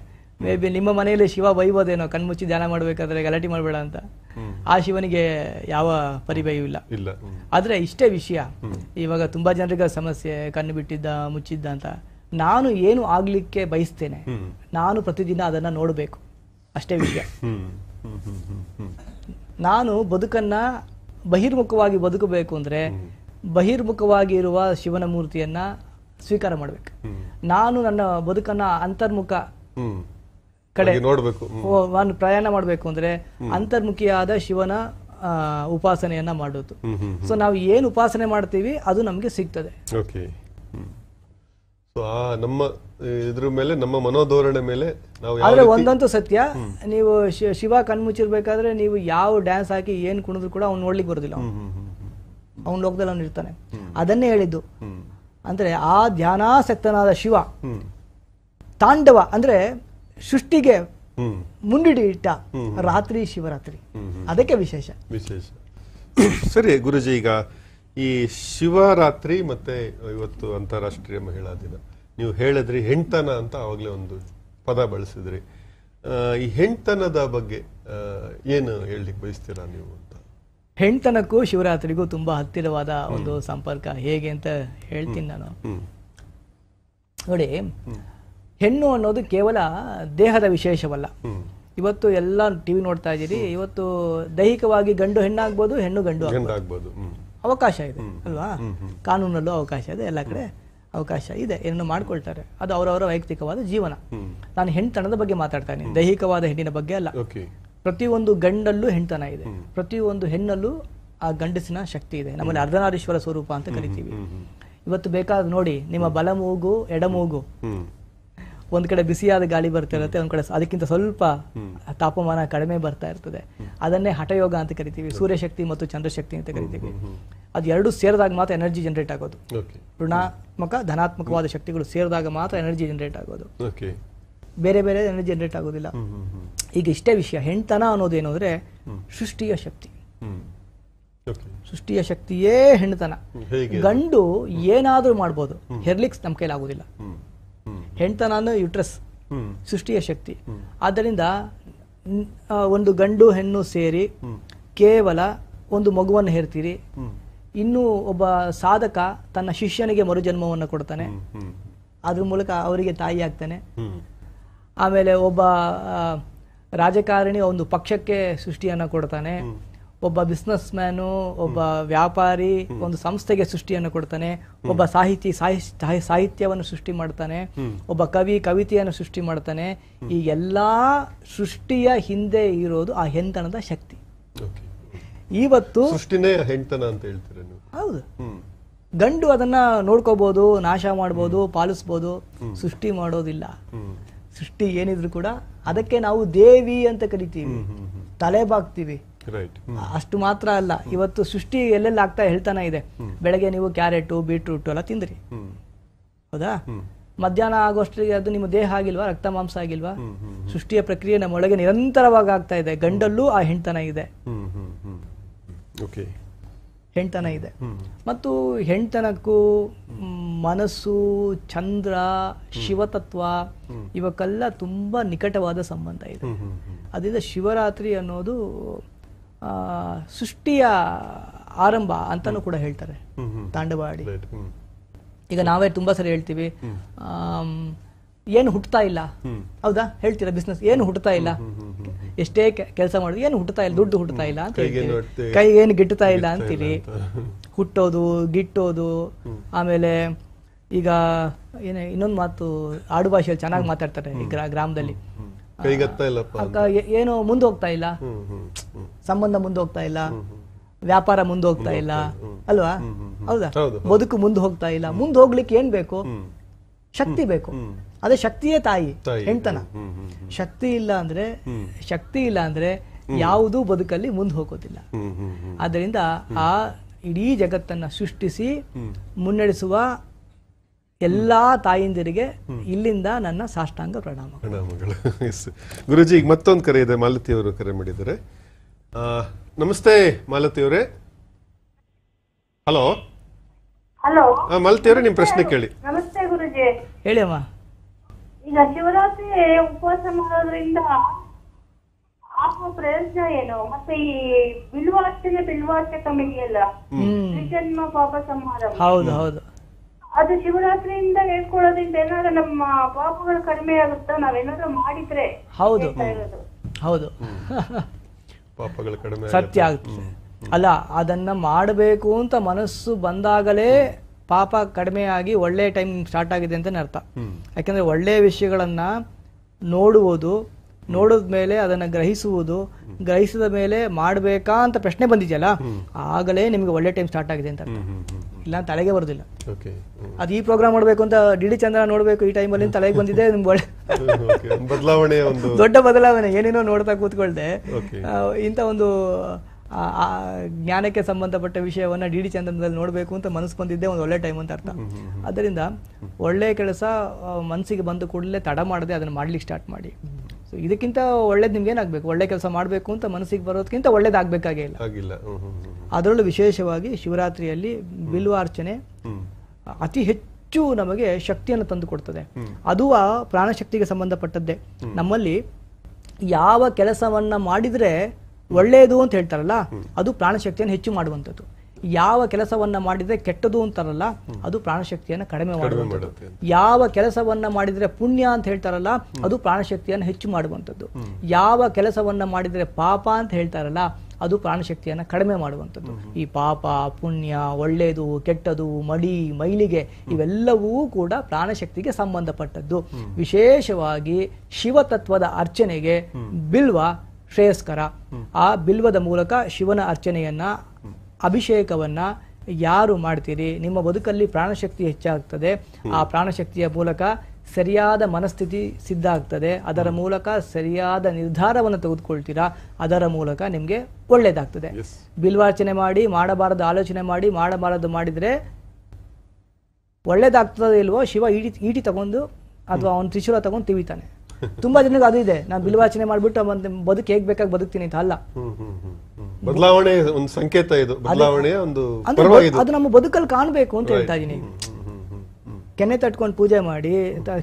ಮೇ ಬಿ ನಿಮ್ಮ ಮನೆಯಲ್ಲಿ ಶಿವ ಬೈಬೋದೇನೋ ಕಣ್ಮುಚ್ಚಿ ಧ್ಯಾನ ಮಾಡಬೇಕಾದ್ರೆ ಗಲಾಟೆ ಮಾಡಬೇಡ ಅಂತ ಆ ಶಿವನಿಗೆ ಯಾವ ಪರಿಭಯವಿಲ್ಲ ಇಲ್ಲ ಆದ್ರೆ ಇಷ್ಟೇ ವಿಷಯ ಇವಾಗ ತುಂಬಾ ಜನರಿಗೆ ಸಮಸ್ಯೆ ಕಣ್ಣು ಬಿಟ್ಟಿದ್ದ ಮುಚ್ಚಿದ್ದ ಅಂತ ನಾನು ಏನು ಆಗ್ಲಿಕ್ಕೆ ಬಯಸ್ತೇನೆ ನಾನು ಪ್ರತಿದಿನ ಅದನ್ನ ನೋಡಬೇಕು ಅಷ್ಟೇ ವಿಷಯ ನಾನು ಬದುಕನ್ನ ಬಹಿರ್ಮುಖವಾಗಿ ಬದುಕಬೇಕು ಅಂದ್ರೆ ಬಹಿರ್ಮುಖವಾಗಿ ಇರುವ ಶಿವನ ಮೂರ್ತಿಯನ್ನ ಸ್ವೀಕಾರ ಮಾಡಬೇಕು ನಾನು ನನ್ನ ಬದುಕನ್ನ ಅಂತರ್ಮುಖ ಕಡೆ ನೋಡಬೇಕು ನಾನು ಪ್ರಯಾಣ ಮಾಡಬೇಕು ಅಂದ್ರೆ ಅಂತರ್ಮುಖಿಯಾದ ಶಿವನ ಉಪಾಸನೆಯನ್ನ ಮಾಡೋದು ಸೊ ನಾವು ಏನು ಉಪಾಸನೆ ಮಾಡ್ತೀವಿ ಅದು ನಮಗೆ ಸಿಗ್ತದೆ ಓಕೆ ಆ ನಮ್ಮ ಮೇಲೆ ನಮ್ಮ ಮನೋಧೋರಣೆ ಮೇಲೆ ನಾವು ಆದ್ರೆ ಒಂದಂತೂ ಸತ್ಯ ನೀವು ಶಿವ ಕಣ್ಮುಚ್ಚಿರ್ಬೇಕಾದ್ರೆ ನೀವು ಯಾವ ಡ್ಯಾನ್ಸ್ ಹಾಕಿ ಏನ್ ಕುಣಿದ್ರು ಕೂಡ ಅವ್ನು ನೋಡ್ಲಿಕ್ಕೆ ಬರೋದಿಲ್ಲ ಅವ್ನ ಲೋಕದಲ್ಲಿ ಅವ್ನು ಇರ್ತಾನೆ ಅದನ್ನೇ ಹೇಳಿದ್ದು ಅಂದ್ರೆ ಆ ಧ್ಯಾನಾಸಕ್ತನಾದ ಶಿವ ತಾಂಡವ ಅಂದ್ರೆ ಸೃಷ್ಟಿಗೆ ಮುಂದಿಡಿ ಇಟ್ಟ ರಾತ್ರಿ ಶಿವರಾತ್ರಿ ಅದಕ್ಕೆ ವಿಶೇಷ ವಿಶೇಷ ಸರಿ ಗುರುಜಿ ಈಗ ಈ ಶಿವರಾತ್ರಿ ಮತ್ತೆ ಇವತ್ತು ಅಂತಾರಾಷ್ಟ್ರೀಯ ಮಹಿಳಾ ದಿನ ನೀವು ಹೇಳಿದ್ರಿ ಹೆಣ್ತನ ಅಂತ ಆವಾಗಲೇ ಒಂದು ಪದ ಬಳಸಿದ್ರಿ ಈ ಹೆಣ್ತನದ ಬಗ್ಗೆ ಏನು ಹೇಳಲಿಕ್ಕೆ ಬಯಸ್ತೀರಾ ನೀವು ಅಂತ ಹೆಣ್ತನಕ್ಕೂ ಶಿವರಾತ್ರಿಗೂ ತುಂಬಾ ಹತ್ತಿರವಾದ ಒಂದು ಸಂಪರ್ಕ ಹೇಗೆ ಅಂತ ಹೇಳ್ತೀನಿ ನಾನು ನೋಡಿ ಹೆಣ್ಣು ಅನ್ನೋದು ಕೇವಲ ದೇಹದ ವಿಶೇಷವಲ್ಲ ಇವತ್ತು ಎಲ್ಲ ಟಿವಿ ನೋಡ್ತಾ ಇದೀರಿ ಇವತ್ತು ದೈಹಿಕವಾಗಿ ಗಂಡು ಹೆಣ್ಣಾಗ್ಬೋದು ಹೆಣ್ಣು ಗಂಡು ಆಗ್ಬೋದು ಅವಕಾಶ ಇದೆ ಅಲ್ವಾ ಕಾನೂನಲ್ಲೂ ಅವಕಾಶ ಇದೆ ಎಲ್ಲ ಕಡೆ ಅವಕಾಶ ಇದೆ ಏನನ್ನು ಮಾಡ್ಕೊಳ್ತಾರೆ ಅದು ಅವರವರ ವೈಯಕ್ತಿಕವಾದ ಜೀವನ ನಾನು ಹೆಣ್ತನದ ಬಗ್ಗೆ ಮಾತಾಡ್ತಾನೆ ದೈಹಿಕವಾದ ಹೆಣ್ಣಿನ ಬಗ್ಗೆ ಅಲ್ಲ ಪ್ರತಿಯೊಂದು ಗಂಡಲ್ಲೂ ಹೆಣ್ತನ ಇದೆ ಪ್ರತಿಯೊಂದು ಹೆಣ್ಣಲ್ಲೂ ಆ ಗಂಡಸಿನ ಶಕ್ತಿ ಇದೆ ನಮ್ಮಲ್ಲಿ ಅರ್ಧನಾರೀಶ್ವರ ಸ್ವರೂಪ ಅಂತ ಕರಿತೀವಿ ಇವತ್ತು ಬೇಕಾದ್ರೆ ನೋಡಿ ನಿಮ್ಮ ಬಲ ಮೂಗು ಎಡ ಮೂಗು ಒಂದ್ ಕಡೆ ಬಿಸಿಯಾದ ಗಾಳಿ ಬರ್ತಾ ಇರುತ್ತೆ ಒಂದ್ ಕಡೆ ಅದಕ್ಕಿಂತ ಸ್ವಲ್ಪ ತಾಪಮಾನ ಕಡಿಮೆ ಬರ್ತಾ ಇರ್ತದೆ ಅದನ್ನೇ ಹಠಯೋಗ ಅಂತ ಕರಿತೀವಿ ಸೂರ್ಯಶಕ್ತಿ ಮತ್ತು ಚಂದ್ರಶಕ್ತಿ ಅಂತ ಕರಿತೀವಿ ಅದು ಎರಡು ಸೇರಿದಾಗ ಮಾತ್ರ ಎನರ್ಜಿ ಜನರೇಟ್ ಆಗೋದು ಋಣಾತ್ಮಕ ಧನಾತ್ಮಕವಾದ ಶಕ್ತಿಗಳು ಸೇರಿದಾಗ ಮಾತ್ರ ಎನರ್ಜಿ ಜನರೇಟ್ ಆಗೋದು ಬೇರೆ ಬೇರೆ ಎನರ್ಜಿ ಜನರೇಟ್ ಆಗೋದಿಲ್ಲ ಈಗ ಇಷ್ಟೇ ವಿಷಯ ಹೆಣ್ತನ ಅನ್ನೋದೇನು ಅಂದ್ರೆ ಸೃಷ್ಟಿಯ ಶಕ್ತಿ ಸೃಷ್ಟಿಯ ಶಕ್ತಿಯೇ ಹೆಣ್ತನ ಗಂಡು ಏನಾದ್ರೂ ಮಾಡ್ಬೋದು ಹೆರ್ಲಿಕ್ಸ್ ನಮ್ಮ ಕೈಲಾಗುದಿಲ್ಲ ಹೆಂಡತನ ಅನ್ನೋ ಯುಟ್ರಸ್ ಸೃಷ್ಟಿಯ ಶಕ್ತಿ ಆದ್ದರಿಂದ ಒಂದು ಗಂಡು ಹೆಣ್ಣು ಸೇರಿ ಕೇವಲ ಒಂದು ಮಗುವನ್ನು ಹೇರ್ತೀರಿ ಇನ್ನೂ ಒಬ್ಬ ಸಾಧಕ ತನ್ನ ಶಿಷ್ಯನಿಗೆ ಮರುಜನ್ಮವನ್ನು ಕೊಡ್ತಾನೆ ಅದ್ರ ಮೂಲಕ ಅವರಿಗೆ ತಾಯಿ ಆಗ್ತಾನೆ ಆಮೇಲೆ ಒಬ್ಬ ರಾಜಕಾರಣಿ ಒಂದು ಪಕ್ಷಕ್ಕೆ ಸೃಷ್ಟಿಯನ್ನು ಕೊಡ್ತಾನೆ ಒಬ್ಬ ಬಿಸ್ನೆಸ್ ಮ್ಯಾನು ಒಬ್ಬ ವ್ಯಾಪಾರಿ ಒಂದು ಸಂಸ್ಥೆಗೆ ಸೃಷ್ಟಿಯನ್ನು ಕೊಡ್ತಾನೆ ಒಬ್ಬ ಸಾಹಿತಿ ಸಾಹಿತ್ಯವನ್ನು ಸೃಷ್ಟಿ ಮಾಡ್ತಾನೆ ಒಬ್ಬ ಕವಿ ಕವಿತೆಯನ್ನು ಸೃಷ್ಟಿ ಮಾಡ್ತಾನೆ ಈ ಎಲ್ಲಾ ಸೃಷ್ಟಿಯ ಹಿಂದೆ ಇರೋದು ಆ ಹೆಂತನದ ಶಕ್ತಿ ಇವತ್ತು ಹೆಂತನ ಅಂತ ಹೌದು ಗಂಡು ಅದನ್ನ ನೋಡ್ಕೋಬಹುದು ನಾಶ ಮಾಡಬಹುದು ಪಾಲಿಸ್ಬೋದು ಸೃಷ್ಟಿ ಮಾಡೋದಿಲ್ಲ ಸೃಷ್ಟಿ ಏನಿದ್ರು ಕೂಡ ಅದಕ್ಕೆ ನಾವು ದೇವಿ ಅಂತ ಕರಿತೀವಿ ತಲೆ ಬಾಗ್ತೀವಿ ಅಷ್ಟು ಮಾತ್ರ ಅಲ್ಲ ಇವತ್ತು ಸೃಷ್ಟಿ ಎಲ್ಲೆಲ್ಲ ಆಗ್ತಾ ಹೇಳ್ತಾನೆ ಇದೆ ಬೆಳಗ್ಗೆ ನೀವು ಕ್ಯಾರೆಟು ಬೀಟ್ರೂಟು ಎಲ್ಲ ತಿಂದ್ರಿ ಹೌದಾ ಮಧ್ಯಾಹ್ನ ಆಗೋಷ್ಟಿಗೆ ಅದು ನಿಮ್ಮ ದೇಹ ಆಗಿಲ್ವಾ ರಕ್ತ ಮಾಂಸ ಆಗಿಲ್ವಾ ಸೃಷ್ಟಿಯ ಪ್ರಕ್ರಿಯೆ ನಮ್ಮೊಳಗೆ ನಿರಂತರವಾಗಿ ಆಗ್ತಾ ಇದೆ ಗಂಡಲ್ಲೂ ಆ ಹೆಣ್ತನ ಇದೆ ಹೆಣ್ತನ ಇದೆ ಮತ್ತು ಹೆಣ್ತನಕ್ಕೂ ಮನಸ್ಸು ಚಂದ್ರ ಶಿವತತ್ವ ಇವಕ್ಕೆಲ್ಲ ತುಂಬಾ ನಿಕಟವಾದ ಸಂಬಂಧ ಇದೆ ಅದರಿಂದ ಶಿವರಾತ್ರಿ ಅನ್ನೋದು ಸೃಷ್ಟಿಯ ಆರಂಭ ಅಂತಾನು ಕೂಡ ಹೇಳ್ತಾರೆ ತಾಂಡವಾಡಿ ಈಗ ನಾವೇ ತುಂಬಾ ಸರಿ ಹೇಳ್ತೀವಿ ಏನು ಹುಟ್ಟತಾ ಇಲ್ಲ ಹೌದಾ ಹೇಳ್ತೀರಾ ಬಿಸ್ನೆಸ್ ಏನು ಹುಟ್ತಾ ಇಲ್ಲ ಎಷ್ಟೇ ಕೆಲಸ ಮಾಡುದು ಏನು ಹುಟ್ಟತಾ ಇಲ್ಲ ದುಡ್ಡು ಹುಟ್ಟತಾ ಇಲ್ಲ ಅಂತ ಕೈ ಏನು ಗಿಟ್ಟತಾ ಇಲ್ಲ ಅಂತೀರಿ ಹುಟ್ಟೋದು ಗಿಟ್ಟೋದು ಆಮೇಲೆ ಈಗ ಏನೇ ಇನ್ನೊಂದು ಮಾತು ಆಡು ಭಾಷೆಯಲ್ಲಿ ಚೆನ್ನಾಗಿ ಮಾತಾಡ್ತಾರೆ ಈ ಗ್ರಾಮದಲ್ಲಿ ಇಲ್ಲಪ್ಪ ಏನು ಮುಂದೋಗ್ತಾ ಇಲ್ಲ ಸಂಬಂಧ ಮುಂದೋಗ್ತಾ ಇಲ್ಲ ವ್ಯಾಪಾರ ಮುಂದೋಗ್ತಾ ಇಲ್ಲ ಅಲ್ವಾ ಹೌದಾ ಬದುಕು ಮುಂದೆ ಹೋಗ್ತಾ ಇಲ್ಲ ಮುಂದೆ ಹೋಗ್ಲಿಕ್ಕೆ ಏನ್ ಬೇಕು ಶಕ್ತಿ ಬೇಕು ಅದೇ ಶಕ್ತಿಯೇ ತಾಯಿ ಹೆಣ್ತನ ಶಕ್ತಿ ಇಲ್ಲ ಅಂದ್ರೆ ಶಕ್ತಿ ಇಲ್ಲ ಅಂದ್ರೆ ಯಾವುದೂ ಬದುಕಲ್ಲಿ ಮುಂದೆ ಹೋಗೋದಿಲ್ಲ ಆದ್ರಿಂದ ಆ ಇಡೀ ಜಗತ್ತನ್ನ ಸೃಷ್ಟಿಸಿ ಮುನ್ನಡೆಸುವ ಎಲ್ಲಾ ತಾಯಿಂದಿರಿಗೆ ಇಲ್ಲಿಂದ ನನ್ನ ಸಾಷ್ಟಾಂಗ ಪ್ರಣಾಮ ಪ್ರಣಾಮಗಳು ಗುರುಜಿ ಈಗ ಮತ್ತೊಂದು ಕರೆ ಇದೆ ಮಾಲತಿ ಅವರು ಕರೆ ಮಾಡಿದ್ದಾರೆ ನಮಸ್ತೆ ಮಾಲತಿ ಅವರೇ ಹಲೋ ಹಲೋ ಮಾಲತಿ ಅವರೇ ನಿಮ್ ಪ್ರಶ್ನೆ ಕೇಳಿ ನಮಸ್ತೆ ಗುರುಜಿ ಹೇಳಿ ಅಮ್ಮ ಈಗ ಶಿವರಾತ್ರಿ ಉಪವಾಸ ಮಾಡೋದ್ರಿಂದ ಆತ್ಮ ಪ್ರಯೋಜನ ಏನು ಮತ್ತೆ ಈ ಬಿಲ್ವಾರ್ಚನೆ ಬಿಲ್ವಾರ್ಚಕ ಮಿಲಿಯಲ್ಲ ಜನ್ಮ ಪಾಪ ಸಂಹಾರ ಹೌದು ಹೌದು ಅದು ಶಿವರಾತ್ರಿಯಿಂದ ಹೇಳ್ಕೊಳ್ಳೋದ್ರಿಂದ ಏನಾದ್ರೂ ನಮ್ಮ ಪಾಪಗಳು ಕಡಿಮೆ ಆಗುತ್ತಾ ನಾವೇನಾದ್ರೂ ಮಾಡಿದ್ರೆ ಹೌದು ಹೌದು ಪಾಪಗಳು ಕಡಿಮೆ ಸತ್ಯ ಆಗುತ್ತೆ ಅಲ್ಲ ಅದನ್ನ ಮಾಡಬೇಕು ಅಂತ ಮನಸ್ಸು ಬಂದಾಗಲೇ ಪಾಪ ಕಡಿಮೆ ಆಗಿ ಒಳ್ಳೆ ಟೈಮ್ ಸ್ಟಾರ್ಟ್ ಆಗಿದೆ ಅಂತ ಅರ್ಥ ಯಾಕೆಂದ್ರೆ ಒಳ್ಳೆಯ ವಿಷಯಗಳನ್ನ ನೋಡುವುದು ನೋಡಿದ ಮೇಲೆ ಅದನ್ನ ಗ್ರಹಿಸುವುದು ಗ್ರಹಿಸಿದ ಮೇಲೆ ಮಾಡಬೇಕಾ ಅಂತ ಪ್ರಶ್ನೆ ಬಂದಿದೆಯಲ್ಲ ಆಗಲೇ ನಿಮ್ಗೆ ಒಳ್ಳೆ ಟೈಮ್ ಸ್ಟಾರ್ಟ್ ಆಗಿದೆ ಅಂತ ಇಲ್ಲ ತಲೆಗೆ ಬರುದಿಲ್ಲ ಅದು ಈ ಪ್ರೋಗ್ರಾಮ್ ಮಾಡಬೇಕು ಅಂತ ಡಿ ಡಿ ಚಂದ್ರ ನೋಡಬೇಕು ಈ ಟೈಮಲ್ಲಿ ತಲೆಗೆ ಬಂದಿದೆ ನಿಮ್ಗೆ ಒಳ್ಳೆ ಬದಲಾವಣೆ ದೊಡ್ಡ ಬದಲಾವಣೆ ಏನೇನೋ ನೋಡ್ತಾ ಕೂತ್ಕೊಳ್ದೆ ಇಂತ ಒಂದು ಜ್ಞಾನಕ್ಕೆ ಸಂಬಂಧಪಟ್ಟ ವಿಷಯವನ್ನ ಡಿ ಡಿ ಚಂದ್ರದಲ್ಲಿ ನೋಡಬೇಕು ಅಂತ ಮನಸ್ಸು ಬಂದಿದ್ದೆ ಒಂದು ಒಳ್ಳೆ ಟೈಮ್ ಅಂತ ಅರ್ಥ ಅದರಿಂದ ಒಳ್ಳೆ ಕೆಲಸ ಮನಸ್ಸಿಗೆ ಬಂದು ಕೂಡಲೇ ತಡ ಮಾಡದೆ ಅದನ್ನು ಮಾಡ್ಲಿಕ್ಕೆ ಸ್ಟಾರ್ಟ್ ಮಾಡಿ ಸೊ ಇದಕ್ಕಿಂತ ಒಳ್ಳೇದು ನಿಮ್ಗೆ ಏನಾಗಬೇಕು ಒಳ್ಳೆ ಕೆಲಸ ಮಾಡಬೇಕು ಅಂತ ಮನಸ್ಸಿಗೆ ಬರೋದಕ್ಕಿಂತ ಒಳ್ಳೇದಾಗಬೇಕಾಗೇ ಇಲ್ಲ ಅದರಲ್ಲೂ ವಿಶೇಷವಾಗಿ ಶಿವರಾತ್ರಿಯಲ್ಲಿ ಬಿಲ್ವಾರ್ಚನೆ ಅತಿ ಹೆಚ್ಚು ನಮಗೆ ಶಕ್ತಿಯನ್ನು ತಂದು ಕೊಡ್ತದೆ ಅದು ಆ ಪ್ರಾಣಶಕ್ತಿಗೆ ಸಂಬಂಧಪಟ್ಟದ್ದೇ ನಮ್ಮಲ್ಲಿ ಯಾವ ಕೆಲಸವನ್ನ ಮಾಡಿದ್ರೆ ಒಳ್ಳೆಯದು ಅಂತ ಹೇಳ್ತಾರಲ್ಲ ಅದು ಪ್ರಾಣಶಕ್ತಿಯನ್ನು ಹೆಚ್ಚು ಮಾಡುವಂಥದ್ದು ಯಾವ ಕೆಲಸವನ್ನ ಮಾಡಿದ್ರೆ ಕೆಟ್ಟದು ಅಂತಾರಲ್ಲ ಅದು ಪ್ರಾಣಶಕ್ತಿಯನ್ನು ಕಡಿಮೆ ಮಾಡುವಂಥದ್ದು ಯಾವ ಕೆಲಸವನ್ನ ಮಾಡಿದ್ರೆ ಪುಣ್ಯ ಅಂತ ಹೇಳ್ತಾರಲ್ಲ ಅದು ಪ್ರಾಣಶಕ್ತಿಯನ್ನು ಹೆಚ್ಚು ಮಾಡುವಂಥದ್ದು ಯಾವ ಕೆಲಸವನ್ನ ಮಾಡಿದ್ರೆ ಪಾಪ ಅಂತ ಹೇಳ್ತಾರಲ್ಲ ಅದು ಪ್ರಾಣಶಕ್ತಿಯನ್ನು ಕಡಿಮೆ ಮಾಡುವಂಥದ್ದು ಈ ಪಾಪ ಪುಣ್ಯ ಒಳ್ಳೆಯದು ಕೆಟ್ಟದು ಮಡಿ ಮೈಲಿಗೆ ಇವೆಲ್ಲವೂ ಕೂಡ ಪ್ರಾಣಶಕ್ತಿಗೆ ಸಂಬಂಧಪಟ್ಟದ್ದು ವಿಶೇಷವಾಗಿ ಶಿವತತ್ವದ ಅರ್ಚನೆಗೆ ಬಿಲ್ವ ಶ್ರೇಯಸ್ಕರ ಆ ಬಿಲ್ವದ ಮೂಲಕ ಶಿವನ ಅರ್ಚನೆಯನ್ನ ಅಭಿಷೇಕವನ್ನು ಯಾರು ಮಾಡ್ತೀರಿ ನಿಮ್ಮ ಬದುಕಲ್ಲಿ ಪ್ರಾಣಶಕ್ತಿ ಹೆಚ್ಚಾಗ್ತದೆ ಆ ಪ್ರಾಣಶಕ್ತಿಯ ಮೂಲಕ ಸರಿಯಾದ ಮನಸ್ಥಿತಿ ಸಿದ್ಧ ಆಗ್ತದೆ ಅದರ ಮೂಲಕ ಸರಿಯಾದ ನಿರ್ಧಾರವನ್ನು ತೆಗೆದುಕೊಳ್ತೀರಾ ಅದರ ಮೂಲಕ ನಿಮಗೆ ಒಳ್ಳೆಯದಾಗ್ತದೆ ಬಿಲ್ವಾರ್ಚನೆ ಮಾಡಿ ಮಾಡಬಾರದು ಆಲೋಚನೆ ಮಾಡಿ ಮಾಡಬಾರದು ಮಾಡಿದರೆ ಒಳ್ಳೇದಾಗ್ತದೆ ಇಲ್ವೋ ಶಿವ ಈಟಿ ಈಟಿ ತಗೊಂಡು ಅಥವಾ ಅವನು ತ್ರಿಶೂಲ ತಗೊಂಡು ತಿವಿತಾನೆ ತುಂಬಾ ಜನಕ್ಕೆ ಅದು ಇದೆ ನಾನು ಬಿಲ್ವಾಚನೆ ಮಾಡ್ಬಿಟ್ಟು ಬದುಕು ಹೇಗ್ ಬೇಕಾಗಿ ಬದುಕ್ತೀನಿ ಅಂತ ಅಲ್ಲ ಬದಲಾವಣೆ ಒಂದು ಸಂಕೇತ ಇದು ಬದಲಾವಣೆ ಒಂದು ಅದು ನಮ್ಮ ಬದುಕಲ್ಲಿ ಕಾಣ್ಬೇಕು ಅಂತ ಹೇಳ್ತಾ ಇದೀನಿ ಕೆನೆ ತಟ್ಕೊಂಡು ಪೂಜೆ ಮಾಡಿ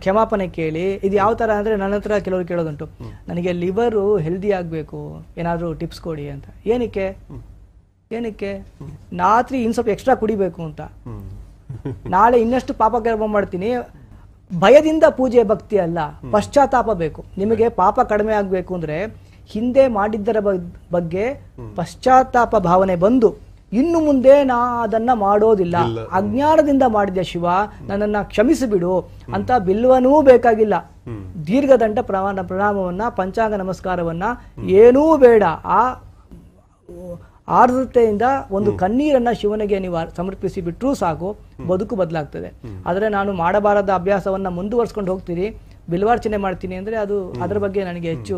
ಕ್ಷಮಾಪಣೆ ಕೇಳಿ ಇದು ಯಾವ ತರ ಅಂದ್ರೆ ನನ್ನ ಹತ್ರ ಕೆಲವರು ಕೇಳೋದುಂಟು ನನಗೆ ಲಿವರು ಹೆಲ್ದಿ ಆಗ್ಬೇಕು ಏನಾದರೂ ಟಿಪ್ಸ್ ಕೊಡಿ ಅಂತ ಏನಕ್ಕೆ ಏನಕ್ಕೆ ರಾತ್ರಿ ಇನ್ ಸ್ವಲ್ಪ ಎಕ್ಸ್ಟ್ರಾ ಕುಡಿಬೇಕು ಅಂತ ನಾಳೆ ಇನ್ನಷ್ಟು ಪಾಪ ಕರ್ಮ ಮಾಡ್ತೀನಿ ಭಯದಿಂದ ಪೂಜೆ ಭಕ್ತಿ ಅಲ್ಲ ಪಶ್ಚಾತ್ತಾಪ ಬೇಕು ನಿಮಗೆ ಪಾಪ ಕಡಿಮೆ ಆಗಬೇಕು ಅಂದ್ರೆ ಹಿಂದೆ ಮಾಡಿದ್ದರ ಬಗ್ಗೆ ಪಶ್ಚಾತ್ತಾಪ ಭಾವನೆ ಬಂದು ಇನ್ನು ಮುಂದೆ ನಾ ಅದನ್ನ ಮಾಡೋದಿಲ್ಲ ಅಜ್ಞಾನದಿಂದ ಮಾಡಿದೆ ಶಿವ ನನ್ನನ್ನ ಕ್ಷಮಿಸಿಬಿಡು ಅಂತ ಬಿಲ್ವನೂ ಬೇಕಾಗಿಲ್ಲ ದೀರ್ಘದಂಡ ಪ್ರಣಾಮವನ್ನ ಪಂಚಾಂಗ ನಮಸ್ಕಾರವನ್ನ ಏನೂ ಬೇಡ ಆ ಆರ್ದ್ರತೆಯಿಂದ ಒಂದು ಕಣ್ಣೀರನ್ನ ಶಿವನಿಗೆ ನೀವು ಸಮರ್ಪಿಸಿ ಬಿಟ್ಟರೂ ಸಾಕು ಬದುಕು ಬದಲಾಗ್ತದೆ ಆದರೆ ನಾನು ಮಾಡಬಾರದ ಅಭ್ಯಾಸವನ್ನ ಮುಂದುವರ್ಸ್ಕೊಂಡು ಹೋಗ್ತೀನಿ ಬಿಲ್ವಾರ್ಚನೆ ಮಾಡ್ತೀನಿ ಅಂದ್ರೆ ಅದು ಅದರ ಬಗ್ಗೆ ನನಗೆ ಹೆಚ್ಚು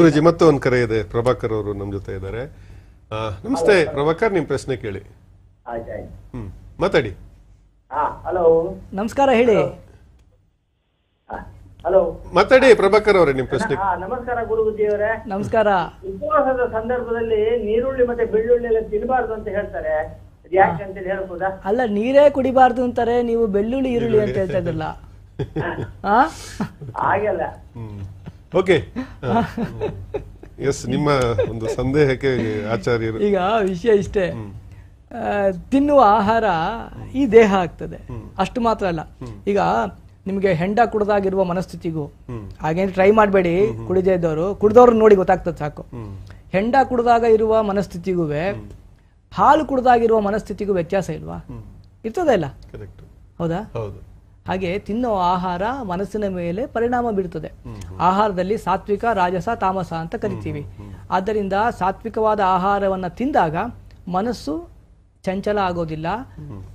ಗುರುಜಿ ಮತ್ತೊಂದು ಕರೆ ಇದೆ ಪ್ರಭಾಕರ್ ಅವರು ನಮ್ಮ ಜೊತೆ ಇದ್ದಾರೆ ನಮಸ್ತೆ ಪ್ರಭಾಕರ್ ನಿಮ್ ಪ್ರಶ್ನೆ ಕೇಳಿ ಮಾತಾಡಿ ನಮಸ್ಕಾರ ಹೇಳಿ ಹಲೋ ಮಾತಾಡಿ ಪ್ರಭಾಕರ್ ಅವರೇ ನಿಮ್ ಪ್ರಶ್ನೆ ನಮಸ್ಕಾರ ಗುರುಗುಜಿಯವರೇ ನಮಸ್ಕಾರ ಉಪವಾಸದ ಸಂದರ್ಭದಲ್ಲಿ ನೀರುಳ್ಳಿ ಮತ್ತೆ ಬೆಳ್ಳುಳ್ಳಿ ಎಲ್ಲ ತಿನ್ನಬಾರ್ದು ಅಂತ ಹೇಳ್ತಾರೆ ಅಲ್ಲ ನೀರೇ ಕುಡಿಬಾರ್ದು ಅಂತಾರೆ ನೀವು ಬೆಳ್ಳುಳ್ಳಿ ಈರುಳ್ಳಿ ಅಂತ ಹೇಳ್ತಾ ಇದ್ರಲ್ಲ ಹಾಗಲ್ಲ ಓಕೆ ಎಸ್ ನಿಮ್ಮ ಒಂದು ಸಂದೇಹಕ್ಕೆ ಆಚಾರ್ಯರು ಈಗ ವಿಷಯ ಇಷ್ಟೇ ತಿನ್ನುವ ಆಹಾರ ಈ ದೇಹ ಆಗ್ತದೆ ಅಷ್ಟು ಮಾತ್ರ ಅಲ್ಲ ಈಗ ನಿಮಗೆ ಹೆಂಡ ಕುಡ್ದಾಗಿರುವ ಮನಸ್ಥಿತಿಗೂ ಹಾಗೇನು ಟ್ರೈ ಮಾಡಬೇಡಿ ಕುಡಿದೇ ಇದ್ದವರು ಕುಡ್ದವ್ರು ನೋಡಿ ಗೊತ್ತಾಗ್ತದೆ ಸಾಕು ಹೆಂಡ ಕುಡ್ದಾಗ ಇರುವ ಮನಸ್ಥಿತಿಗೂ ಹಾಲು ಕುಡ್ದಾಗಿರುವ ಮನಸ್ಥಿತಿಗೂ ವ್ಯತ್ಯಾಸ ಇಲ್ವಾ ಇರ್ತದೆ ಇಲ್ಲ ಹೌದಾ ಹಾಗೆ ತಿನ್ನೋ ಆಹಾರ ಮನಸ್ಸಿನ ಮೇಲೆ ಪರಿಣಾಮ ಬೀರುತ್ತದೆ ಆಹಾರದಲ್ಲಿ ಸಾತ್ವಿಕ ರಾಜಸ ತಾಮಸ ಅಂತ ಕರಿತೀವಿ ಆದ್ದರಿಂದ ಸಾತ್ವಿಕವಾದ ಆಹಾರವನ್ನ ತಿಂದಾಗ ಮನಸ್ಸು ಚಂಚಲ ಆಗೋದಿಲ್ಲ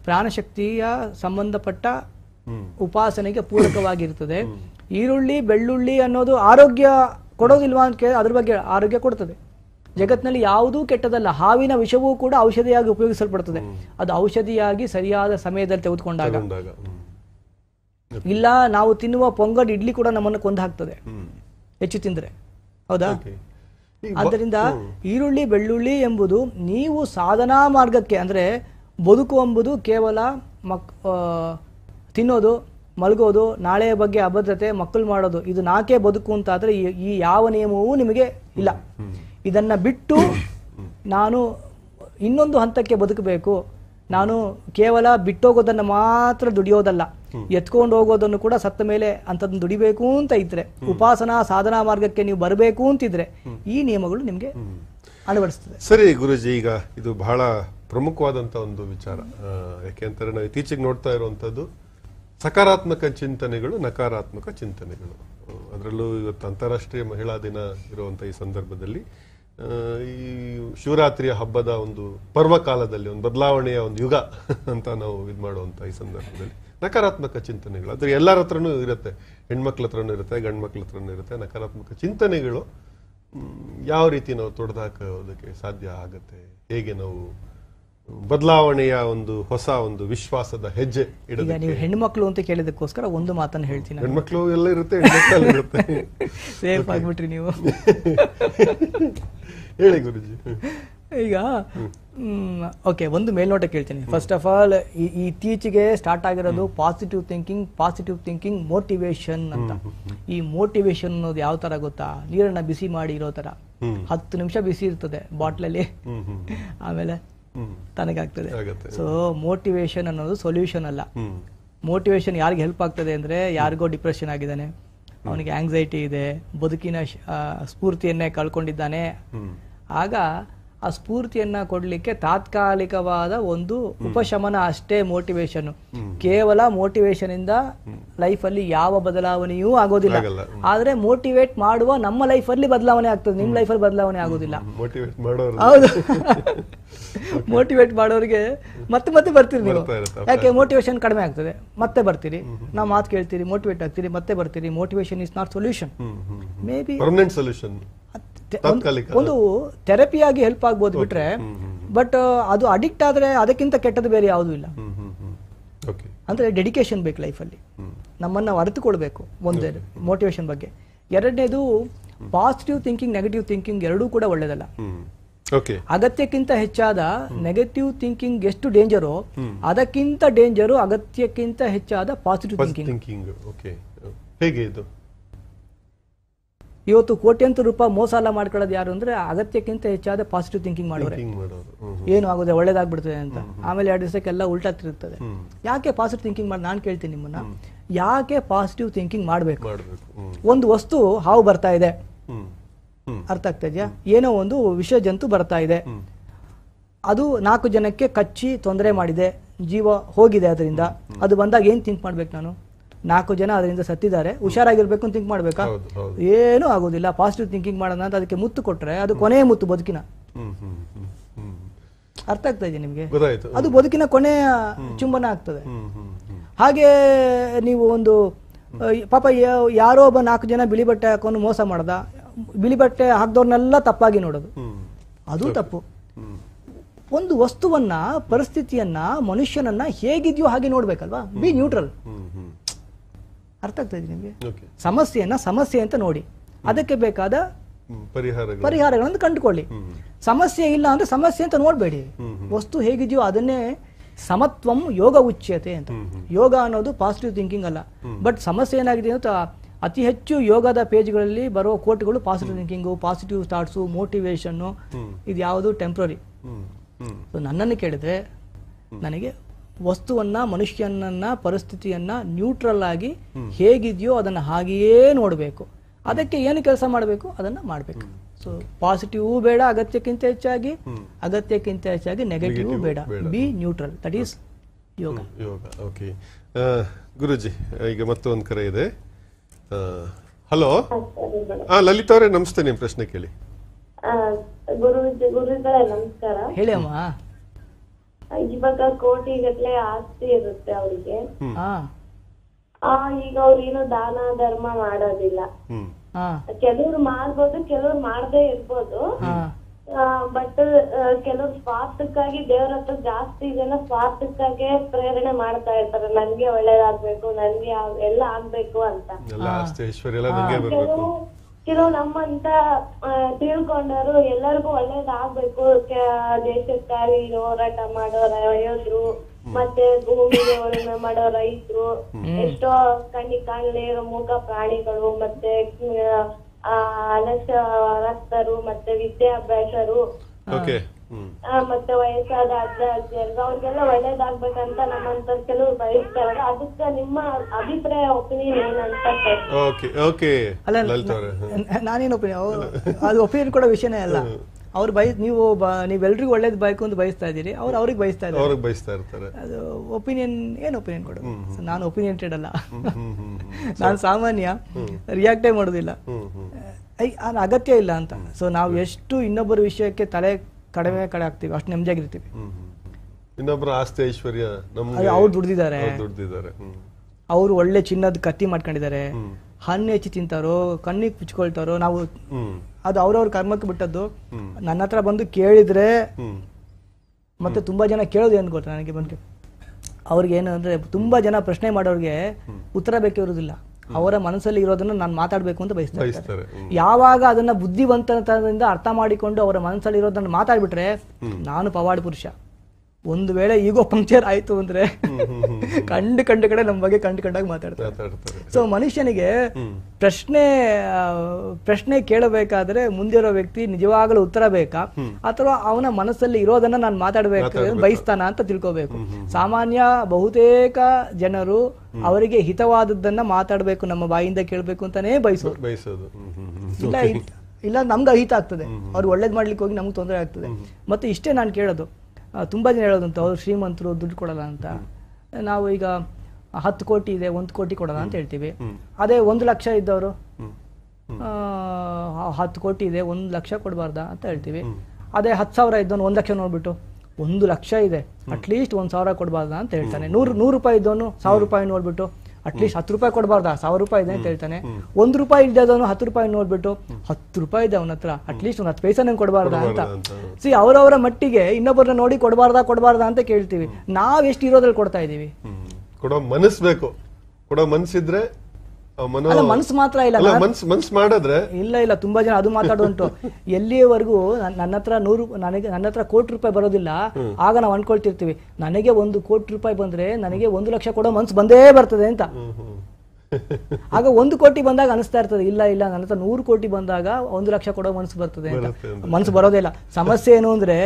ಪ್ರಾಣಶಕ್ತಿಯ ಸಂಬಂಧಪಟ್ಟ ಉಪಾಸನೆಗೆ ಪೂರಕವಾಗಿರ್ತದೆ ಈರುಳ್ಳಿ ಬೆಳ್ಳುಳ್ಳಿ ಅನ್ನೋದು ಆರೋಗ್ಯ ಕೊಡೋದಿಲ್ವಾ ಅಂತ ಕೇಳಿ ಅದ್ರ ಬಗ್ಗೆ ಆರೋಗ್ಯ ಕೊಡ್ತದೆ ಜಗತ್ತಿನಲ್ಲಿ ಯಾವುದೂ ಕೆಟ್ಟದಲ್ಲ ಹಾವಿನ ವಿಷವೂ ಕೂಡ ಔಷಧಿಯಾಗಿ ಉಪಯೋಗಿಸಲ್ಪಡ್ತದೆ ಅದು ಔಷಧಿಯಾಗಿ ಸರಿಯಾದ ಸಮಯದಲ್ಲಿ ತೆಗೆದುಕೊಂಡಾಗ ಇಲ್ಲ ನಾವು ತಿನ್ನುವ ಪೊಂಗಡ್ ಇಡ್ಲಿ ಕೂಡ ನಮ್ಮನ್ನು ಕೊಂದು ಹಾಕ್ತದೆ ಹೆಚ್ಚು ತಿಂದ್ರೆ ಹೌದಾ ಆದ್ದರಿಂದ ಈರುಳ್ಳಿ ಬೆಳ್ಳುಳ್ಳಿ ಎಂಬುದು ನೀವು ಸಾಧನಾ ಮಾರ್ಗಕ್ಕೆ ಅಂದ್ರೆ ಬದುಕು ಎಂಬುದು ಕೇವಲ ಮಕ್ ತಿನ್ನೋದು ಮಲಗೋದು ನಾಳೆಯ ಬಗ್ಗೆ ಅಭದ್ರತೆ ಮಕ್ಕಳು ಮಾಡೋದು ಇದು ನಾಕೆ ಬದುಕು ಅಂತ ಆದರೆ ಈ ಯಾವ ನಿಯಮವೂ ನಿಮಗೆ ಇಲ್ಲ ಇದನ್ನ ಬಿಟ್ಟು ನಾನು ಇನ್ನೊಂದು ಹಂತಕ್ಕೆ ಬದುಕಬೇಕು ನಾನು ಕೇವಲ ಬಿಟ್ಟೋಗೋದನ್ನ ಮಾತ್ರ ದುಡಿಯೋದಲ್ಲ ಎತ್ಕೊಂಡು ಹೋಗೋದನ್ನು ಕೂಡ ಸತ್ತ ಮೇಲೆ ಅಂತದನ್ನು ದುಡಿಬೇಕು ಅಂತ ಇದ್ರೆ ಉಪಾಸನಾ ಸಾಧನಾ ಮಾರ್ಗಕ್ಕೆ ನೀವು ಬರಬೇಕು ಅಂತಿದ್ರೆ ಈ ನಿಯಮಗಳು ನಿಮಗೆ ಅಳವಡಿಸ್ತದೆ ಸರಿ ಗುರುಜಿ ಈಗ ಇದು ಬಹಳ ಪ್ರಮುಖವಾದಂಥ ಒಂದು ವಿಚಾರ ಯಾಕೆಂತಾರೆ ನಾವು ಇತ್ತೀಚೆಗೆ ನೋಡ್ತಾ ಇರುವಂತದ್ದು ಸಕಾರಾತ್ಮಕ ಚಿಂತನೆಗಳು ನಕಾರಾತ್ಮಕ ಚಿಂತನೆಗಳು ಅದರಲ್ಲೂ ಇವತ್ತು ಅಂತಾರಾಷ್ಟ್ರೀಯ ಮಹಿಳಾ ದಿನ ಇರುವಂಥ ಈ ಸಂದರ್ಭದಲ್ಲಿ ಈ ಶಿವರಾತ್ರಿಯ ಹಬ್ಬದ ಒಂದು ಪರ್ವಕಾಲದಲ್ಲಿ ಒಂದು ಬದಲಾವಣೆಯ ಒಂದು ಯುಗ ಅಂತ ನಾವು ಇದು ಮಾಡುವಂಥ ಈ ಸಂದರ್ಭದಲ್ಲಿ ನಕಾರಾತ್ಮಕ ಚಿಂತನೆಗಳು ಅದ್ರ ಎಲ್ಲರ ಹತ್ರನೂ ಇರುತ್ತೆ ಹೆಣ್ಮಕ್ಳ ಹತ್ರನೂ ಇರುತ್ತೆ ಗಂಡು ಹತ್ರನೂ ಇರುತ್ತೆ ನಕಾರಾತ್ಮಕ ಚಿಂತನೆಗಳು ಯಾವ ರೀತಿ ನಾವು ತೊಡೆದು ಸಾಧ್ಯ ಆಗುತ್ತೆ ಹೇಗೆ ನಾವು ಬದಲಾವಣೆಯ ಒಂದು ಹೊಸ ಒಂದು ವಿಶ್ವಾಸದ ಹೆಜ್ಜೆ ಈಗ ನೀವು ಹೆಣ್ಮಕ್ಳು ಅಂತ ಕೇಳಿದಕ್ಕೋಸ್ಕರ ಒಂದು ಮಾತನ್ನು ಹೇಳ್ತೀನಿ ಹೆಣ್ಮಕ್ಳು ಎಲ್ಲ ಇರುತ್ತೆ ಇರುತ್ತೆ ಸೇಫ್ ಆಗ್ಬಿಟ್ರಿ ನೀವು ಹೇಳಿ ಗುರುಜಿ ಈಗ ಓಕೆ ಒಂದು ಮೇಲ್ನೋಟ ಕೇಳ್ತೀನಿ ಫಸ್ಟ್ ಆಫ್ ಆಲ್ ಇತ್ತೀಚೆಗೆ ಸ್ಟಾರ್ಟ್ ಆಗಿರೋದು positive thinking positive thinking motivation ಅಂತ ಈ ಮೋಟಿವೇಶನ್ ಅನ್ನೋದು ಯಾವ ತರ ಗೊತ್ತಾ ನೀರನ್ನ ಬಿಸಿ ಮಾಡಿ ಇರೋ ತರ ಹತ್ತು ನಿಮಿಷ ಬಿಸಿ ಇರ್ತದೆ ಬಾಟ್ಲಲ್ಲಿ ಆಮೇಲೆ ತನಗಾಗ್ತದೆ ಸೊ ಮೋಟಿವೇಶನ್ ಅನ್ನೋದು ಸೊಲ್ಯೂಷನ್ ಅಲ್ಲ ಮೋಟಿವೇಶನ್ ಯಾರಿಗೆ ಹೆಲ್ಪ್ ಆಗ್ತದೆ ಅಂದ್ರೆ ಯಾರಿಗೋ ಡಿಪ್ರೆಷನ್ ಆಗಿದ್ದಾನೆ ಅವನಿಗೆ ಆಂಗ್ಸೈಟಿ ಇದೆ ಬದುಕಿನ ಸ್ಫೂರ್ತಿಯನ್ನೇ ಕಳ್ಕೊಂಡಿದ್ದಾನೆ ಆಗ ಆ ಸ್ಫೂರ್ತಿಯನ್ನ ಕೊಡ್ಲಿಕ್ಕೆ ತಾತ್ಕಾಲಿಕವಾದ ಒಂದು ಉಪಶಮನ ಅಷ್ಟೇ ಮೋಟಿವೇಶನ್ ಕೇವಲ ಮೋಟಿವೇಶನ್ ಇಂದ ಲೈಫ್ ಅಲ್ಲಿ ಯಾವ ಬದಲಾವಣೆಯೂ ಆಗೋದಿಲ್ಲ ಆದ್ರೆ ಮೋಟಿವೇಟ್ ಮಾಡುವ ನಮ್ಮ ಲೈಫ್ ಅಲ್ಲಿ ಬದಲಾವಣೆ ಆಗ್ತದೆ ನಿಮ್ಮ ಲೈಫಲ್ಲಿ ಬದಲಾವಣೆ ಆಗೋದಿಲ್ಲ ಹೌದು ಮೋಟಿವೇಟ್ ಮಾಡೋರಿಗೆ ಮತ್ತೆ ಮತ್ತೆ ಬರ್ತೀರಿ ನೀವು ಯಾಕೆ ಮೋಟಿವೇಶನ್ ಕಡಿಮೆ ಆಗ್ತದೆ ಮತ್ತೆ ಬರ್ತೀರಿ ನಾವು ಮಾತು ಕೇಳ್ತೀರಿ ಮೋಟಿವೇಟ್ ಆಗ್ತೀರಿ ಮತ್ತೆ ಬರ್ತೀರಿ motivation is not solution may be solution ಒಂದು ಥೆರಪಿಯಾಗಿ ಹೆಲ್ಪ್ ಆಗ್ಬೋದು ಬಿಟ್ರೆ ಬಟ್ ಅದು ಅಡಿಕ್ಟ್ ಆದ್ರೆ ಅದಕ್ಕಿಂತ ಕೆಟ್ಟದ್ದು ಬೇರೆ ಯಾವುದೂ ಇಲ್ಲ ಅಂದ್ರೆ ಡೆಡಿಕೇಶನ್ ಬೇಕು ಲೈಫಲ್ಲಿ ನಮ್ಮನ್ನ ನಾವು ಅರಿತುಕೊಳ್ಬೇಕು ಒಂದೇ ಮೋಟಿವೇಶನ್ ಬಗ್ಗೆ ಎರಡನೇದು ಪಾಸಿಟಿವ್ ಥಿಂಕಿಂಗ್ ನೆಗೆಟಿವ್ ಥಿಂಕಿಂಗ್ ಎರಡೂ ಕೂಡ ಒಳ್ಳೇದಲ್ಲ ಅಗತ್ಯಕ್ಕಿಂತ ಹೆಚ್ಚಾದ ನೆಗೆಟಿವ್ ಥಿಂಕಿಂಗ್ ಎಷ್ಟು ಡೇಂಜರು ಅದಕ್ಕಿಂತ ಡೇಂಜರು ಅಗತ್ಯಕ್ಕಿಂತ ಹೆಚ್ಚಾದ ಪಾಸಿಟಿವ್ ಥಿಂಕಿಂಗ್ ಹೇಗೆ ಇದು ಇವತ್ತು ಕೋಟ್ಯಂತರ ರೂಪಾಯಿ ಮೋಸ ಎಲ್ಲ ಮಾಡ್ಕೊಳ್ಳೋದು ಯಾರು ಅಂದ್ರೆ ಅಗತ್ಯಕ್ಕಿಂತ ಹೆಚ್ಚಾದ ಪಾಸಿಟಿವ್ ಥಿಂಕಿಂಗ್ ಮಾಡೋರು ಏನು ಆಗುದ ಒಳ್ಳೇದಾಗ್ಬಿಡ್ತದೆ ಅಂತ ಆಮೇಲೆ ಎರಡು ದಿವಸಕ್ಕೆಲ್ಲ ಉಲ್ಟಾ ತಿರುತ್ತದೆ ಯಾಕೆ ಪಾಸಿಟಿವ್ ಥಿಂಕಿಂಗ್ ಮಾಡಿ ನಾನು ಕೇಳ್ತೀನಿ ನಿಮ್ಮನ್ನ ಯಾಕೆ ಪಾಸಿಟಿವ್ ಥಿಂಕಿಂಗ್ ಮಾಡಬೇಕು ಒಂದು ವಸ್ತು ಹಾವು ಬರ್ತಾ ಇದೆ ಅರ್ಥ ಆಗ್ತಾ ಇದೆಯಾ ಏನೋ ಒಂದು ವಿಷ ಜಂತು ಬರ್ತಾ ಇದೆ ಅದು ನಾಲ್ಕು ಜನಕ್ಕೆ ಕಚ್ಚಿ ತೊಂದರೆ ಮಾಡಿದೆ ಜೀವ ಹೋಗಿದೆ ಅದರಿಂದ ಅದು ಬಂದಾಗ ಏನು ಥಿಂಕ್ ಮಾಡ್ಬೇಕು ನಾನು ನಾಲ್ಕು ಜನ ಅದರಿಂದ ಸತ್ತಿದ್ದಾರೆ ಹುಷಾರಾಗಿರ್ಬೇಕು ಅಂತ ಥಿಂಕ್ ಮಾಡ್ಬೇಕಾ ಏನೂ ಆಗೋದಿಲ್ಲ ಪಾಸಿಟಿವ್ ಥಿಂಕಿಂಗ್ ಮಾಡೋಣ ಅಂತ ಅದಕ್ಕೆ ಮುತ್ತು ಕೊಟ್ಟರೆ ಅದು ಕೊನೆಯ ಮುತ್ತು ಬದುಕಿನ ಅರ್ಥ ಆಗ್ತಾ ಇದೆ ನಿಮಗೆ ಅದು ಬದುಕಿನ ಕೊನೆಯ ಚುಂಬನ ಆಗ್ತದೆ ಹಾಗೆ ನೀವು ಒಂದು ಪಾಪ ಯಾರೋ ಒಬ್ಬ ನಾಲ್ಕು ಜನ ಬಿಳಿ ಬಟ್ಟೆ ಹಾಕೊಂಡು ಮೋಸ ಮಾಡ್ದ ಬಿಳಿ ಬಟ್ಟೆ ಹಾಕ್ದವ್ರನ್ನೆಲ್ಲ ತಪ್ಪಾಗಿ ನೋಡೋದು ಅದು ತಪ್ಪು ಒಂದು ವಸ್ತುವನ್ನ ಪರಿಸ್ಥಿತಿಯನ್ನ ಮನುಷ್ಯನನ್ನ ಹೇಗಿದೆಯೋ ಹಾಗೆ ನೋಡ್ಬೇಕಲ್ವಾ ಬಿ ನ್ಯೂಟ್ರಲ್ ಅರ್ಥ ಆಗ್ತಾ ಇದೆ ನಿಮಗೆ ಸಮಸ್ಯೆಯನ್ನ ಸಮಸ್ಯೆ ಅಂತ ನೋಡಿ ಅದಕ್ಕೆ ಬೇಕಾದ ಪರಿಹಾರಗಳನ್ನು ಕಂಡುಕೊಳ್ಳಿ ಸಮಸ್ಯೆ ಇಲ್ಲ ಅಂದ್ರೆ ಸಮಸ್ಯೆ ಅಂತ ನೋಡಬೇಡಿ ವಸ್ತು ಹೇಗಿದೆಯೋ ಅದನ್ನೇ ಸಮತ್ವಂ ಯೋಗ ಉಚ್ಯತೆ ಅಂತ ಯೋಗ ಅನ್ನೋದು ಪಾಸಿಟಿವ್ ಥಿಂಕಿಂಗ್ ಅಲ್ಲ ಬಟ್ ಸಮಸ್ಯೆ ಏನಾಗಿದೆ ಅಂತ ಅತಿ ಹೆಚ್ಚು ಯೋಗದ ಪೇಜ್ಗಳಲ್ಲಿ ಬರೋ ಕೋಟ್ಗಳು positive thinking positive thoughts motivation ಇದು ಯಾವುದು ಟೆಂಪ್ರರಿ ನನ್ನನ್ನು ಕೇಳಿದ್ರೆ ನನಗೆ ವಸ್ತುವನ್ನ ಮನುಷ್ಯನನ್ನ ಪರಿಸ್ಥಿತಿಯನ್ನ ನ್ಯೂಟ್ರಲ್ ಆಗಿ ಹೇಗಿದೆಯೋ ಅದನ್ನ ಹಾಗೆಯೇ ನೋಡಬೇಕು ಅದಕ್ಕೆ ಏನು ಕೆಲಸ ಮಾಡಬೇಕು ಅದನ್ನ ಮಾಡಬೇಕು ಸೊ ಪಾಸಿಟಿವ್ ಬೇಡ ಅಗತ್ಯಕ್ಕಿಂತ ಹೆಚ್ಚಾಗಿ ಅಗತ್ಯಕ್ಕಿಂತ ಹೆಚ್ಚಾಗಿ ನೆಗೆಟಿವ್ ಬೇಡ be neutral that is yoga yoga okay Guruji ಈಗ ಮತ್ತೊಂದು ಕರೆ ಇದೆ ಹಲೋ ಹಾ ಲಲಿತಾ ಅವರೇ ನಮಸ್ತೆ ನಿಮ್ಮ ಪ್ರಶ್ನೆ ಕೇಳಿ ಗುರುಜಿ ಗುರುಗಳೇ ನಮಸ್ಕಾರ ಹೇಳಿ ಅಮ್ಮ ಇವಾಗ ಕೋಟಿಗಟ್ಲೆ ಆಸ್ತಿ ಇರುತ್ತೆ ಅವ್ರಿಗೆ ಆ ಈಗ ಅವ್ರೇನು ದಾನ ಧರ್ಮ ಮಾಡೋದಿಲ್ಲ ಕೆಲವ್ರು ಮಾಡ್ಬೋದು ಕೆಲವ್ರು ಮಾಡದೇ ಇರ್ಬೋದು ಹಾ ಬಟ್ ಕೆಲವ್ರು ಸ್ವಾರ್ಥಕ್ಕಾಗಿ ದೇವ್ರ ಹತ್ರ ಜಾಸ್ತಿ ಜನ ಸ್ವಾರ್ಥಕ್ಕಾಗೆ ಪ್ರೇರಣೆ ಮಾಡ್ತಾ ಇರ್ತಾರೆ ನನ್ಗೆ ಒಳ್ಳೇದಾಗ್ಬೇಕು ನನ್ಗೆ ಎಲ್ಲ ಆಗ್ಬೇಕು ಅಂತ ಎಲ್ಲ ಕೆಲವು ನಮ್ಮಂತ ತಿಳ್ಕೊಂಡವರು ಎಲ್ಲರಿಗೂ ಒಳ್ಳೇದಾಗ್ಬೇಕು ದೇಶಕ್ಕಾಗಿ ಹೋರಾಟ ಮಾಡೋ ಯೋಧರು ಮತ್ತೆ ಭೂಮಿಗೆ ಉಳುಮೆ ಮಾಡೋ ರೈತರು ಎಷ್ಟೋ ಕಣ್ಣಿ ಇರೋ ಮೂಕ ಪ್ರಾಣಿಗಳು ಮತ್ತೆ ರಕ್ತರು ಮತ್ತೆ ವಿದ್ಯಾಭ್ಯಾಸರು ಮತ್ತೆ ವಯಸ್ಸಾದ ಅಜ್ಜ ಅಜ್ಜಿ ಅಲ್ವಾ ಅವ್ರಿಗೆಲ್ಲ ಒಳ್ಳೇದಾಗ್ಬೇಕಂತ ನಮ್ಮಂತ ಕೆಲವರು ಬಯಸ್ತಾರಲ್ಲ ಅದಕ್ಕೆ ನಿಮ್ಮ ಅಭಿಪ್ರಾಯ ಒಪಿನಿಯನ್ ಏನಂತ ಓಕೆ ಓಕೆ ಒಪಿನಿಯನ್ ಅದು ಒಪಿನಿಯನ್ ಕೂಡ ವಿಷಯನೇ ಅಲ್ಲ ಅವ್ರು ಬಯ ನೀವು ನೀವೆಲ್ಲರಿಗೂ ಒಳ್ಳೇದು ಬೇಕು ಅಂತ ಬಯಸ್ತಾ ಇದ್ದೀರಿ ಅವ್ರು ಅವ್ರಿಗೆ ಬಯಸ್ತಾ ಇದ್ದಾರೆ ಬಯಸ್ತಾ ಇರ್ತಾರೆ ಅದು ಒಪಿನಿಯನ್ ಏನು ಒಪಿನಿಯನ್ ಕೊಡು ನಾನು ಒಪಿನಿಯಂಟೆಡ್ ಅಲ್ಲ ನಾನು ಸಾಮಾನ್ಯ ರಿಯಾಕ್ಟೇ ಮಾಡೋದಿಲ್ಲ ಅಗತ್ಯ ಇಲ್ಲ ಅಂತ ಸೊ ನಾವು ಎಷ್ಟು ಇನ್ನೊಬ್ಬರ ವಿಷಯಕ್ಕೆ ತಲೆ ಕಡಿಮೆ ಕಡೆ ಆಗ್ತೀವಿ ಅಷ್ಟು ನೆಮ್ಮದಿಯಾಗಿರ್ತೀವಿ ಇನ್ನೊಬ್ಬರ ಆಸ್ತಿ ಐಶ್ವರ್ಯ ಅವ್ರು ದುಡ್ದಿದ್ದಾರೆ ದುಡ್ದಿದ್ದಾರೆ ಅವ್ರು ಒಳ್ಳೆ ಚಿನ್ನದ ಕತ್ತಿ ಮಾಡ್ಕೊಂಡಿದ್ದಾರೆ ಹಣ್ಣು ಹೆಚ್ಚಿ ತಿಂತಾರೋ ಕಣ್ಣಿಗೆ ಪುಚ್ಕೊಳ್ತಾರೋ ನಾವು ಅದು ಅವ್ರವ್ರ ಕರ್ಮಕ್ಕೆ ಬಿಟ್ಟದ್ದು ನನ್ನ ಹತ್ರ ಬಂದು ಕೇಳಿದ್ರೆ ಮತ್ತೆ ತುಂಬಾ ಜನ ಕೇಳೋದು ಏನು ಗೊತ್ತಾ ನನಗೆ ಬಂದು ಅವ್ರಿಗೆ ಏನು ಅಂದ್ರೆ ತುಂಬಾ ಜನ ಪ್ರಶ್ನೆ ಮಾಡೋರಿಗೆ ಉತ್ತರ ಬೇಕಿರೋದಿಲ್ಲ ಅವರ ಮನಸ್ಸಲ್ಲಿ ಇರೋದನ್ನ ನಾನು ಮಾತಾಡಬೇಕು ಅಂತ ಬಯಸ್ತಾರೆ ಯಾವಾಗ ಅದನ್ನ ಬುದ್ಧಿವಂತನದಿಂದ ಅರ್ಥ ಮಾಡಿಕೊಂಡು ಅವರ ಮನಸ್ಸಲ್ಲಿ ಇರೋದನ್ನ ಮಾತಾಡ್ಬಿಟ್ರೆ ನಾನು ಪವಾಡ ಪುರುಷ ಒಂದು ವೇಳೆ ಈಗೋ ಪಂಕ್ಚರ್ ಆಯ್ತು ಅಂದ್ರೆ ಕಂಡು ಕಂಡು ಕಡೆ ನಮ್ಮ ಬಗ್ಗೆ ಕಂಡು ಕಂಡಾಗ ಮಾತಾಡ್ತಾರೆ ಸೊ ಮನುಷ್ಯನಿಗೆ ಪ್ರಶ್ನೆ ಪ್ರಶ್ನೆ ಕೇಳಬೇಕಾದ್ರೆ ಮುಂದಿರೋ ವ್ಯಕ್ತಿ ನಿಜವಾಗಲೂ ಉತ್ತರ ಬೇಕಾ ಅಥವಾ ಅವನ ಮನಸ್ಸಲ್ಲಿ ಇರೋದನ್ನ ನಾನು ಮಾತಾಡ್ಬೇಕು ಬಯಸ್ತಾನ ಅಂತ ತಿಳ್ಕೋಬೇಕು ಸಾಮಾನ್ಯ ಬಹುತೇಕ ಜನರು ಅವರಿಗೆ ಹಿತವಾದದ್ದನ್ನ ಮಾತಾಡಬೇಕು ನಮ್ಮ ಬಾಯಿಂದ ಕೇಳಬೇಕು ಅಂತಾನೇ ಬಯಸೋದು ಬಯಸೋದು ಇಲ್ಲ ಇಲ್ಲ ನಮ್ಗೆ ಅಹಿತ ಆಗ್ತದೆ ಅವ್ರು ಒಳ್ಳೇದು ಮಾಡ್ಲಿಕ್ಕೆ ಹೋಗಿ ನಮ್ಗೆ ತೊಂದರೆ ಆಗ್ತದೆ ಮತ್ತೆ ಇಷ್ಟೇ ನಾನು ಕೇಳೋದು ತುಂಬ ಜನ ಹೇಳೋದಂತ ಅವರು ಶ್ರೀಮಂತರು ದುಡ್ಡು ಕೊಡಲ್ಲ ಅಂತ ನಾವು ಈಗ ಹತ್ತು ಕೋಟಿ ಇದೆ ಒಂದು ಕೋಟಿ ಕೊಡೋಣ ಅಂತ ಹೇಳ್ತೀವಿ ಅದೇ ಒಂದು ಲಕ್ಷ ಇದ್ದವರು ಹತ್ತು ಕೋಟಿ ಇದೆ ಒಂದು ಲಕ್ಷ ಕೊಡಬಾರ್ದ ಅಂತ ಹೇಳ್ತೀವಿ ಅದೇ ಹತ್ತು ಸಾವಿರ ಇದ್ದವನು ಒಂದು ಲಕ್ಷ ನೋಡ್ಬಿಟ್ಟು ಒಂದು ಲಕ್ಷ ಇದೆ ಅಟ್ಲೀಸ್ಟ್ ಒಂದು ಸಾವಿರ ಕೊಡಬಾರ್ದ ಅಂತ ಹೇಳ್ತಾನೆ ನೂರು ನೂರು ರೂಪಾಯಿ ಇದ್ದವನು ಸಾವಿರ ರೂಪಾಯಿ ನೋಡ್ಬಿಟ್ಟು ಅಟ್ಲೀಸ್ಟ್ ಹತ್ತು ರೂಪಾಯಿ ಕೊಡಬಾರ್ದ ಸಾವಿರ ರೂಪಾಯಿ ಇದೆ ಅಂತ ಹೇಳ್ತಾನೆ ಒಂದ್ ರೂಪಾಯಿ ಇಲ್ಲದವನು ಹತ್ತು ರೂಪಾಯಿ ನೋಡ್ಬಿಟ್ಟು ಹತ್ತು ರೂಪಾಯಿ ಇದೆ ಅವನತ್ರ ಹತ್ರ ಅಟ್ಲೀಸ್ಟ್ ಒಂದು ಹತ್ತು ಪೈಸನ ಕೊಡಬಾರ್ದ ಅಂತ ಸಿ ಅವರವರ ಮಟ್ಟಿಗೆ ಇನ್ನೊಬ್ಬರನ್ನ ನೋಡಿ ಕೊಡಬಾರ್ದ ಕೊಡಬಾರ್ದ ಅಂತ ಕೇಳ್ತೀವಿ ನಾವ್ ಎಷ್ಟು ಇರೋದ್ರಲ್ಲಿ ಕೊಡ್ತಾ ಇದೀವಿ ಕೊಡೋ ಮನಸ್ಬೇಕು ಕೊಡೋ ಮನಸ್ಸಿದ್ರೆ ಮನಸ್ಸು ಮಾತ್ರ ಇಲ್ಲ ಮನ್ಸ್ ಮಾಡಿದ್ರೆ ಇಲ್ಲ ಇಲ್ಲ ತುಂಬಾ ಜನ ಅದು ಮಾತಾಡೋ ಉಂಟು ಎಲ್ಲಿಯವರೆಗೂ ನನ್ನ ಹತ್ರ ನೂರು ನನಗೆ ನನ್ನ ಹತ್ರ ಕೋಟಿ ರೂಪಾಯಿ ಬರೋದಿಲ್ಲ ಆಗ ನಾವು ಅನ್ಕೊಳ್ತಿರ್ತೀವಿ ನನಗೆ ಒಂದು ಕೋಟಿ ರೂಪಾಯಿ ಬಂದ್ರೆ ನನಗೆ ಒಂದು ಲಕ್ಷ ಕೊಡೋ ಮನ್ಸು ಬಂದೇ ಬರ್ತದೆ ಅಂತ ಆಗ ಒಂದು ಕೋಟಿ ಬಂದಾಗ ಅನಿಸ್ತಾ ಇರ್ತದೆ ಇಲ್ಲ ಇಲ್ಲ ನನ್ನ ನೂರು ಕೋಟಿ ಬಂದಾಗ ಒಂದು ಲಕ್ಷ ಕೊಡೋ ಮನಸ್ಸು ಬರ್ತದೆ ಅಂತ ಮನಸ್ಸು ಬರೋದೇ ಇಲ್ಲ ಸಮಸ್ಯೆ ಏನು ಅಂದ್ರೆ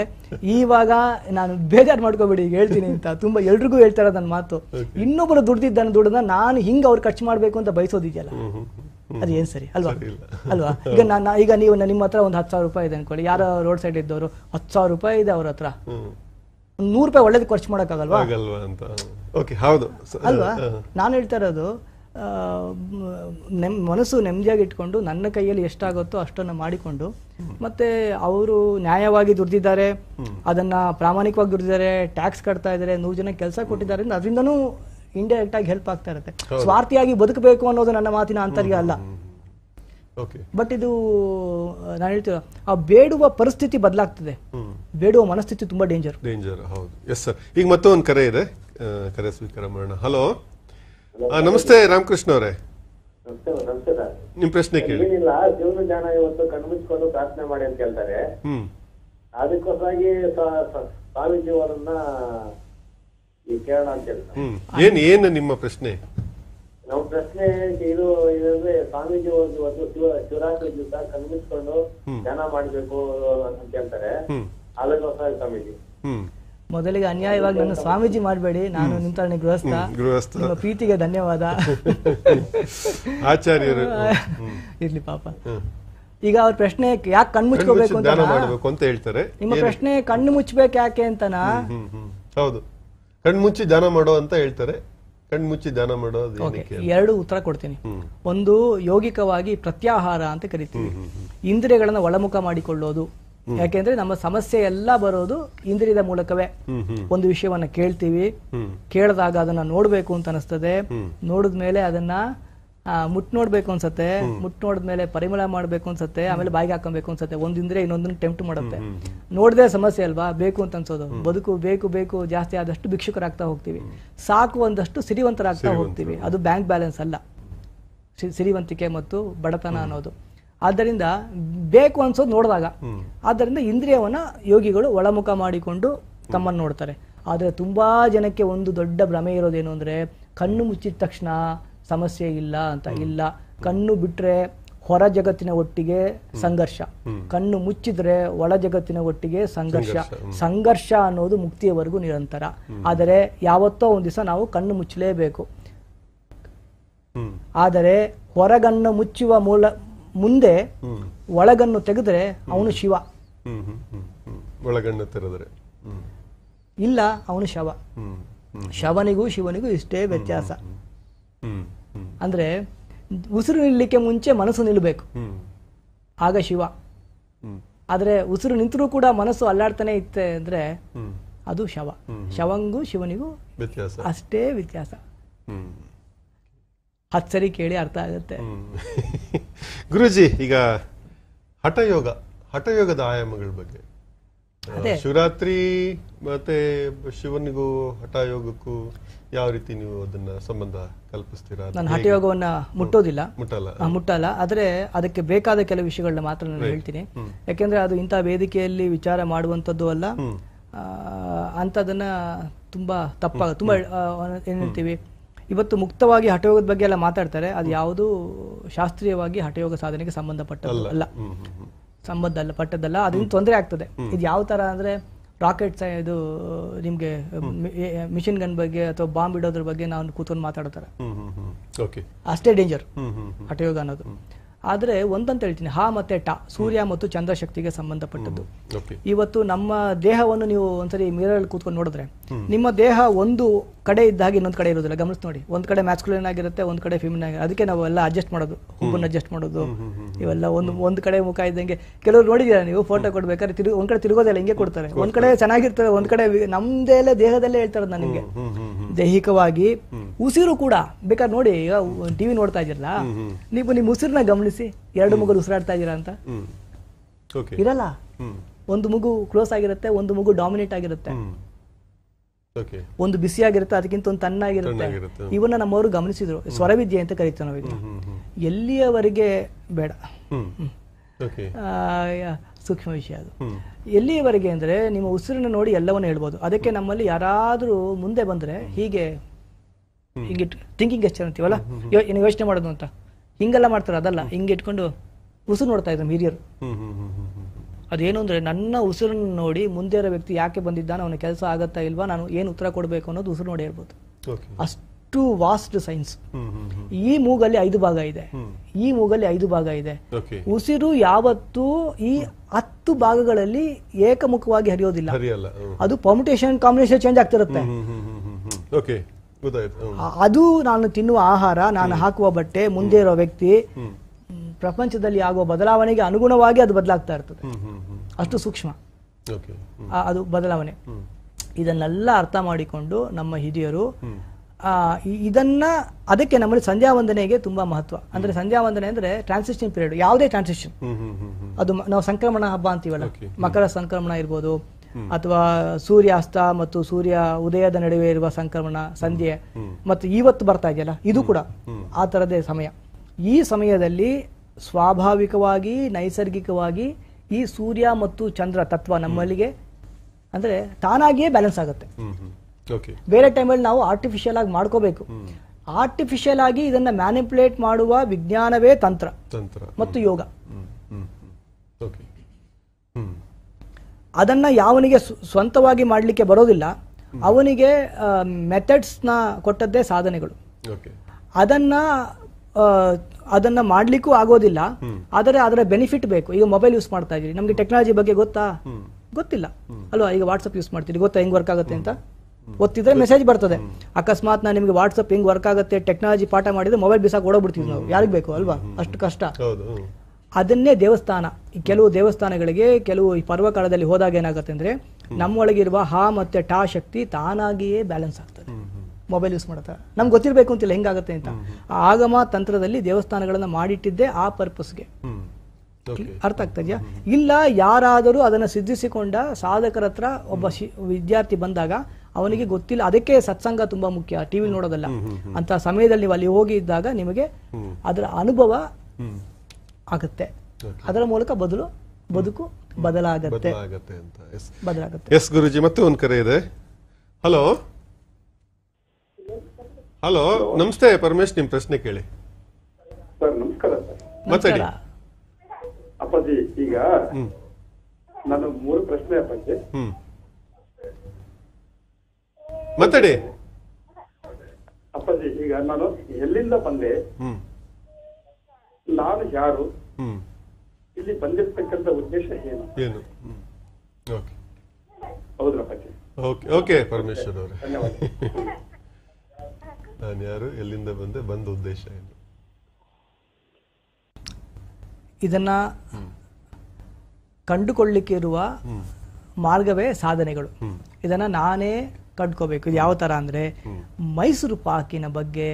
ಇವಾಗ ನಾನು ಬೇಜಾರು ಮಾಡ್ಕೋಬೇಡಿ ಹೇಳ್ತೀನಿ ಅಂತ ತುಂಬಾ ಎಲ್ರಿಗೂ ಹೇಳ್ತಾರೆ ನನ್ನ ಮಾತು ಇನ್ನೊಬ್ಬರು ದುಡ್ದಿದ್ದಾನೆ ದುಡ್ಡನ್ನ ನಾನು ಹಿಂಗ್ ಅವ್ರು ಖರ್ಚು ಮಾಡ್ಬೇಕು ಅಂತ ಬಯಸೋದಿದೆಯಲ್ಲ ಅದು ಏನ್ ಸರಿ ಅಲ್ವಾ ಅಲ್ವಾ ಈಗ ನಾನ್ ಈಗ ನೀವು ನಿಮ್ಮ ಹತ್ರ ಒಂದು ಹತ್ತು ಸಾವಿರ ರೂಪಾಯಿ ಇದೆ ಅನ್ಕೊಳ್ಳಿ ಯಾರ ರೋಡ್ ಸೈಡ್ ಇದ್ದವರು ಹತ್ತು ಸಾವಿರ ರೂಪಾಯಿ ಇದೆ ಅವ್ರ ಹತ್ರ ನೂರು ರೂಪಾಯಿ ಒಳ್ಳೇದು ಖರ್ಚು ಮಾಡೋಕ್ಕಾಗಲ್ವಾ ಅಂತ ಅಲ್ವಾ ನಾನು ಹೇಳ್ತಾ ಇರೋದು ನೆಮ್ ಮನಸ್ಸು ನೆಮ್ಮದಿಯಾಗಿ ಇಟ್ಕೊಂಡು ನನ್ನ ಕೈಯಲ್ಲಿ ಎಷ್ಟಾಗುತ್ತೋ ಅಷ್ಟನ್ನು ಮಾಡಿಕೊಂಡು ಮತ್ತೆ ಅವರು ನ್ಯಾಯವಾಗಿ ದುಡ್ದಿದ್ದಾರೆ ಅದನ್ನ ಪ್ರಾಮಾಣಿಕವಾಗಿ ದುಡ್ದಿದ್ದಾರೆ ಟ್ಯಾಕ್ಸ್ ಕಟ್ತಾ ಇದ್ದಾರೆ ನೂರು ಜನ ಕೆಲಸ ಕೊಟ್ಟಿದ್ದಾರೆ ಅದರಿಂದನೂ ಇಂಡೈರೆಕ್ಟ್ ಆಗಿ ಹೆಲ್ಪ್ ಆಗ್ತಾ ಇರುತ್ತೆ ಸ್ವಾರ್ಥಿಯಾಗಿ ಬದುಕಬೇಕು ಅನ್ನೋದು ನನ್ನ ಮಾತಿನ ಆಂತರ್ಯ ಅಲ್ಲ ಬಟ್ ಇದು ನಾನು ಹೇಳ್ತೀರ ಆ ಬೇಡುವ ಪರಿಸ್ಥಿತಿ ಬದಲಾಗ್ತದೆ ಬೇಡುವ ಮನಸ್ಥಿತಿ ತುಂಬಾ ಡೇಂಜರ್ ಡೇಂಜರ್ ಹೌದು ಎಸ್ ಸರ್ ಈಗ ಮತ್ತೊಂದು ಕರೆ ಇದೆ ಕರೆ ಸ್ವೀಕಾರ ಮಾಡೋಣ ಹಲೋ ನಮಸ್ತೆ ರಾಮಕೃಷ್ಣ ಅವರೇ ನಿಮ್ ಪ್ರಶ್ನೆ ಕೇಳಿ ಏನಿಲ್ಲ ಜೀವನ ಜ್ಞಾನ ಇವತ್ತು ಕಣ್ಮುಚ್ಕೊಂಡು ಪ್ರಾರ್ಥನೆ ಮಾಡಿ ಅಂತ ಕೇಳ್ತಾರೆ ಅದಕ್ಕೋಸ್ಕರಾಗಿ ಸ್ವಾಮೀಜಿ ಅವರನ್ನ ಕೇಳೋಣ ಅಂತ ಹೇಳ್ತಾರೆ ಏನ್ ಏನು ನಿಮ್ಮ ಪ್ರಶ್ನೆ ನಮ್ಮ ಪ್ರಶ್ನೆ ಇದು ಏನಂದ್ರೆ ಸ್ವಾಮೀಜಿ ಒಂದು ಒಂದು ಶಿವ ಶಿವರಾತ್ರಿ ದಿವಸ ಕಣ್ಮುಚ್ಕೊಂಡು ಧ್ಯಾನ ಮಾಡ್ಬೇಕು ಅಂತ ಹೇಳ್ತಾರೆ ಅದಕ್ಕೋಸ್ಕರ ಸ್ವಾಮೀಜಿ ಮೊದಲಿಗೆ ಅನ್ಯಾಯವಾಗಿ ನನ್ನ ಸ್ವಾಮೀಜಿ ಮಾಡಬೇಡಿ ನಾನು ನಿಂತಾಣಿ ಗೃಹಸ್ಥ ಗೃಹಸ್ಥ ಪ್ರೀತಿಗೆ ಧನ್ಯವಾದ ಆಚಾರ್ಯರು ಇರ್ಲಿ ಪಾಪ ಈಗ ಅವ್ರ ಪ್ರಶ್ನೆ ಯಾಕೆ ಕಣ್ಣು ಮುಚ್ಕೋಬೇಕು ಅಂತ ಹೇಳ್ತಾರೆ ನಿಮ್ಮ ಪ್ರಶ್ನೆ ಕಣ್ಣು ಮುಚ್ಚಬೇಕು ಯಾಕೆ ಅಂತನಾ ಹೌದು ಕಣ್ಣು ಮುಚ್ಚಿ ಧ್ಯಾನ ಮಾಡೋ ಅಂತ ಹೇಳ್ತಾರೆ ಕಣ್ಣು ಮುಚ್ಚಿ ಧ್ಯಾನ ಮಾಡೋ ಎರಡು ಉತ್ತರ ಕೊಡ್ತೀನಿ ಒಂದು ಯೋಗಿಕವಾಗಿ ಪ್ರತ್ಯಾಹಾರ ಅಂತ ಕರಿತೀವಿ ಇಂದ್ರಿಯಗಳನ್ನ ಒಳಮುಖ ಮಾಡಿಕೊಳ್ಳೋದು ಯಾಕೆಂದ್ರೆ ನಮ್ಮ ಸಮಸ್ಯೆ ಎಲ್ಲ ಬರೋದು ಇಂದ್ರಿಯದ ಮೂಲಕವೇ ಒಂದು ವಿಷಯವನ್ನ ಕೇಳ್ತೀವಿ ಕೇಳಿದಾಗ ಅದನ್ನ ನೋಡ್ಬೇಕು ಅಂತ ಅನಿಸ್ತದೆ ನೋಡಿದ್ಮೇಲೆ ಅದನ್ನ ಮುಟ್ ನೋಡ್ಬೇಕು ಅನ್ಸತ್ತೆ ಮುಟ್ ನೋಡಿದ್ಮೇಲೆ ಪರಿಮಳ ಮಾಡ್ಬೇಕು ಅನ್ಸತ್ತೆ ಆಮೇಲೆ ಬಾಯಿಗೆ ಹಾಕೊಬೇಕು ಅನ್ಸತ್ತೆ ಒಂದಿಂದ್ರೆ ಇನ್ನೊಂದನ್ನ ಟೆಂಪ್ಟ್ ಮಾಡುತ್ತೆ ನೋಡದೆ ಸಮಸ್ಯೆ ಅಲ್ವಾ ಬೇಕು ಅಂತ ಅನ್ಸೋದು ಬದುಕು ಬೇಕು ಬೇಕು ಜಾಸ್ತಿ ಆದಷ್ಟು ಭಿಕ್ಷುಕರಾಗ್ತಾ ಹೋಗ್ತೀವಿ ಸಾಕು ಒಂದಷ್ಟು ಸಿರಿವಂತರಾಗ್ತಾ ಹೋಗ್ತೀವಿ ಅದು ಬ್ಯಾಂಕ್ ಬ್ಯಾಲೆನ್ಸ್ ಅಲ್ಲ ಸಿರಿವಂತಿಕೆ ಮತ್ತು ಬಡತನ ಅನ್ನೋದು ಆದ್ದರಿಂದ ಬೇಕು ಅನ್ಸೋದು ನೋಡಿದಾಗ ಆದ್ದರಿಂದ ಇಂದ್ರಿಯವನ್ನ ಯೋಗಿಗಳು ಒಳಮುಖ ಮಾಡಿಕೊಂಡು ತಮ್ಮನ್ನು ನೋಡ್ತಾರೆ ಆದರೆ ತುಂಬಾ ಜನಕ್ಕೆ ಒಂದು ದೊಡ್ಡ ಭ್ರಮೆ ಇರೋದೇನು ಅಂದ್ರೆ ಕಣ್ಣು ಮುಚ್ಚಿದ ತಕ್ಷಣ ಸಮಸ್ಯೆ ಇಲ್ಲ ಅಂತ ಇಲ್ಲ ಕಣ್ಣು ಬಿಟ್ರೆ ಹೊರ ಜಗತ್ತಿನ ಒಟ್ಟಿಗೆ ಸಂಘರ್ಷ ಕಣ್ಣು ಮುಚ್ಚಿದ್ರೆ ಒಳ ಜಗತ್ತಿನ ಒಟ್ಟಿಗೆ ಸಂಘರ್ಷ ಸಂಘರ್ಷ ಅನ್ನೋದು ಮುಕ್ತಿಯವರೆಗೂ ನಿರಂತರ ಆದರೆ ಯಾವತ್ತೋ ಒಂದು ದಿವಸ ನಾವು ಕಣ್ಣು ಮುಚ್ಚಲೇಬೇಕು ಆದರೆ ಹೊರಗನ್ನು ಮುಚ್ಚುವ ಮೂಲ ಮುಂದೆ ಒಳಗನ್ನು ತೆಗೆದ್ರೆ ಅವನು ಶಿವ ಒಳಗನ್ನು ತೆರೆದ್ರೆ ಇಲ್ಲ ಅವನು ಶವ ಶವನಿಗೂ ಶಿವನಿಗೂ ಇಷ್ಟೇ ವ್ಯತ್ಯಾಸ ಅಂದ್ರೆ ಉಸಿರು ನಿಲ್ಲಿಕ್ಕೆ ಮುಂಚೆ ಮನಸ್ಸು ನಿಲ್ಲಬೇಕು ಆಗ ಶಿವ ಆದರೆ ಉಸಿರು ನಿಂತರೂ ಕೂಡ ಮನಸ್ಸು ಅಲ್ಲಾಡ್ತಾನೆ ಇತ್ತೆ ಅಂದ್ರೆ ಅದು ಶವ ಶವಂಗೂ ಶಿವನಿಗೂ ಅಷ್ಟೇ ವ್ಯತ್ಯಾಸ ಹತ್ತು ಸರಿ ಕೇಳಿ ಅರ್ಥ ಆಗುತ್ತೆ ಗುರುಜಿ ಈಗ ಹಠಯೋಗ ಹಠಯೋಗದ ಆಯಾಮಗಳ ಬಗ್ಗೆ ಶಿವರಾತ್ರಿ ಮತ್ತೆ ಶಿವನಿಗೂ ಹಠಯೋಗಕ್ಕೂ ಯಾವ ರೀತಿ ನೀವು ಅದನ್ನ ಸಂಬಂಧ ಕಲ್ಪಿಸ್ತೀರಾ ನಾನು ಹಠಯೋಗವನ್ನ ಮುಟ್ಟೋದಿಲ್ಲ ಮುಟ್ಟಲ್ಲ ಮುಟ್ಟಲ್ಲ ಆದ್ರೆ ಅದಕ್ಕೆ ಬೇಕಾದ ಕೆಲವು ವಿಷಯಗಳನ್ನ ಮಾತ್ರ ನಾನು ಹೇಳ್ತೀನಿ ಯಾಕೆಂದ್ರೆ ಅದು ಇಂಥ ವೇದಿಕೆಯಲ್ಲಿ ವಿಚಾರ ಮಾಡುವಂಥದ್ದು ಅಲ್ಲ ಅಂತದನ್ನ ತುಂಬಾ ತಪ್ಪಾಗ ತುಂಬಾ ಏನ್ ಹೇಳ್ತೀವಿ ಇವತ್ತು ಮುಕ್ತವಾಗಿ ಹಠಯೋಗದ ಬಗ್ಗೆ ಎಲ್ಲ ಮಾತಾಡ್ತಾರೆ ಅದು ಯಾವುದು ಶಾಸ್ತ್ರೀಯವಾಗಿ ಹಠಯೋಗ ಸಾಧನೆಗೆ ಸಂಬಂಧಪಟ್ಟಲ್ಲ ಸಂಬಂಧ ಅಲ್ಲ ಪಟ್ಟದ್ದಲ್ಲ ಅದರಿಂದ ತೊಂದರೆ ಆಗ್ತದೆ ಇದು ಯಾವ ತರ ಅಂದ್ರೆ ರಾಕೆಟ್ ಇದು ನಿಮ್ಗೆ ಮಿಷಿನ್ ಗನ್ ಬಗ್ಗೆ ಅಥವಾ ಬಾಂಬ್ ಇಡೋದ್ರ ಬಗ್ಗೆ ನಾವು ಕೂತ್ಕೊಂಡು ಮಾತಾಡ್ತಾರೆ ಅಷ್ಟೇ ಡೇಂಜರ್ ಹಠಯೋಗ ಅನ್ನೋದು ಆದರೆ ಒಂದಂತ ಹೇಳ್ತೀನಿ ಹಾ ಮತ್ತೆ ಟಾ ಸೂರ್ಯ ಮತ್ತು ಚಂದ್ರಶಕ್ತಿಗೆ ಸಂಬಂಧಪಟ್ಟದ್ದು ಇವತ್ತು ನಮ್ಮ ದೇಹವನ್ನು ನೀವು ಒಂದ್ಸರಿ ಮಿರರ್ ಕೂತ್ಕೊಂಡು ನೋಡಿದ್ರೆ ನಿಮ್ಮ ದೇಹ ಒಂದು ಕಡೆ ಇದ್ದಾಗ ಇನ್ನೊಂದು ಕಡೆ ಇರೋದಿಲ್ಲ ಗಮನಿಸಿ ನೋಡಿ ಒಂದ್ ಕಡೆ ಮ್ಯಾಸ್ಕುಲಿನ್ ಆಗಿರುತ್ತೆ ಒಂದ್ ಕಡೆ ಫಿಮಿನ್ ಆಗಿರುತ್ತೆ ಅದಕ್ಕೆ ನಾವೆಲ್ಲ ಅಡ್ಜಸ್ಟ್ ಮಾಡೋದು ಹುಬ್ಬನ್ನು ಅಡ್ಜಸ್ಟ್ ಮಾಡೋದು ಇವೆಲ್ಲ ಒಂದು ಒಂದ್ ಕಡೆ ಮುಖ ಇದ್ದಂಗೆ ಕೆಲವರು ನೋಡಿದೀರ ನೀವು ಫೋಟೋ ಕೊಡ್ಬೇಕಾದ್ರೆ ತಿರುಗಿ ಒಂದ್ ಕಡೆ ತಿರುಗೋದಿಲ್ಲ ಹಿಂಗೆ ಕೊಡ್ತಾರೆ ಒಂದ್ ಕಡೆ ಚೆನ್ನಾಗಿರ್ತಾರೆ ಒಂದ್ ಕಡೆ ನಮ್ದೆಲ್ಲ ದೇಹದಲ್ಲೇ ಹೇಳ್ತಾರೆ ನಾನು ನಿಮ್ಗೆ ದೈಹಿಕವಾಗಿ ಉಸಿರು ಕೂಡ ಬೇಕಾದ್ರೆ ನೋಡಿ ಈಗ ಟಿವಿ ನೋಡ್ತಾ ಇದ್ರಲ್ಲ ನೀವು ನಿಮ್ ಉಸಿರನ್ನ ಗಮನಿಸಿ ಗಮನಿಸಿ ಎರಡು ಮಗು ಉಸಿರಾಡ್ತಾ ಇದೀರಾ ಅಂತ ಇರಲ್ಲ ಒಂದು ಮಗು ಕ್ಲೋಸ್ ಆಗಿರುತ್ತೆ ಒಂದು ಮಗು ಡಾಮಿನೇಟ್ ಆಗಿರುತ್ತೆ ಒಂದು ಬಿಸಿ ಆಗಿರುತ್ತೆ ಅದಕ್ಕಿಂತ ಒಂದು ತಣ್ಣಾಗಿರುತ್ತೆ ಇವನ್ನ ನಮ್ಮವರು ಗಮನಿಸಿದ್ರು ಸ್ವರವಿದ್ಯೆ ಅಂತ ಕರೀತಾರೆ ನಾವು ಇದನ್ನ ಎಲ್ಲಿಯವರೆಗೆ ಬೇಡ ಸೂಕ್ಷ್ಮ ವಿಷಯ ಅದು ಎಲ್ಲಿಯವರೆಗೆ ಅಂದ್ರೆ ನಿಮ್ಮ ಉಸಿರನ್ನ ನೋಡಿ ಎಲ್ಲವನ್ನ ಹೇಳ್ಬೋದು ಅದಕ್ಕೆ ನಮ್ಮಲ್ಲಿ ಯಾರಾದರೂ ಮುಂದೆ ಬಂದ್ರೆ ಹೀಗೆ ಹೀಗೆ ಥಿಂಕಿಂಗ್ ಎಷ್ಟು ಅಂತೀವಲ್ಲ ಯೋಚನೆ ಮಾಡೋದು ಅಂತ ಹಿಂಗೆಲ್ಲ ಮಾಡ್ತಾರೆ ಅದಲ್ಲ ಹಿಂಗೆ ಇಟ್ಕೊಂಡು ಉಸಿರು ನೋಡ್ತಾ ಇದ್ದಾರೆ ಹಿರಿಯರು ಅದೇನು ಅಂದರೆ ನನ್ನ ಉಸಿರನ್ನು ನೋಡಿ ಮುಂದೆ ಇರೋ ವ್ಯಕ್ತಿ ಯಾಕೆ ಬಂದಿದ್ದಾನೆ ಅವನ ಕೆಲಸ ಆಗತ್ತಾ ಇಲ್ವಾ ನಾನು ಏನು ಉತ್ತರ ಕೊಡಬೇಕು ಅನ್ನೋದು ಉಸಿರು ನೋಡಿ ಹೇಳ್ಬೋದು ಅಷ್ಟು ವಾಸ್ಟ್ ಸೈನ್ಸ್ ಈ ಮೂಗಲ್ಲಿ ಐದು ಭಾಗ ಇದೆ ಈ ಮೂಗಲ್ಲಿ ಐದು ಭಾಗ ಇದೆ ಉಸಿರು ಯಾವತ್ತೂ ಈ ಹತ್ತು ಭಾಗಗಳಲ್ಲಿ ಏಕಮುಖವಾಗಿ ಹರಿಯೋದಿಲ್ಲ ಅದು ಪರ್ಮುಟೇಷನ್ ಕಾಂಬಿನೇಷನ್ ಚೇಂಜ್ ಆಗ್ತಿರುತ್ತೆ ಅದು ನಾನು ತಿನ್ನುವ ಆಹಾರ ನಾನು ಹಾಕುವ ಬಟ್ಟೆ ಮುಂದೆ ಇರುವ ವ್ಯಕ್ತಿ ಪ್ರಪಂಚದಲ್ಲಿ ಆಗುವ ಬದಲಾವಣೆಗೆ ಅನುಗುಣವಾಗಿ ಅದು ಬದಲಾಗ್ತಾ ಇರ್ತದೆ ಅಷ್ಟು ಸೂಕ್ಷ್ಮ ಅದು ಬದಲಾವಣೆ ಇದನ್ನೆಲ್ಲ ಅರ್ಥ ಮಾಡಿಕೊಂಡು ನಮ್ಮ ಹಿರಿಯರು ಇದನ್ನ ಅದಕ್ಕೆ ನಮ್ಮಲ್ಲಿ ಸಂಧ್ಯಾ ವಂದನೆಗೆ ತುಂಬಾ ಮಹತ್ವ ಅಂದ್ರೆ ಸಂಧ್ಯಾ ವಂದನೆ ಅಂದ್ರೆ ಟ್ರಾನ್ಸಿಷನ್ ಪೀರಿಯಡ್ ಯಾವುದೇ ಟ್ರಾನ್ಸಿಷನ್ ಅದು ನಾವು ಸಂಕ್ರಮಣ ಹಬ್ಬ ಅಂತೀವಲ್ಲ ಮಕರ ಸಂಕ್ರಮಣ ಇರ್ಬೋದು ಅಥವಾ ಸೂರ್ಯಾಸ್ತ ಮತ್ತು ಸೂರ್ಯ ಉದಯದ ನಡುವೆ ಇರುವ ಸಂಕ್ರಮಣ ಸಂಧ್ಯೆ ಮತ್ತು ಇವತ್ತು ಬರ್ತಾ ಇದೆಯಲ್ಲ ಇದು ಕೂಡ ಆ ತರದೇ ಸಮಯ ಈ ಸಮಯದಲ್ಲಿ ಸ್ವಾಭಾವಿಕವಾಗಿ ನೈಸರ್ಗಿಕವಾಗಿ ಈ ಸೂರ್ಯ ಮತ್ತು ಚಂದ್ರ ತತ್ವ ನಮ್ಮಲ್ಲಿಗೆ ಅಂದ್ರೆ ತಾನಾಗಿಯೇ ಬ್ಯಾಲೆನ್ಸ್ ಆಗುತ್ತೆ ಬೇರೆ ಟೈಮಲ್ಲಿ ನಾವು ಆರ್ಟಿಫಿಷಿಯಲ್ ಆಗಿ ಮಾಡ್ಕೋಬೇಕು ಆರ್ಟಿಫಿಷಿಯಲ್ ಆಗಿ ಇದನ್ನ ಮ್ಯಾನಿಪುಲೇಟ್ ಮಾಡುವ ವಿಜ್ಞಾನವೇ ತಂತ್ರ ಮತ್ತು ಯೋಗ ಅದನ್ನ ಯಾವನಿಗೆ ಸ್ವಂತವಾಗಿ ಮಾಡಲಿಕ್ಕೆ ಬರೋದಿಲ್ಲ ಅವನಿಗೆ ಮೆಥಡ್ಸ್ನ ಕೊಟ್ಟದ್ದೇ ಸಾಧನೆಗಳು ಅದನ್ನ ಅದನ್ನ ಮಾಡ್ಲಿಕ್ಕೂ ಆಗೋದಿಲ್ಲ ಆದರೆ ಅದರ ಬೆನಿಫಿಟ್ ಬೇಕು ಈಗ ಮೊಬೈಲ್ ಯೂಸ್ ಮಾಡ್ತಾ ಇದೀರಿ ನಮಗೆ ಟೆಕ್ನಾಲಜಿ ಬಗ್ಗೆ ಗೊತ್ತಾ ಗೊತ್ತಿಲ್ಲ ಅಲ್ವಾ ಈಗ ವಾಟ್ಸಪ್ ಯೂಸ್ ಮಾಡ್ತೀರಿ ಗೊತ್ತಾ ಹೆಂಗ್ ವರ್ಕ್ ಆಗುತ್ತೆ ಅಂತ ಗೊತ್ತಿದ್ರೆ ಮೆಸೇಜ್ ಬರ್ತದೆ ಅಕಸ್ಮಾತ್ ನಾನು ನಿಮಗೆ ವಾಟ್ಸಪ್ ಹೆಂಗ್ ವರ್ಕ್ ಆಗುತ್ತೆ ಟೆಕ್ನಾಲಜಿ ಪಾಠ ಮಾಡಿದ್ರೆ ಮೊಬೈಲ್ ಬಿಸಾಕ್ ಓಡೋಗ್ಬಿಡ್ತೀವಿ ನಾವು ಯಾರಿಗ್ ಬೇಕು ಅಲ್ವಾ ಅಷ್ಟು ಕಷ್ಟ ಅದನ್ನೇ ದೇವಸ್ಥಾನ ಕೆಲವು ದೇವಸ್ಥಾನಗಳಿಗೆ ಕೆಲವು ಈ ಪರ್ವಕಾಲದಲ್ಲಿ ಹೋದಾಗ ಏನಾಗುತ್ತೆ ಅಂದ್ರೆ ನಮ್ಮೊಳಗಿರುವ ಹಾ ಮತ್ತೆ ಟಾ ಶಕ್ತಿ ತಾನಾಗಿಯೇ ಬ್ಯಾಲೆನ್ಸ್ ಆಗ್ತದೆ ಮೊಬೈಲ್ ಯೂಸ್ ಮಾಡತ್ತ ನಮ್ಗೆ ಗೊತ್ತಿರಬೇಕು ಅಂತಿಲ್ಲ ಹೆಂಗಾಗುತ್ತೆ ಅಂತ ಆಗಮ ತಂತ್ರದಲ್ಲಿ ದೇವಸ್ಥಾನಗಳನ್ನು ಮಾಡಿಟ್ಟಿದ್ದೆ ಆ ಪರ್ಪಸ್ಗೆ ಅರ್ಥ ಆಗ್ತದೆಯಾ ಇಲ್ಲ ಯಾರಾದರೂ ಅದನ್ನು ಸಿದ್ಧಿಸಿಕೊಂಡ ಸಾಧಕರ ಹತ್ರ ಒಬ್ಬ ಶಿ ವಿದ್ಯಾರ್ಥಿ ಬಂದಾಗ ಅವನಿಗೆ ಗೊತ್ತಿಲ್ಲ ಅದಕ್ಕೆ ಸತ್ಸಂಗ ತುಂಬಾ ಮುಖ್ಯ ಟಿವಿ ನೋಡೋದಲ್ಲ ಅಂತ ಸಮಯದಲ್ಲಿ ನೀವು ಅಲ್ಲಿ ಹೋಗಿ ಇದ್ದಾಗ ನಿಮಗೆ ಅದರ ಅನುಭವ ಆಗುತ್ತೆ ಅದರ ಮೂಲಕ ಬದಲು ಬದುಕು ಬದಲಾಗತ್ತೆ ಬದಲಾಗುತ್ತೆ ಎಸ್ ಗುರುಜಿ ಮತ್ತೆ ಒಂದು ಕರೆ ಇದೆ ಹಲೋ ಹಲೋ ನಮಸ್ತೆ ಪರಮೇಶ್ ನಿಮ್ ಪ್ರಶ್ನೆ ಕೇಳಿ ನಮಸ್ಕಾರ ಅಪ್ಪಾಜಿ ಈಗ ನಾನು ಮೂರು ಪ್ರಶ್ನೆ ಅಪ್ಪಾಜಿ ಮಾತಾಡಿ ಅಪ್ಪಾಜಿ ಈಗ ನಾನು ಎಲ್ಲಿಂದ ಬಂದೆ ನಾನು ಯಾರು ಇಲ್ಲಿ ಬಂದಿರತಕ್ಕಂತ ಉದ್ದೇಶ ಏನು ಏನು ಓಕೆ ಪರಮೇಶ್ವರ್ ಅವರೇ ನಾನು ಯಾರು ಎಲ್ಲಿಂದ ಬಂದೆ ಬಂದ ಉದ್ದೇಶ ಏನು ಇದನ್ನ ಕಂಡುಕೊಳ್ಳಿಕ್ಕೆ ಇರುವ ಮಾರ್ಗವೇ ಸಾಧನೆಗಳು ಇದನ್ನ ನಾನೇ ಕಂಡ್ಕೋಬೇಕು ಯಾವ ತರ ಅಂದ್ರೆ ಮೈಸೂರು ಪಾಕಿನ ಬಗ್ಗೆ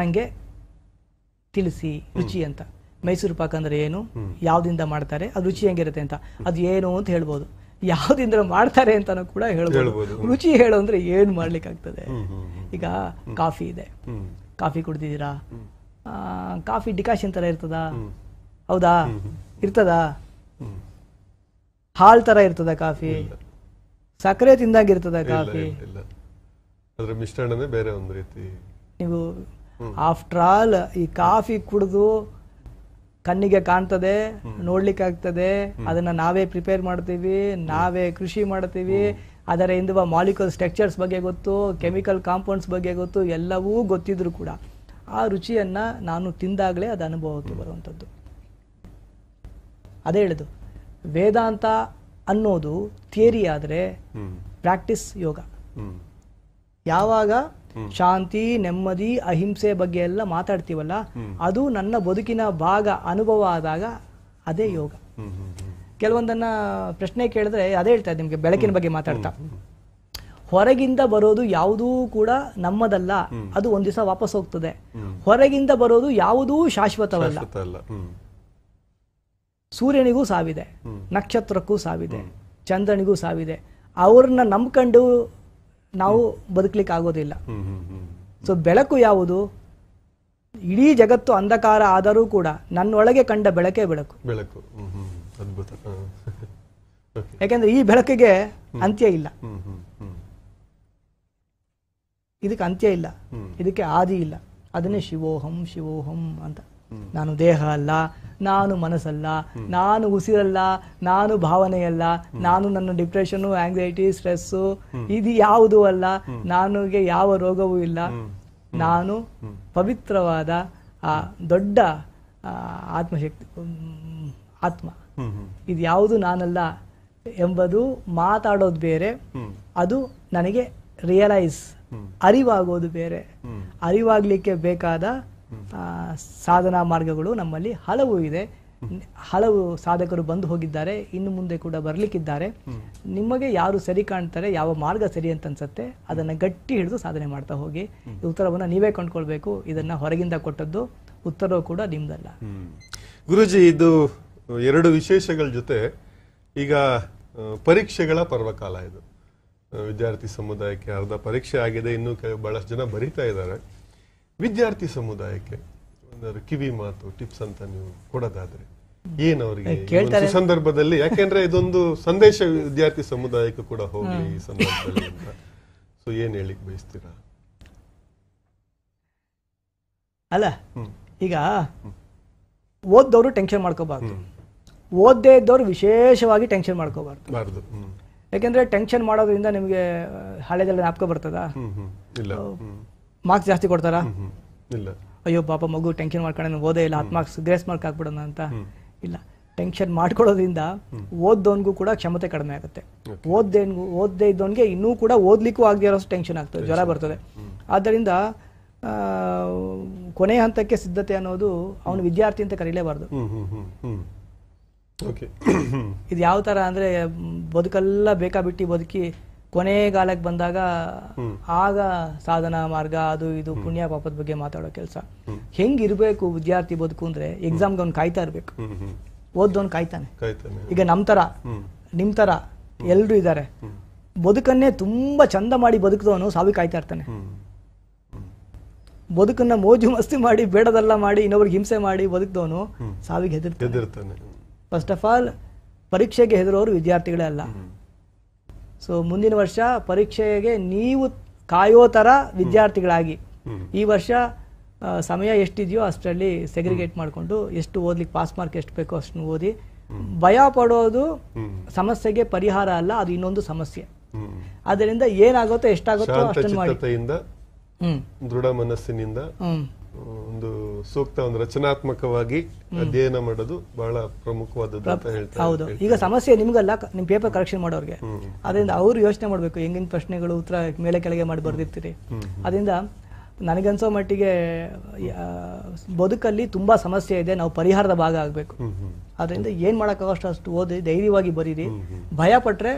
ನಂಗೆ ತಿಳಿಸಿ ರುಚಿ ಅಂತ ಮೈಸೂರು ಪಾಕ ಅಂದ್ರೆ ಏನು ಯಾವ್ದಿಂದ ಮಾಡ್ತಾರೆ ಅದು ರುಚಿ ಹೆಂಗಿರುತ್ತೆ ಅಂತ ಅದು ಏನು ಅಂತ ಹೇಳ್ಬೋದು ಯಾವ್ದಿಂದ ಮಾಡ್ತಾರೆ ಅಂತಾನೂ ಕೂಡ ಹೇಳ್ಬೋದು ರುಚಿ ಹೇಳು ಅಂದ್ರೆ ಏನು ಮಾಡ್ಲಿಕ್ಕಾಗ್ತದೆ ಈಗ ಕಾಫಿ ಇದೆ ಕಾಫಿ ಕುಡ್ದಿದ್ದೀರಾ ಕಾಫಿ ಡಿಕಾಷನ್ ತರ ಇರ್ತದ ಹೌದಾ ಇರ್ತದ ಹಾಲ್ ತರ ಇರ್ತದ ಕಾಫಿ ಸಕ್ಕರೆ ಇರ್ತದ ಕಾಫಿ ಮಿಶ್ರಣನೇ ಬೇರೆ ಒಂದು ರೀತಿ ನೀವು ಆಫ್ಟರ್ ಆಲ್ ಈ ಕಾಫಿ ಕುಡಿದು ಕಣ್ಣಿಗೆ ಕಾಣ್ತದೆ ನೋಡ್ಲಿಕ್ಕೆ ಆಗ್ತದೆ ಅದನ್ನ ನಾವೇ ಪ್ರಿಪೇರ್ ಮಾಡ್ತೀವಿ ನಾವೇ ಕೃಷಿ ಮಾಡ್ತೀವಿ ಅದರ ಹಿಂದುವ ಮಾಲಿಕ್ಯೂಲ್ ಸ್ಟ್ರಕ್ಚರ್ಸ್ ಬಗ್ಗೆ ಗೊತ್ತು ಕೆಮಿಕಲ್ ಕಾಂಪೌಂಡ್ಸ್ ಬಗ್ಗೆ ಗೊತ್ತು ಎಲ್ಲವೂ ಗೊತ್ತಿದ್ರು ಕೂಡ ಆ ರುಚಿಯನ್ನ ನಾನು ತಿಂದಾಗಲೇ ಅದು ಅನುಭವಕ್ಕೆ ಬರುವಂಥದ್ದು ಅದೇ ಹೇಳಿದು ವೇದಾಂತ ಅನ್ನೋದು ಥಿಯರಿ ಆದರೆ ಪ್ರಾಕ್ಟೀಸ್ ಯೋಗ ಯಾವಾಗ ಶಾಂತಿ ನೆಮ್ಮದಿ ಅಹಿಂಸೆ ಬಗ್ಗೆ ಎಲ್ಲ ಮಾತಾಡ್ತೀವಲ್ಲ ಅದು ನನ್ನ ಬದುಕಿನ ಭಾಗ ಅನುಭವ ಆದಾಗ ಅದೇ ಯೋಗ ಕೆಲವೊಂದನ್ನ ಪ್ರಶ್ನೆ ಕೇಳಿದ್ರೆ ಅದೇ ಹೇಳ್ತಾ ನಿಮ್ಗೆ ಬೆಳಕಿನ ಬಗ್ಗೆ ಮಾತಾಡ್ತಾ ಹೊರಗಿಂದ ಬರೋದು ಯಾವುದೂ ಕೂಡ ನಮ್ಮದಲ್ಲ ಅದು ಒಂದ್ ದಿವಸ ವಾಪಸ್ ಹೋಗ್ತದೆ ಹೊರಗಿಂದ ಬರೋದು ಯಾವುದೂ ಶಾಶ್ವತವಲ್ಲ ಸೂರ್ಯನಿಗೂ ಸಾವಿದೆ ನಕ್ಷತ್ರಕ್ಕೂ ಸಾವಿದೆ ಚಂದ್ರನಿಗೂ ಸಾವಿದೆ ಅವ್ರನ್ನ ನಂಬ್ಕೊಂಡು ನಾವು ಬದುಕಲಿಕ್ಕೆ ಆಗೋದಿಲ್ಲ ಸೊ ಬೆಳಕು ಯಾವುದು ಇಡೀ ಜಗತ್ತು ಅಂಧಕಾರ ಆದರೂ ಕೂಡ ನನ್ನೊಳಗೆ ಕಂಡ ಬೆಳಕೇ ಬೆಳಕು ಬೆಳಕು ಅದ್ಭುತ ಯಾಕೆಂದ್ರೆ ಈ ಬೆಳಕಿಗೆ ಅಂತ್ಯ ಇಲ್ಲ ಇದಕ್ಕೆ ಅಂತ್ಯ ಇಲ್ಲ ಇದಕ್ಕೆ ಆದಿ ಇಲ್ಲ ಅದನ್ನೇ ಶಿವೋಹಂ ಶಿವೋಹಂ ಅಂತ ನಾನು ದೇಹ ಅಲ್ಲ ನಾನು ಮನಸ್ಸಲ್ಲ ನಾನು ಉಸಿರಲ್ಲ ನಾನು ಭಾವನೆಯಲ್ಲ ನಾನು ನನ್ನ ಡಿಪ್ರೆಷನ್ ಆಂಗ್ಸೈಟಿ ಸ್ಟ್ರೆಸ್ಸು ಇದು ಯಾವುದೂ ಅಲ್ಲ ನನಗೆ ಯಾವ ರೋಗವೂ ಇಲ್ಲ ನಾನು ಪವಿತ್ರವಾದ ಆ ದೊಡ್ಡ ಆತ್ಮಶಕ್ತಿ ಆತ್ಮ ಇದು ಯಾವುದು ನಾನಲ್ಲ ಎಂಬುದು ಮಾತಾಡೋದು ಬೇರೆ ಅದು ನನಗೆ ರಿಯಲೈಸ್ ಅರಿವಾಗೋದು ಬೇರೆ ಅರಿವಾಗ್ಲಿಕ್ಕೆ ಬೇಕಾದ ಸಾಧನಾ ಮಾರ್ಗಗಳು ನಮ್ಮಲ್ಲಿ ಹಲವು ಇದೆ ಹಲವು ಸಾಧಕರು ಬಂದು ಹೋಗಿದ್ದಾರೆ ಇನ್ನು ಮುಂದೆ ಕೂಡ ಬರ್ಲಿಕ್ಕಿದ್ದಾರೆ ನಿಮಗೆ ಯಾರು ಸರಿ ಕಾಣ್ತಾರೆ ಯಾವ ಮಾರ್ಗ ಸರಿ ಅಂತ ಅನ್ಸುತ್ತೆ ಅದನ್ನ ಗಟ್ಟಿ ಹಿಡಿದು ಸಾಧನೆ ಮಾಡ್ತಾ ಹೋಗಿ ಉತ್ತರವನ್ನ ನೀವೇ ಕಂಡ್ಕೊಳ್ಬೇಕು ಇದನ್ನ ಹೊರಗಿಂದ ಕೊಟ್ಟದ್ದು ಉತ್ತರವು ಕೂಡ ನಿಮ್ದಲ್ಲ ಗುರುಜಿ ಇದು ಎರಡು ವಿಶೇಷಗಳ ಜೊತೆ ಈಗ ಪರೀಕ್ಷೆಗಳ ಪರ್ವಕಾಲ ಇದು ವಿದ್ಯಾರ್ಥಿ ಸಮುದಾಯಕ್ಕೆ ಅರ್ಧ ಪರೀಕ್ಷೆ ಆಗಿದೆ ಇನ್ನೂ ಬಹಳಷ್ಟು ಜನ ಬರೀತಾ ಇದ್ದಾರೆ ವಿದ್ಯಾರ್ಥಿ ಸಮುದಾಯಕ್ಕೆ ಒಂದಾದ್ರು ಕಿವಿ ಮಾತು ಟಿಪ್ಸ್ ಅಂತ ನೀವು ಕೊಡೋದಾದ್ರೆ ಏನ್ ಅವರಿಗೆ ಸಂದರ್ಭದಲ್ಲಿ ಯಾಕೆಂದ್ರೆ ಇದೊಂದು ಸಂದೇಶ ವಿದ್ಯಾರ್ಥಿ ಸಮುದಾಯಕ್ಕೆ ಕೂಡ ಹೋಗಿ ಈ ಸಂದರ್ಭದಲ್ಲಿ ಸೊ ಏನ್ ಹೇಳಿಕ್ ಬಯಸ್ತೀರಾ ಅಲ್ಲ ಈಗ ಓದ್ದವರು ಟೆನ್ಷನ್ ಮಾಡ್ಕೋಬಾರ್ದು ಓದ್ದೇ ಇದ್ದವ್ರು ವಿಶೇಷವಾಗಿ ಟೆನ್ಷನ್ ಮಾಡ್ಕೋಬಾರ್ದು ಯಾಕೆಂದ್ರೆ ಟೆನ್ಷನ್ ಮಾಡೋದ್ರಿಂದ ನಿಮಗೆ ಹಳೆದಲ್ಲಿ ಜ್ಞಾಪಕ ಬರ್ತದ ಮಾರ್ಕ್ಸ್ ಜಾಸ್ತಿ ಕೊಡ್ತಾರಾ ಇಲ್ಲ ಅಯ್ಯೋ ಪಾಪ ಮಗು ಟೆನ್ಷನ್ ಮಾಡ್ಕೊಂಡು ಓದೇ ಇಲ್ಲ ಹತ್ತು ಮಾರ್ಕ್ಸ್ ಗ್ರೇಸ್ ಮಾರ್ಕ್ ಆಗ್ಬಿಡೋಣ ಅಂತ ಇಲ್ಲ ಟೆನ್ಷನ್ ಮಾಡ್ಕೊಳ್ಳೋದ್ರಿಂದ ಓದ್ದವನ್ಗೂ ಕೂಡ ಕ್ಷಮತೆ ಕಡಿಮೆ ಆಗುತ್ತೆ ಓದ್ದೇನ್ಗೂ ಓದ್ದೇ ಇದ್ದವನ್ಗೆ ಇನ್ನೂ ಕೂಡ ಓದ್ಲಿಕ್ಕೂ ಆಗದೆ ಇರೋಷ್ಟು ಟೆನ್ಷನ್ ಆಗ್ತದೆ ಜ್ವರ ಬರ್ತದೆ ಆದ್ದರಿಂದ ಕೊನೆ ಹಂತಕ್ಕೆ ಸಿದ್ಧತೆ ಅನ್ನೋದು ಅವನು ವಿದ್ಯಾರ್ಥಿ ಅಂತ ಕರೀಲೇಬಾರ್ದು ಇದು ಯಾವ ಅಂದ್ರೆ ಅಂದರೆ ಬೇಕಾ ಬೇಕಾಬಿಟ್ಟು ಬದುಕಿ ಕೊನೆಗಾಲಕ್ಕೆ ಬಂದಾಗ ಆಗ ಸಾಧನ ಮಾರ್ಗ ಅದು ಇದು ಪುಣ್ಯ ಪಾಪದ ಬಗ್ಗೆ ಮಾತಾಡೋ ಕೆಲಸ ಹೆಂಗಿರ್ಬೇಕು ವಿದ್ಯಾರ್ಥಿ ಬದುಕು ಅಂದ್ರೆ ಎಕ್ಸಾಮ್ಗೆ ಅವ್ನು ಕಾಯ್ತಾ ಇರ್ಬೇಕು ಓದ್ದವನ್ ಕಾಯ್ತಾನೆ ಈಗ ನಮ್ ತರ ನಿಮ್ ತರ ಎಲ್ರು ಇದ್ದಾರೆ ಬದುಕನ್ನೇ ತುಂಬಾ ಚಂದ ಮಾಡಿ ಬದುಕದವನು ಸಾವಿ ಕಾಯ್ತಾ ಇರ್ತಾನೆ ಬದುಕನ್ನ ಮೋಜು ಮಸ್ತಿ ಮಾಡಿ ಬೇಡದೆಲ್ಲ ಮಾಡಿ ಇನ್ನೊಬ್ರಿಗೆ ಹಿಂಸೆ ಮಾಡಿ ಬದುಕದವನು ಸಾವಿಗೆ ಹೆದರ್ತಾನೆ ಫಸ್ಟ್ ಆಫ್ ಆಲ್ ಪರೀಕ್ಷೆಗೆ ಹೆದರೋರು ವಿದ್ಯಾರ್ಥಿಗಳೇ ಅಲ್ಲ ಸೊ ಮುಂದಿನ ವರ್ಷ ಪರೀಕ್ಷೆಗೆ ನೀವು ಕಾಯೋ ತರ ವಿದ್ಯಾರ್ಥಿಗಳಾಗಿ ಈ ವರ್ಷ ಸಮಯ ಎಷ್ಟಿದೆಯೋ ಅಷ್ಟರಲ್ಲಿ ಸೆಗ್ರಿಗೇಟ್ ಮಾಡಿಕೊಂಡು ಎಷ್ಟು ಓದ್ಲಿಕ್ಕೆ ಪಾಸ್ ಮಾರ್ಕ್ ಎಷ್ಟು ಬೇಕೋ ಅಷ್ಟನ್ನು ಓದಿ ಭಯ ಪಡೋದು ಸಮಸ್ಯೆಗೆ ಪರಿಹಾರ ಅಲ್ಲ ಅದು ಇನ್ನೊಂದು ಸಮಸ್ಯೆ ಅದರಿಂದ ಏನಾಗುತ್ತೋ ಎಷ್ಟಾಗುತ್ತೋ ಅಷ್ಟನ್ನು ಮಾಡಿ ದೃಢ ಮನಸ್ಸಿನಿಂದ ಒಂದು ಸೂಕ್ತ ಒಂದು ರಚನಾತ್ಮಕವಾಗಿ ಅಧ್ಯಯನ ಮಾಡೋದು ಬಹಳ ಪ್ರಮುಖವಾದದ್ದು ಅಂತ ಹೇಳ್ತಾರೆ ಹೌದು ಈಗ ಸಮಸ್ಯೆ ನಿಮ್ಗಲ್ಲ ನಿಮ್ ಪೇಪರ್ ಕರೆಕ್ಷನ್ ಮಾಡೋರ್ಗೆ ಅದರಿಂದ ಅವ್ರು ಯೋಚನೆ ಮಾಡ್ಬೇಕು ಹೆಂಗಿನ ಪ್ರಶ್ನೆಗಳು ಉತ್ತರ ಮೇಲೆ ಕೆಳಗೆ ಮಾಡಿ ಬರ್ದಿರ್ತೀರಿ ಅದರಿಂದ ನನಗನ್ಸೋ ಮಟ್ಟಿಗೆ ಬದುಕಲ್ಲಿ ತುಂಬಾ ಸಮಸ್ಯೆ ಇದೆ ನಾವು ಪರಿಹಾರದ ಭಾಗ ಆಗಬೇಕು ಅದರಿಂದ ಏನು ಮಾಡೋಕ್ಕಾಗೋಷ್ಟು ಅಷ್ಟು ಓದಿ ಧೈರ್ಯವಾಗಿ ಬರೀರಿ ಭಯ ಪಟ್ರೆ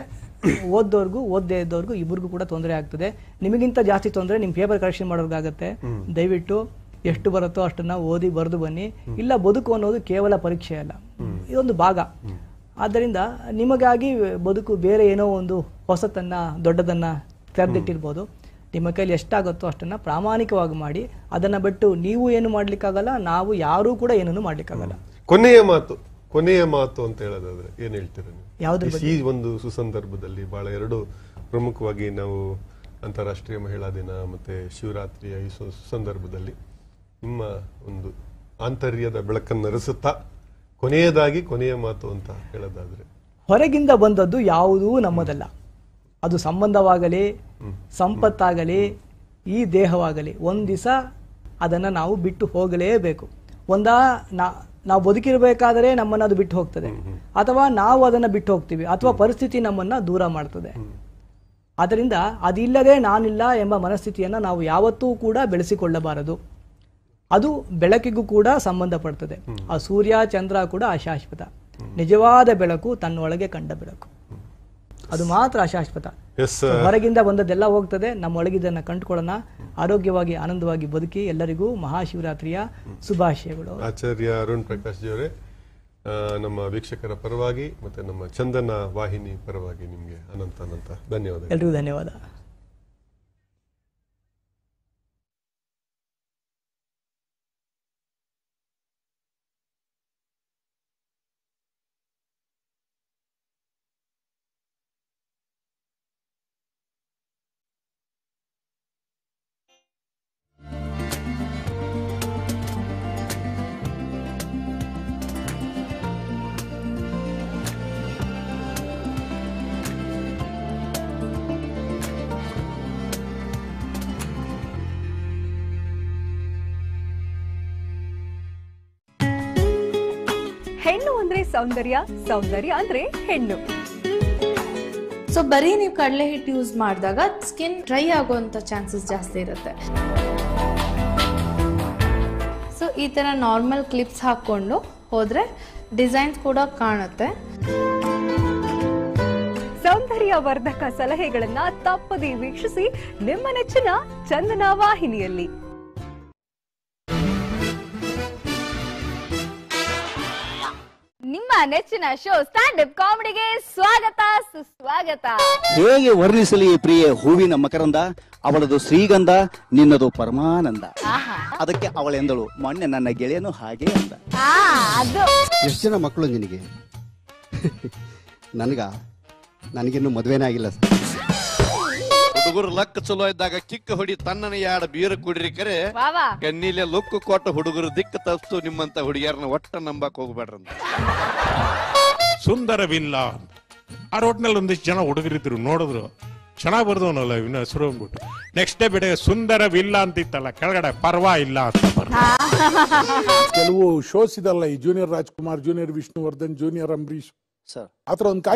ಓದ್ದವ್ರಿಗೂ ಓದ್ದೆ ಇದ್ದವ್ರಿಗೂ ಇಬ್ಬರಿಗೂ ಕೂಡ ತೊಂದರೆ ಆಗ್ತದೆ ನಿಮಗಿಂತ ಜಾಸ್ತಿ ತೊಂದರೆ ನಿಮ್ ಪೇಪರ್ ಕರೆಕ್ಷನ್ ಮಾಡೋರ್ಗಾಗತ್ತೆ ದಯವಿಟ್ಟು ಎಷ್ಟು ಬರುತ್ತೋ ಅಷ್ಟನ್ನ ಓದಿ ಬರೆದು ಬನ್ನಿ ಇಲ್ಲ ಬದುಕು ಅನ್ನೋದು ಕೇವಲ ಪರೀಕ್ಷೆ ಅಲ್ಲ ಇದೊಂದು ಭಾಗ ಆದ್ದರಿಂದ ನಿಮಗಾಗಿ ಬದುಕು ಬೇರೆ ಏನೋ ಒಂದು ಹೊಸತನ್ನ ದೊಡ್ಡದನ್ನ ತೆರೆದಿಟ್ಟಿರ್ಬೋದು ನಿಮ್ಮ ಕೈಲಿ ಎಷ್ಟಾಗುತ್ತೋ ಅಷ್ಟನ್ನ ಪ್ರಾಮಾಣಿಕವಾಗಿ ಮಾಡಿ ಅದನ್ನ ಬಿಟ್ಟು ನೀವು ಏನು ಮಾಡ್ಲಿಕ್ಕಾಗಲ್ಲ ನಾವು ಯಾರೂ ಕೂಡ ಏನನ್ನು ಮಾಡ್ಲಿಕ್ಕಾಗಲ್ಲ ಕೊನೆಯ ಮಾತು ಕೊನೆಯ ಮಾತು ಅಂತ ಹೇಳೋದಾದ್ರೆ ಏನ್ ಹೇಳ್ತೀರಾ ನೀವು ಈ ಒಂದು ಸುಸಂದರ್ಭದಲ್ಲಿ ಬಹಳ ಎರಡು ಪ್ರಮುಖವಾಗಿ ನಾವು ಅಂತಾರಾಷ್ಟ್ರೀಯ ಮಹಿಳಾ ದಿನ ಮತ್ತೆ ಶಿವರಾತ್ರಿಯ ಈ ಸಂದರ್ಭದಲ್ಲಿ ನಿಮ್ಮ ಒಂದು ಆಂತರ್ಯದ ಬೆಳಕನ್ನು ಅರಸುತ್ತಾ ಕೊನೆಯದಾಗಿ ಕೊನೆಯ ಮಾತು ಅಂತ ಹೇಳೋದಾದ್ರೆ ಹೊರಗಿಂದ ಬಂದದ್ದು ಯಾವುದೂ ನಮ್ಮದಲ್ಲ ಅದು ಸಂಬಂಧವಾಗಲಿ ಸಂಪತ್ತಾಗಲಿ ಈ ದೇಹವಾಗಲಿ ಒಂದು ದಿವಸ ಅದನ್ನು ನಾವು ಬಿಟ್ಟು ಹೋಗಲೇಬೇಕು ಒಂದ ನಾವು ಬದುಕಿರಬೇಕಾದರೆ ನಮ್ಮನ್ನು ಅದು ಬಿಟ್ಟು ಹೋಗ್ತದೆ ಅಥವಾ ನಾವು ಅದನ್ನು ಬಿಟ್ಟು ಹೋಗ್ತೀವಿ ಅಥವಾ ಪರಿಸ್ಥಿತಿ ನಮ್ಮನ್ನು ದೂರ ಮಾಡ್ತದೆ ಆದ್ದರಿಂದ ಅದಿಲ್ಲದೆ ನಾನಿಲ್ಲ ಎಂಬ ಮನಸ್ಥಿತಿಯನ್ನು ನಾವು ಯಾವತ್ತೂ ಕೂಡ ಬೆಳೆಸಿಕೊಳ್ಳಬಾರದು ಅದು ಬೆಳಕಿಗೂ ಕೂಡ ಸಂಬಂಧಪಡ್ತದೆ ಆ ಸೂರ್ಯ ಚಂದ್ರ ಕೂಡ ಅಶಾಶ್ವತ ನಿಜವಾದ ಬೆಳಕು ತನ್ನೊಳಗೆ ಕಂಡ ಬೆಳಕು ಅದು ಮಾತ್ರ ಅಶಾಶ್ವತ ಹೊರಗಿಂದ ಬಂದದ್ದೆಲ್ಲ ಹೋಗ್ತದೆ ಒಳಗಿದ್ದನ್ನ ಕಂಡುಕೊಳ್ಳೋಣ ಆರೋಗ್ಯವಾಗಿ ಆನಂದವಾಗಿ ಬದುಕಿ ಎಲ್ಲರಿಗೂ ಮಹಾಶಿವರಾತ್ರಿಯ ಶುಭಾಶಯಗಳು ಆಚಾರ್ಯ ಅರುಣ್ ಪ್ರಕಾಶ್ ಅವರೇ ನಮ್ಮ ವೀಕ್ಷಕರ ಪರವಾಗಿ ಮತ್ತೆ ನಮ್ಮ ಚಂದನ ವಾಹಿನಿ ಪರವಾಗಿ ನಿಮ್ಗೆ ಅನಂತ ಅನಂತ ಧನ್ಯವಾದ ಎಲ್ರಿಗೂ ಧನ್ಯವಾದ ಹೆಣ್ಣು ಅಂದ್ರೆ ಸೌಂದರ್ಯ ಸೌಂದರ್ಯ ಅಂದ್ರೆ ಹೆಣ್ಣು ಸೊ ಬರೀ ನೀವು ಕಡಲೆ ಹಿಟ್ಟು ಯೂಸ್ ಮಾಡಿದಾಗ ಸ್ಕಿನ್ ಡ್ರೈ ಆಗುವಂತ ಚಾನ್ಸಸ್ ಜಾಸ್ತಿ ಇರುತ್ತೆ ಸೊ ಈ ತರ ನಾರ್ಮಲ್ ಕ್ಲಿಪ್ಸ್ ಹಾಕೊಂಡು ಹೋದ್ರೆ ಡಿಸೈನ್ಸ್ ಕೂಡ ಕಾಣುತ್ತೆ ಸೌಂದರ್ಯ ವರ್ಧಕ ಸಲಹೆಗಳನ್ನ ತಪ್ಪದೇ ವೀಕ್ಷಿಸಿ ನಿಮ್ಮ ನೆಚ್ಚಿನ ಚಂದನ ವಾಹಿನಿಯಲ್ಲಿ ನಿಮ್ಮ ನೆಚ್ಚಿನ ಶೋ ಸ್ಟ್ಯಾಂಡ್ ಅಪ್ ಕಾಮಿಡಿಗೆ ಸ್ವಾಗತ ಸುಸ್ವಾಗತ ಹೇಗೆ ವರ್ಣಿಸಲಿ ಪ್ರಿಯ ಹೂವಿನ ಮಕರಂದ ಅವಳದು ಶ್ರೀಗಂಧ ನಿನ್ನದು ಪರಮಾನಂದ ಆಹಾ. ಅದಕ್ಕೆ ಅವಳೆಂದಳು ಮೊನ್ನೆ ನನ್ನ ಗೆಳೆಯನು ಹಾಗೆ ಅಂದ ಆ, ಎಷ್ಟು ಜನ ಮಕ್ಕಳು ನಿನಗೆ ನನಗ ನನಗಿನ್ನೂ ಮದುವೆನೇ ಆಗಿಲ್ಲ ಹುಡುಗರು ಲಕ್ ಚಲೋ ಇದ್ದಾಗ ಕಿಕ್ಕ ಹೊಡಿ ತನ್ನನ ಯಾಡ ಬೀರ ಕುಡ್ರಿ ಕರೆ ಕಣ್ಣಿಲೆ ಲುಕ್ ಕೊಟ್ಟ ಹುಡುಗರು ದಿಕ್ಕ ತಸ್ತು ನಿಮ್ಮಂತ ಹುಡುಗಿಯರನ್ನ ಒಟ್ಟ ನಂಬಕ್ ಸುಂದರ ಸುಂದರವಿಲ್ಲ ಆ ರೋಟ್ನಲ್ಲಿ ಒಂದಿಷ್ಟು ಜನ ಹುಡುಗರಿದ್ರು ನೋಡಿದ್ರು ಚೆನ್ನಾಗಿ ಬರ್ದವನಲ್ಲ ಇವನ ಹೆಸರು ಅಂದ್ಬಿಟ್ಟು ನೆಕ್ಸ್ಟ್ ಡೇ ಬಿಡ ಸುಂದರವಿಲ್ಲ ಅಂತಿತ್ತಲ್ಲ ಕೆಳಗಡೆ ಪರ್ವ ಇಲ್ಲ ಅಂತ ಕೆಲವು ಶೋಸ್ ಇದಲ್ಲ ಈ junior Rajkumar junior Vishnuvardhan junior Ambareesh sir ಆತರ ಒಂದು